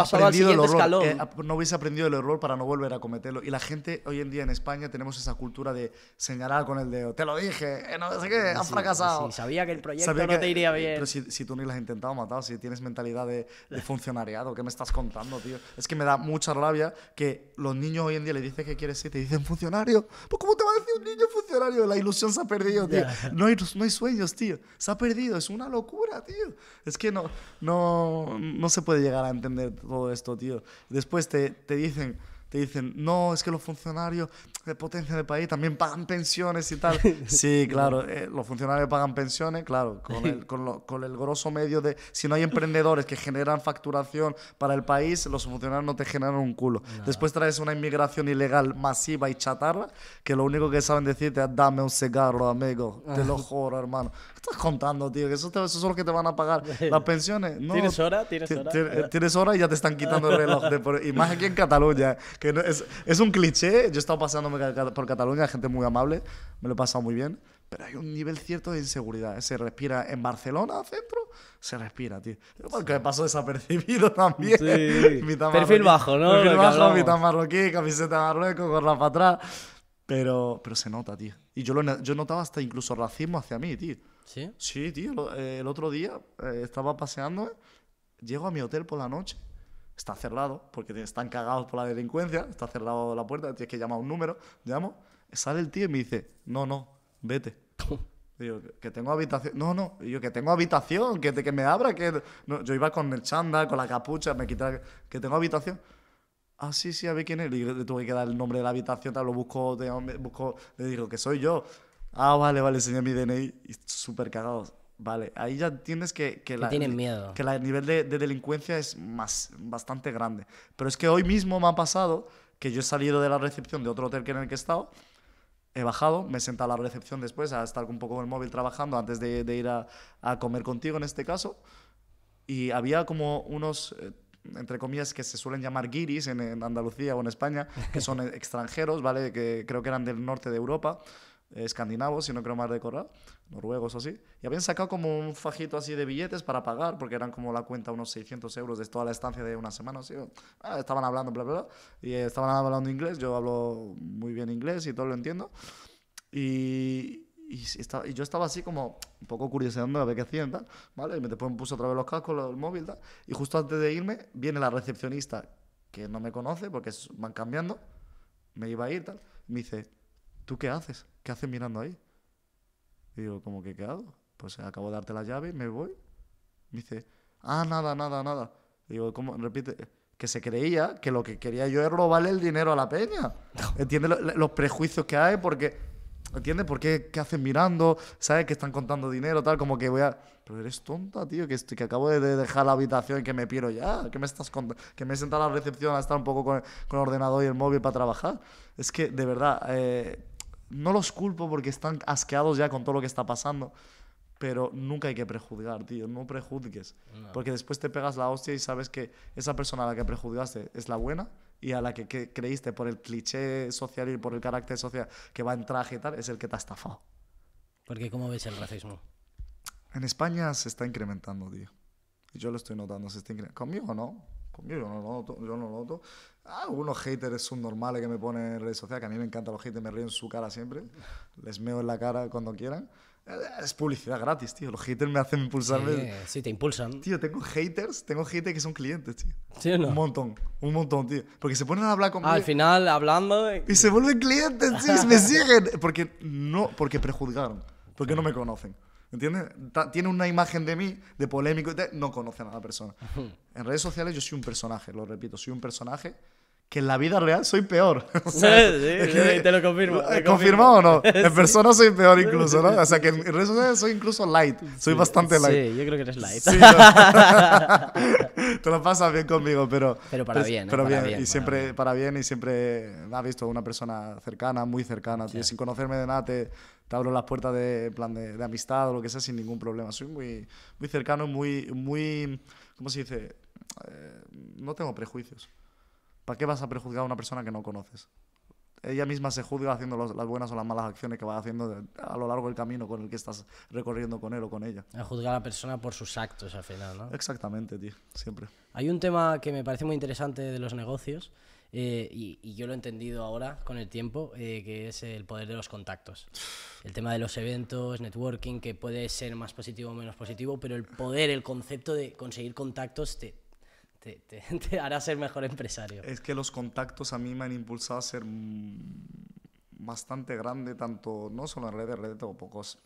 eh, no hubiese aprendido el error para no volver a cometerlo. Y la gente hoy en día en España tenemos esa cultura de señalar con el dedo. Te lo dije, eh, no sé qué, has fracasado. Sí, sabía que el proyecto no te iría eh, bien. Pero si, tú ni las has intentado matar, si tienes mentalidad de, funcionariado, ¿qué me estás contando, tío? Es que me da mucha rabia que los niños hoy en día le dices que quieres ser, te dicen funcionario. Pues ¿cómo te va a decir un niño funcionario? La ilusión se ha perdido, tío. No, hay, no hay sueños, tío. Se ha perdido, es una locura, tío. Es que no, no, no se puede llegar a entender todo esto, tío. Después te, dicen, te dicen, no, es que los funcionarios de potencia del país también pagan pensiones y tal. Sí, claro, eh, los funcionarios pagan pensiones, claro, con el, con, lo, con el grosso medio de... Si no hay emprendedores que generan facturación para el país, los funcionarios no te generan un culo. Después traes una inmigración ilegal masiva y chatarra, que lo único que saben decirte es dame un cigarro, amigo, te lo juro, hermano. ¿Qué estás contando, tío? Que esos son los que te van a pagar las pensiones. No, ¿Tienes hora? ¿Tienes hora? Tienes hora y ya te están quitando el reloj. De, y más aquí en Cataluña, que es, es un cliché, yo he estado pasando por Cataluña, gente muy amable, me lo he pasado muy bien, pero hay un nivel cierto de inseguridad. Se respira en Barcelona, centro, se respira, tío. Porque me paso desapercibido también. Sí. Perfil bajo, ¿no? Perfil bajo, mitad marroquí, camiseta marrueco, gorra para atrás. Pero, pero se nota, tío. Y yo, lo, yo notaba hasta incluso racismo hacia mí, tío. ¿Sí? Sí, tío. Eh, el otro día eh, estaba paseando, llego a mi hotel por la noche está cerrado, porque están cagados por la delincuencia, está cerrado la puerta, tienes que llamar a un número, llamo, sale el tío y me dice, no, no, vete. Digo, que tengo habitación. No, no, yo que tengo habitación, que, que me abra, que. yo iba con el chanda, con la capucha, me quitaba. Que tengo habitación. Ah, sí, sí, a ver quién es. le tuve que dar el nombre de la habitación, tal, lo busco, busco le digo que soy yo. Ah, vale, vale, señor mi DNI. Y súper cagados. Vale, ahí ya tienes que, que, miedo. Que el nivel de, delincuencia es más, bastante grande. Pero es que hoy mismo me ha pasado que yo he salido de la recepción de otro hotel que en el que he estado, he bajado, me he sentado a la recepción después a estar un poco con el móvil trabajando antes de, ir a, comer contigo en este caso, y había como unos... Eh, entre comillas, que se suelen llamar guiris en, en Andalucía o en España, que son extranjeros, ¿vale? Que creo que eran del norte de Europa, escandinavos, si no creo mal recordar, noruegos o así, y habían sacado como un fajito así de billetes para pagar, porque eran como la cuenta unos 600 euros de toda la estancia de una semana, así. Ah, estaban hablando, bla, bla, bla, y estaban hablando inglés, yo hablo muy bien inglés y todo lo entiendo, y, y, y yo estaba así como un poco curioseando a ver qué hacían, ¿vale? Y después me puse otra vez los cascos, el móvil, y justo antes de irme viene la recepcionista, que no me conoce porque van cambiando, me iba a ir, tal, me dice ¿tú qué haces? ¿Qué haces mirando ahí? Y digo, ¿cómo que qué hago? Pues acabo de darte la llave, me voy. Me dice, ah, nada, nada, nada. Y digo, ¿cómo? Repite, que se creía que lo que quería yo era robarle el dinero a la peña. ¿Entiendes los, prejuicios que hay? Porque... ¿Entiendes? ¿Por qué, qué hacen mirando? ¿Sabes? Que están contando dinero, tal, como que voy a... Pero eres tonta, tío, que, estoy, que acabo de dejar la habitación y que me piro ya, que me estás que me he sentado a la recepción a estar un poco con, con, el ordenador y el móvil para trabajar. Es que, de verdad, eh, no los culpo porque están asqueados ya con todo lo que está pasando. Pero nunca hay que prejuzgar, tío. No prejuzgues. Porque después te pegas la hostia y sabes que esa persona a la que prejuzgaste es la buena y a la que, creíste por el cliché social y por el carácter social que va en traje y tal, es el que te ha estafado. Porque ¿cómo ves el racismo? En España se está incrementando, tío. Yo lo estoy notando, se está incrementando. Conmigo no. Conmigo no lo noto. Yo no lo noto. Ah, algunos haters son normales que me ponen en redes sociales, que a mí me encantan los haters, me río en su cara siempre, les meo en la cara cuando quieran. Es publicidad gratis, tío. Los haters me hacen impulsarme. Sí, te impulsan. Tío, tengo haters, tengo haters que son clientes, tío. ¿Sí o no? Un montón, un montón, tío. Porque se ponen a hablar conmigo. al final, hablando. Y se vuelven clientes, tío, me siguen. Porque no, porque prejuzgaron, porque no me conocen. ¿Entiendes? tiene una imagen de mí, de polémico, tal. no conocen a la persona. En redes sociales yo soy un personaje, lo repito, soy un personaje que en la vida real soy peor. te lo confirmo. ¿Confirmado o no? En persona soy peor incluso, ¿no? O sea, que en redes sociales soy incluso light. Soy bastante light. Sí, yo creo que eres light. te lo pasas bien conmigo, pero... Pero para bien. ¿eh? Pero, bien, y siempre para bien. y siempre me has visto una persona cercana, muy cercana. sin conocerme de nada te, abro las puertas de, plan de, amistad o lo que sea sin ningún problema. Soy muy, muy cercano, muy, muy... ¿Cómo se dice? Eh, no tengo prejuicios. ¿Para qué vas a prejuzgar a una persona que no conoces? Ella misma se juzga haciendo las buenas o las malas acciones que va haciendo a lo largo del camino con el que estás recorriendo con él o con ella. A juzgar a la persona por sus actos al final, ¿no? Exactamente, tío, siempre. Hay un tema que me parece muy interesante de los negocios, eh, y, yo lo he entendido ahora con el tiempo, eh, que es el poder de los contactos. El tema de los eventos, networking, que puede ser más positivo o menos positivo, pero el poder, el concepto de conseguir contactos te, te, hará ser mejor empresario. Es que los contactos a mí me han impulsado a ser bastante grande, tanto, no solo en redes, redes tengo pocos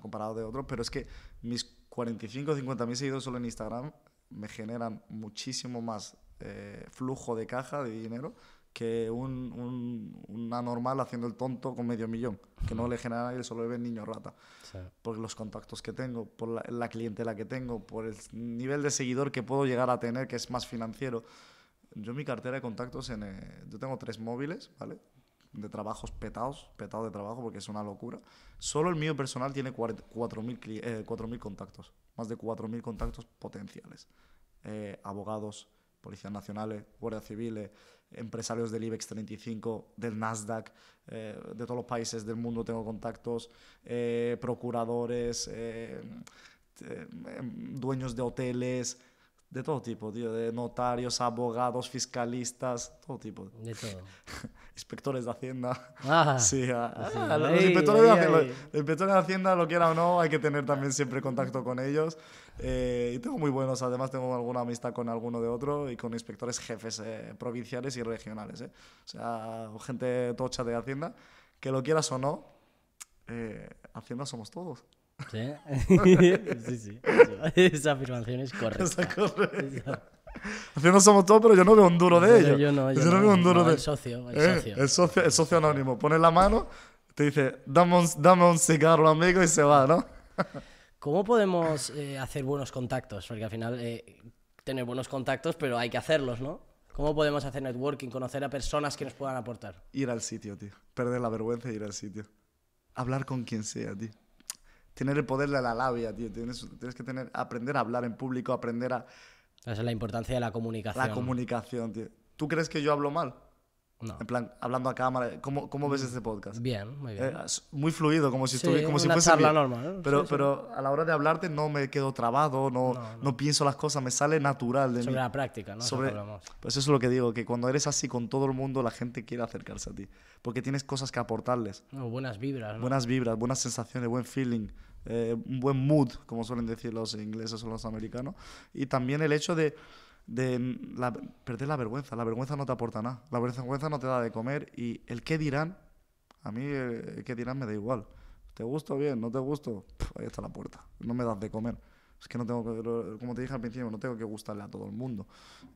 comparado de otros, pero es que mis 45 o 50 mil seguidores solo en Instagram me generan muchísimo más eh, flujo de caja, de dinero, que un, un, una normal haciendo el tonto con medio millón, que no le genera a nadie, solo le ven niño rata. Por los contactos que tengo, por la, clientela que tengo, por el nivel de seguidor que puedo llegar a tener, que es más financiero. Yo mi cartera de contactos, en, eh, yo tengo tres móviles, ¿vale? De trabajos petados, petados de trabajo, porque es una locura. Solo el mío personal tiene 4.000 eh, contactos, más de 4.000 contactos potenciales. Eh, abogados, policías nacionales, guardias civiles, empresarios del IBEX 35, del Nasdaq, eh, de todos los países del mundo tengo contactos, eh, procuradores, eh, dueños de hoteles, de todo tipo, tío, de notarios, abogados, fiscalistas, todo tipo. De todo. inspectores de Hacienda. sí, los, inspectores de Hacienda, inspectores de Hacienda, lo quiera o no, hay que tener también siempre contacto con ellos. Eh, y tengo muy buenos, además tengo alguna amistad con alguno de otro y con inspectores jefes eh, provinciales y regionales. Eh. O sea, gente tocha de Hacienda, que lo quieras o no, Hacienda somos todos. Sí, sí, sí. Esa afirmación es correcta. Esa no somos todos, pero yo no veo un duro de ellos. Yo no, veo un duro de eh, el socio, el, socio. anónimo. Pone la mano, te dice, dame un, un cigarro, amigo, y se va, ¿no? ¿Cómo podemos eh, hacer buenos contactos? Porque al final, eh, tener buenos contactos, pero hay que hacerlos, ¿no? ¿Cómo podemos hacer networking, conocer a personas que nos puedan aportar? Ir al sitio, tío. Perder la vergüenza e ir al sitio. Hablar con quien sea, tío tener el poder de la labia, tío. Tienes, tienes que tener, aprender a hablar en público, aprender a... Esa es la importancia de la comunicación. La comunicación, tío. ¿Tú crees que yo hablo mal? En plan, hablando a cámara, ¿cómo, cómo ves mm, este podcast? Bien, muy bien. Eh, muy fluido, como si, sí, estuviera, como si fuese charla normal. Pero, pero a la hora de hablarte no me quedo trabado, no, no, pienso las cosas, me sale natural de Sobre la práctica, ¿no? Sobre, pues eso es lo que digo, que cuando eres así con todo el mundo, la gente quiere acercarse a ti, porque tienes cosas que aportarles. buenas vibras. Buenas vibras, buenas sensaciones, buen feeling. Eh, un buen mood, como suelen decir los ingleses o los americanos, y también el hecho de, de la, perder la vergüenza. La vergüenza no te aporta nada. La vergüenza no te da de comer y el qué dirán, a mí eh, el qué dirán me da igual. ¿Te gusto bien? ¿No te gusto? ahí está la puerta. No me das de comer. Es que no tengo que, como te dije al principio, no tengo que gustarle a todo el mundo.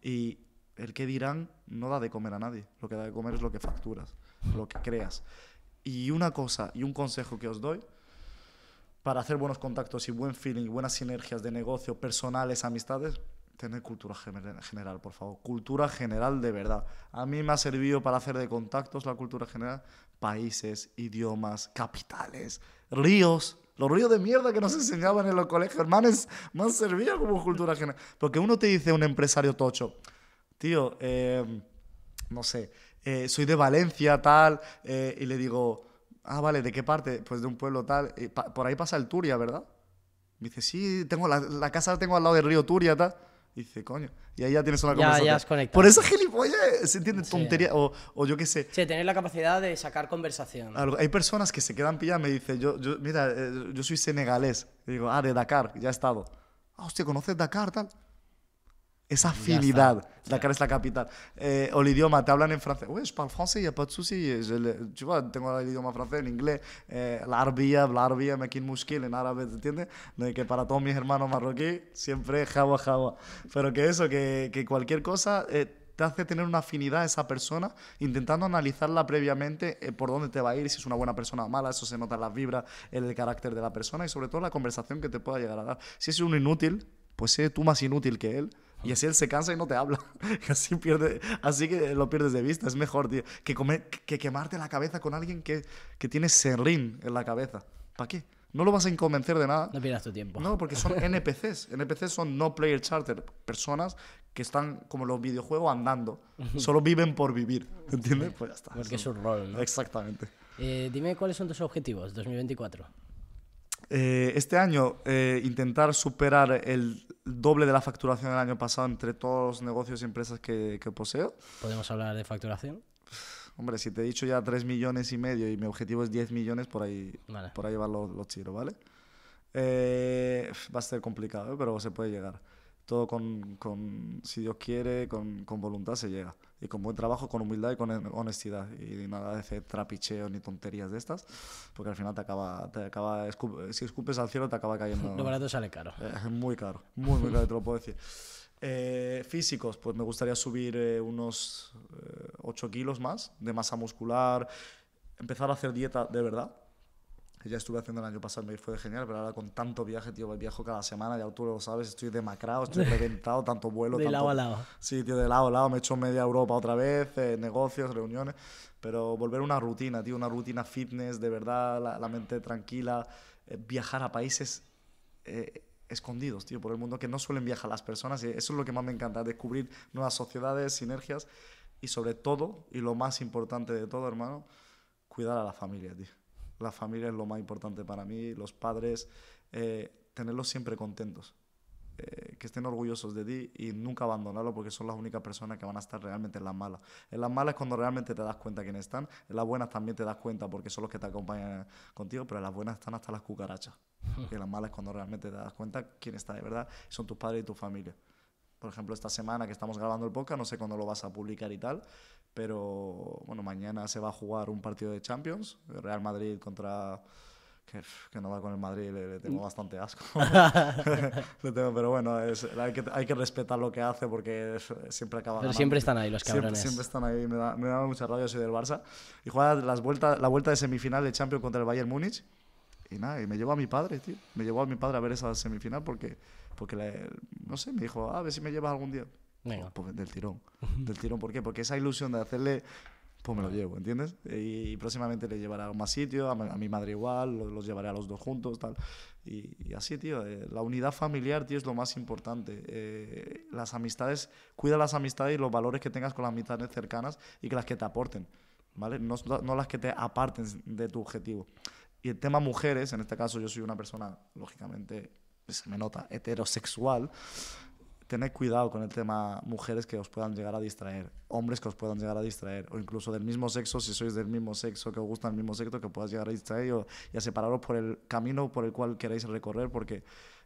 Y el qué dirán no da de comer a nadie. Lo que da de comer es lo que facturas, lo que creas. Y una cosa y un consejo que os doy para hacer buenos contactos y buen feeling y buenas sinergias de negocio, personales, amistades, tener cultura general, por favor. Cultura general de verdad. A mí me ha servido para hacer de contactos la cultura general. Países, idiomas, capitales, ríos. Los ríos de mierda que nos enseñaban en los colegios, hermanos, me han servido como cultura general. Porque uno te dice un empresario tocho, tío, em, no sé, eh, soy de Valencia, tal, eh, y le digo, ah, vale, ¿de qué parte? Pues de un pueblo tal. por ahí pasa el Turia, ¿verdad? Me dice, sí, tengo la, la casa la tengo al lado del río Turia, tal. Y dice, coño. Y ahí ya tienes una conversación. Ya has conectado. Por esa gilipollas se entiende tontería. O, o, yo qué sé. Sí, tener la capacidad de sacar conversación. hay personas que se quedan pilladas. Me dice, yo, yo, mira, eh, yo soy senegalés. Y digo, ah, de Dakar, ya he estado. Ah, hostia, ¿conoces Dakar? Tal esa afinidad. la cara es la capital. o eh, el idioma, te hablan en francés. Uy, je parle francés y a pas tengo el idioma francés, en inglés, eh, la mekin me muskil en árabe, ¿entiendes? Que para todos mis hermanos marroquíes siempre jawa jawa. Pero que eso, que, que cualquier cosa. Eh, te hace tener una afinidad a esa persona, intentando analizarla previamente eh, por dónde te va a ir, si es una buena persona o mala, eso se nota en las vibras, en el carácter de la persona y sobre todo la conversación que te pueda llegar a dar. Si es un inútil, pues sé tú más inútil que él, y así él se cansa y no te habla. así, pierde, así que lo pierdes de vista. Es mejor, tío, que, que quemarte la cabeza con alguien que, tiene serrín en la cabeza. ¿Para qué? No lo vas a convencer de nada. No pierdas tu tiempo. No, porque son NPCs. NPCs son no player charter, personas que están como los videojuegos andando. Solo viven por vivir. ¿Entiendes? Pues ya está. Porque es un rol, Exactamente. Eh, dime cuáles son tus objetivos 2024. Eh, este año eh, intentar superar el doble de la facturación del año pasado entre todos los negocios y empresas que, poseo. ¿Podemos hablar de facturación? Hombre, si te he dicho ya 3 millones y medio y mi objetivo es 10 millones, por ahí, por ahí van los, los ¿vale? Eh, va a ser complicado, pero se puede llegar todo con, si Dios quiere, con, voluntad se llega. Y con buen trabajo, con humildad y con honestidad. Y nada de hacer ni tonterías de estas, porque al final te acaba, te acaba si escupes al cielo te acaba cayendo. Lo barato sale caro. Eh, muy caro, muy, muy caro, te lo puedo decir. Eh, físicos, pues me gustaría subir eh, unos 8 kilos más de masa muscular, empezar a hacer dieta de verdad, ya estuve haciendo el año pasado me fue genial, pero ahora con tanto viaje, tío, viajo cada semana, ya tú lo sabes, estoy demacrado, estoy reventado, tanto vuelo. de lado a lado. Sí, tío, de lado a lado, me he hecho media Europa otra vez, eh, negocios, reuniones, pero volver a una rutina, tío, una rutina fitness, de verdad, la, mente tranquila, eh, viajar a países... Eh, escondidos, tío, por el mundo que no suelen viajar las personas y eso es lo que más me encanta, descubrir nuevas sociedades, sinergias y sobre todo, y lo más importante de todo, hermano, cuidar a la familia, tío. La familia es lo más importante para mí, los padres, eh, tenerlos siempre contentos, eh, que estén orgullosos de ti y nunca abandonarlo porque son las únicas personas que van a estar realmente en las malas. En las malas es cuando realmente te das cuenta quiénes están, en las buenas también te das cuenta porque son los que te acompañan contigo, pero en las buenas están hasta las cucarachas. porque en las malas es cuando realmente te das cuenta quién está de verdad, son tus padres y tu familia. Por ejemplo, esta semana que estamos grabando el podcast, no sé cuándo lo vas a publicar y tal, pero bueno, mañana se va a jugar un partido de Champions, Real Madrid contra... Que, no va con el Madrid, le, tengo mm. bastante asco. pero bueno, hay, que, hay, que, respetar lo que hace porque siempre acaba siempre están ahí los cabrones. Siempre, están ahí, me da, me mucha rabia, soy del Barça. Y juega las vueltas, la vuelta de semifinal de Champions contra el Bayern Múnich. Y nada, y me llevó a mi padre, tío. Me llevó a mi padre a ver esa semifinal porque porque, le, no sé, me dijo, ah, a ver si me llevas algún día. Venga. Pues, del tirón. del tirón, ¿por qué? Porque esa ilusión de hacerle, pues me lo llevo, ¿entiendes? Y, próximamente le llevaré a más sitio, a, mi madre igual, los, llevaré a los dos juntos, tal. Y, así, tío, eh, la unidad familiar, tío, es lo más importante. Eh, las amistades, cuida las amistades y los valores que tengas con las amistades cercanas y que las que te aporten. ¿Vale? No, no las que te aparten de tu objetivo. Y el tema mujeres, en este caso yo soy una persona, lógicamente, pues, se me nota, heterosexual, tened cuidado con el tema mujeres que os puedan llegar a distraer, hombres que os puedan llegar a distraer, o incluso del mismo sexo, si sois del mismo sexo, que os gusta el mismo sexo, que puedas llegar a distraer y a separaros por el camino por el cual queráis recorrer, porque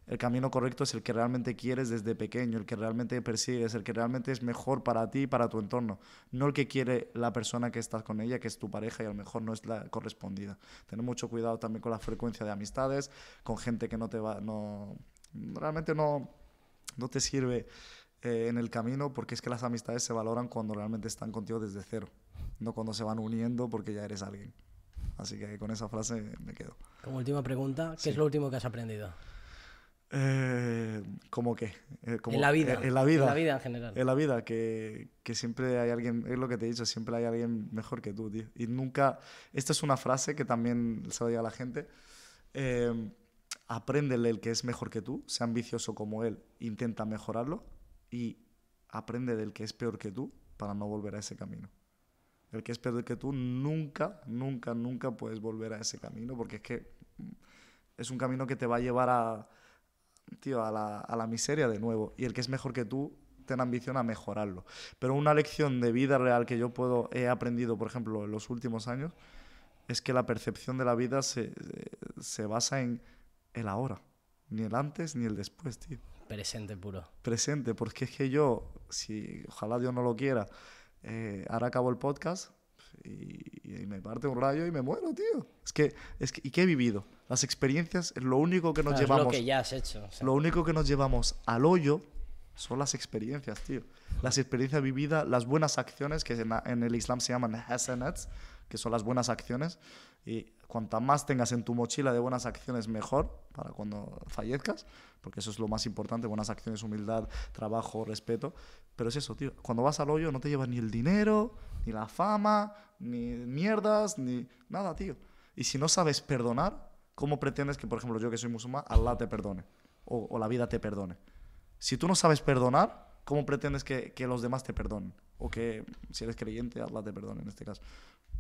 el camino correcto es el que realmente quieres desde pequeño, el que realmente persigues, el que realmente es mejor para ti y para tu entorno, no el que quiere la persona que estás con ella, que es tu pareja y a lo mejor no es la correspondida. Tener mucho cuidado también con la frecuencia de amistades, con gente que no te va, no, realmente no, no te sirve eh, en el camino, porque es que las amistades se valoran cuando realmente están contigo desde cero, no cuando se van uniendo porque ya eres alguien. Así que con esa frase me quedo. Como última pregunta, ¿qué es lo último que has aprendido? Eh, ¿Cómo qué? Eh, como, en la vida. en la vida. En la vida en general. En la vida, que, que, siempre hay alguien, es lo que te he dicho, siempre hay alguien mejor que tú, tío. Y nunca, esta es una frase que también se lo a la gente, eh, apréndele el que es mejor que tú, sea ambicioso como él, intenta mejorarlo y aprende del que es peor que tú para no volver a ese camino. El que es peor que tú nunca, nunca, nunca puedes volver a ese camino porque es que es un camino que te va a llevar a tío, a la, miseria de nuevo. Y el que es mejor que tú ten ambición a mejorarlo. Pero una lección de vida real que yo puedo he aprendido, por ejemplo, en los últimos años, es que la percepción de la vida se, basa en el ahora, ni el antes ni el después, tío. Presente puro. Presente, porque es que yo, si ojalá Dios no lo quiera, hará eh, cabo el podcast, y, me parte un rayo y me muero, tío. Es que, es que, ¿y qué he vivido? Las experiencias, lo único que nos llevamos. lo que ya has hecho. Lo único que nos llevamos al hoyo son las experiencias, tío. Las experiencias vividas, las buenas acciones, que en, el Islam se llaman hasanats, que son las buenas acciones. Y cuanta más tengas en tu mochila de buenas acciones, mejor para cuando fallezcas, porque eso es lo más importante, buenas acciones, humildad, trabajo, respeto. Pero es eso, tío, cuando vas al hoyo no te llevas ni el dinero, ni la fama, ni mierdas, ni nada, tío. Y si no sabes perdonar, ¿cómo pretendes que, por ejemplo, yo que soy musulmán, Allah te perdone? O, la vida te perdone. Si tú no sabes perdonar, ¿cómo pretendes que los demás te perdonen? o que si eres creyente, háblate, de perdón en este caso.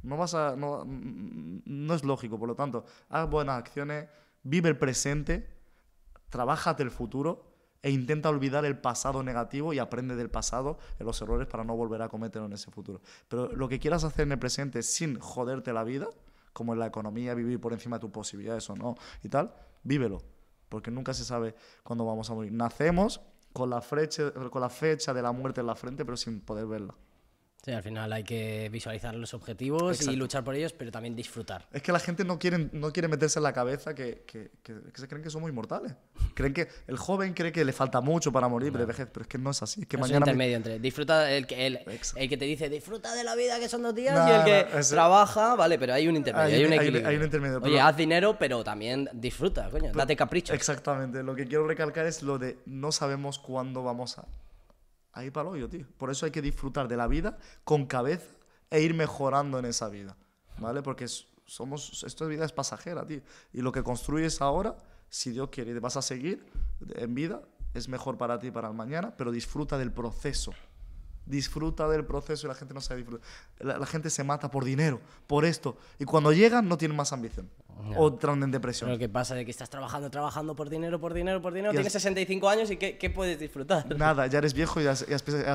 No, vas a, mm, no, es lógico, por lo tanto, haz buenas acciones, vive el presente, trabajate el futuro e intenta olvidar el pasado negativo y aprende del pasado, de los errores, para no volver a cometerlo en ese futuro. Pero lo que quieras hacer en el presente sin joderte la vida, como en la economía, vivir por encima de tus posibilidades o no, y tal, vívelo, porque nunca se sabe cuándo vamos a morir. Nacemos, con la, fecha, con la fecha de la muerte en la frente, pero sin poder verla. Sí, al final hay que visualizar los objetivos y luchar por ellos, pero también disfrutar. Es que la gente no quiere, no quiere meterse en la cabeza que, que, que, se creen que somos inmortales. Creen que el joven cree que le falta mucho para morir de vejez, pero es que no es así. Es que mañana es intermedio entre disfruta el que, el, el, que te dice disfruta de la vida que son dos días y el que trabaja, vale, pero hay un intermedio. Hay, un, equilibrio. intermedio, Oye, haz dinero, pero también disfruta, coño, date capricho. Exactamente, lo que quiero recalcar es lo de no sabemos cuándo vamos a ahí para el hoyo, tío. Por eso hay que disfrutar de la vida con cabeza e ir mejorando en esa vida, ¿vale? Porque somos, esta vida es pasajera, tío. Y lo que construyes ahora, si Dios quiere, vas a seguir en vida, es mejor para ti para el mañana, pero disfruta del proceso disfruta del proceso y la gente no se disfruta. La, gente se mata por dinero, por esto. Y cuando llegan no tienen más ambición. O traen en depresión. Lo que pasa de que estás trabajando, trabajando por dinero, por dinero, por dinero. tienes 65 años y ¿qué, ¿qué, puedes disfrutar? Nada, ya eres viejo y has,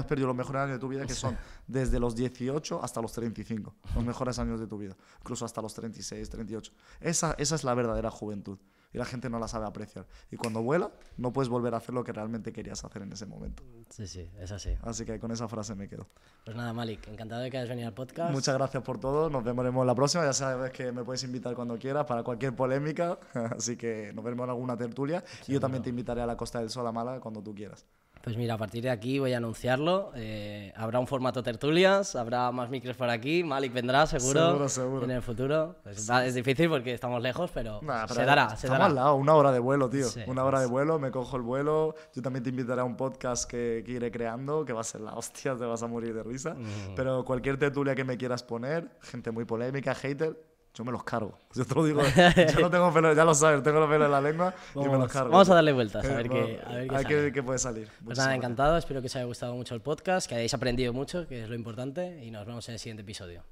perdido los mejores años de tu vida, que son desde los 18 hasta los 35. Los mejores años de tu vida. Incluso hasta los 36, 38. Esa, esa es la verdadera juventud y la gente no la sabe apreciar. Y cuando vuela, no puedes volver a hacer lo que realmente querías hacer en ese momento. Sí, sí, es así. Así que con esa frase me quedo. Pues nada, Malik, encantado de que hayas venido al podcast. Muchas gracias por todo, nos en la próxima, ya sabes que me puedes invitar cuando quieras para cualquier polémica, así que nos vemos en alguna tertulia y yo también te invitaré a la Costa del Sol a Málaga cuando tú quieras. Pues mira, a partir de aquí voy a anunciarlo. Eh, habrá un formato tertulias, habrá más micros por aquí. Malik vendrá, seguro. En el futuro. Pues es difícil porque estamos lejos, pero, se dará. Se lado, una hora de vuelo, tío. una hora de vuelo, me cojo el vuelo. Yo también te invitaré a un podcast que, que iré creando, que va a ser la hostia, te vas a morir de risa. Pero cualquier tertulia que me quieras poner, gente muy polémica, hater, yo me los cargo. Yo te lo digo, yo no tengo pelo, ya lo sabes, tengo los pelos en la lengua vamos, y me los cargo. Vamos a darle vueltas, a eh, ver, qué, a ver, qué, qué puede salir. Pues nada, encantado, espero que os haya gustado mucho el podcast, que hayáis aprendido mucho, que es lo importante, y nos vemos en el siguiente episodio.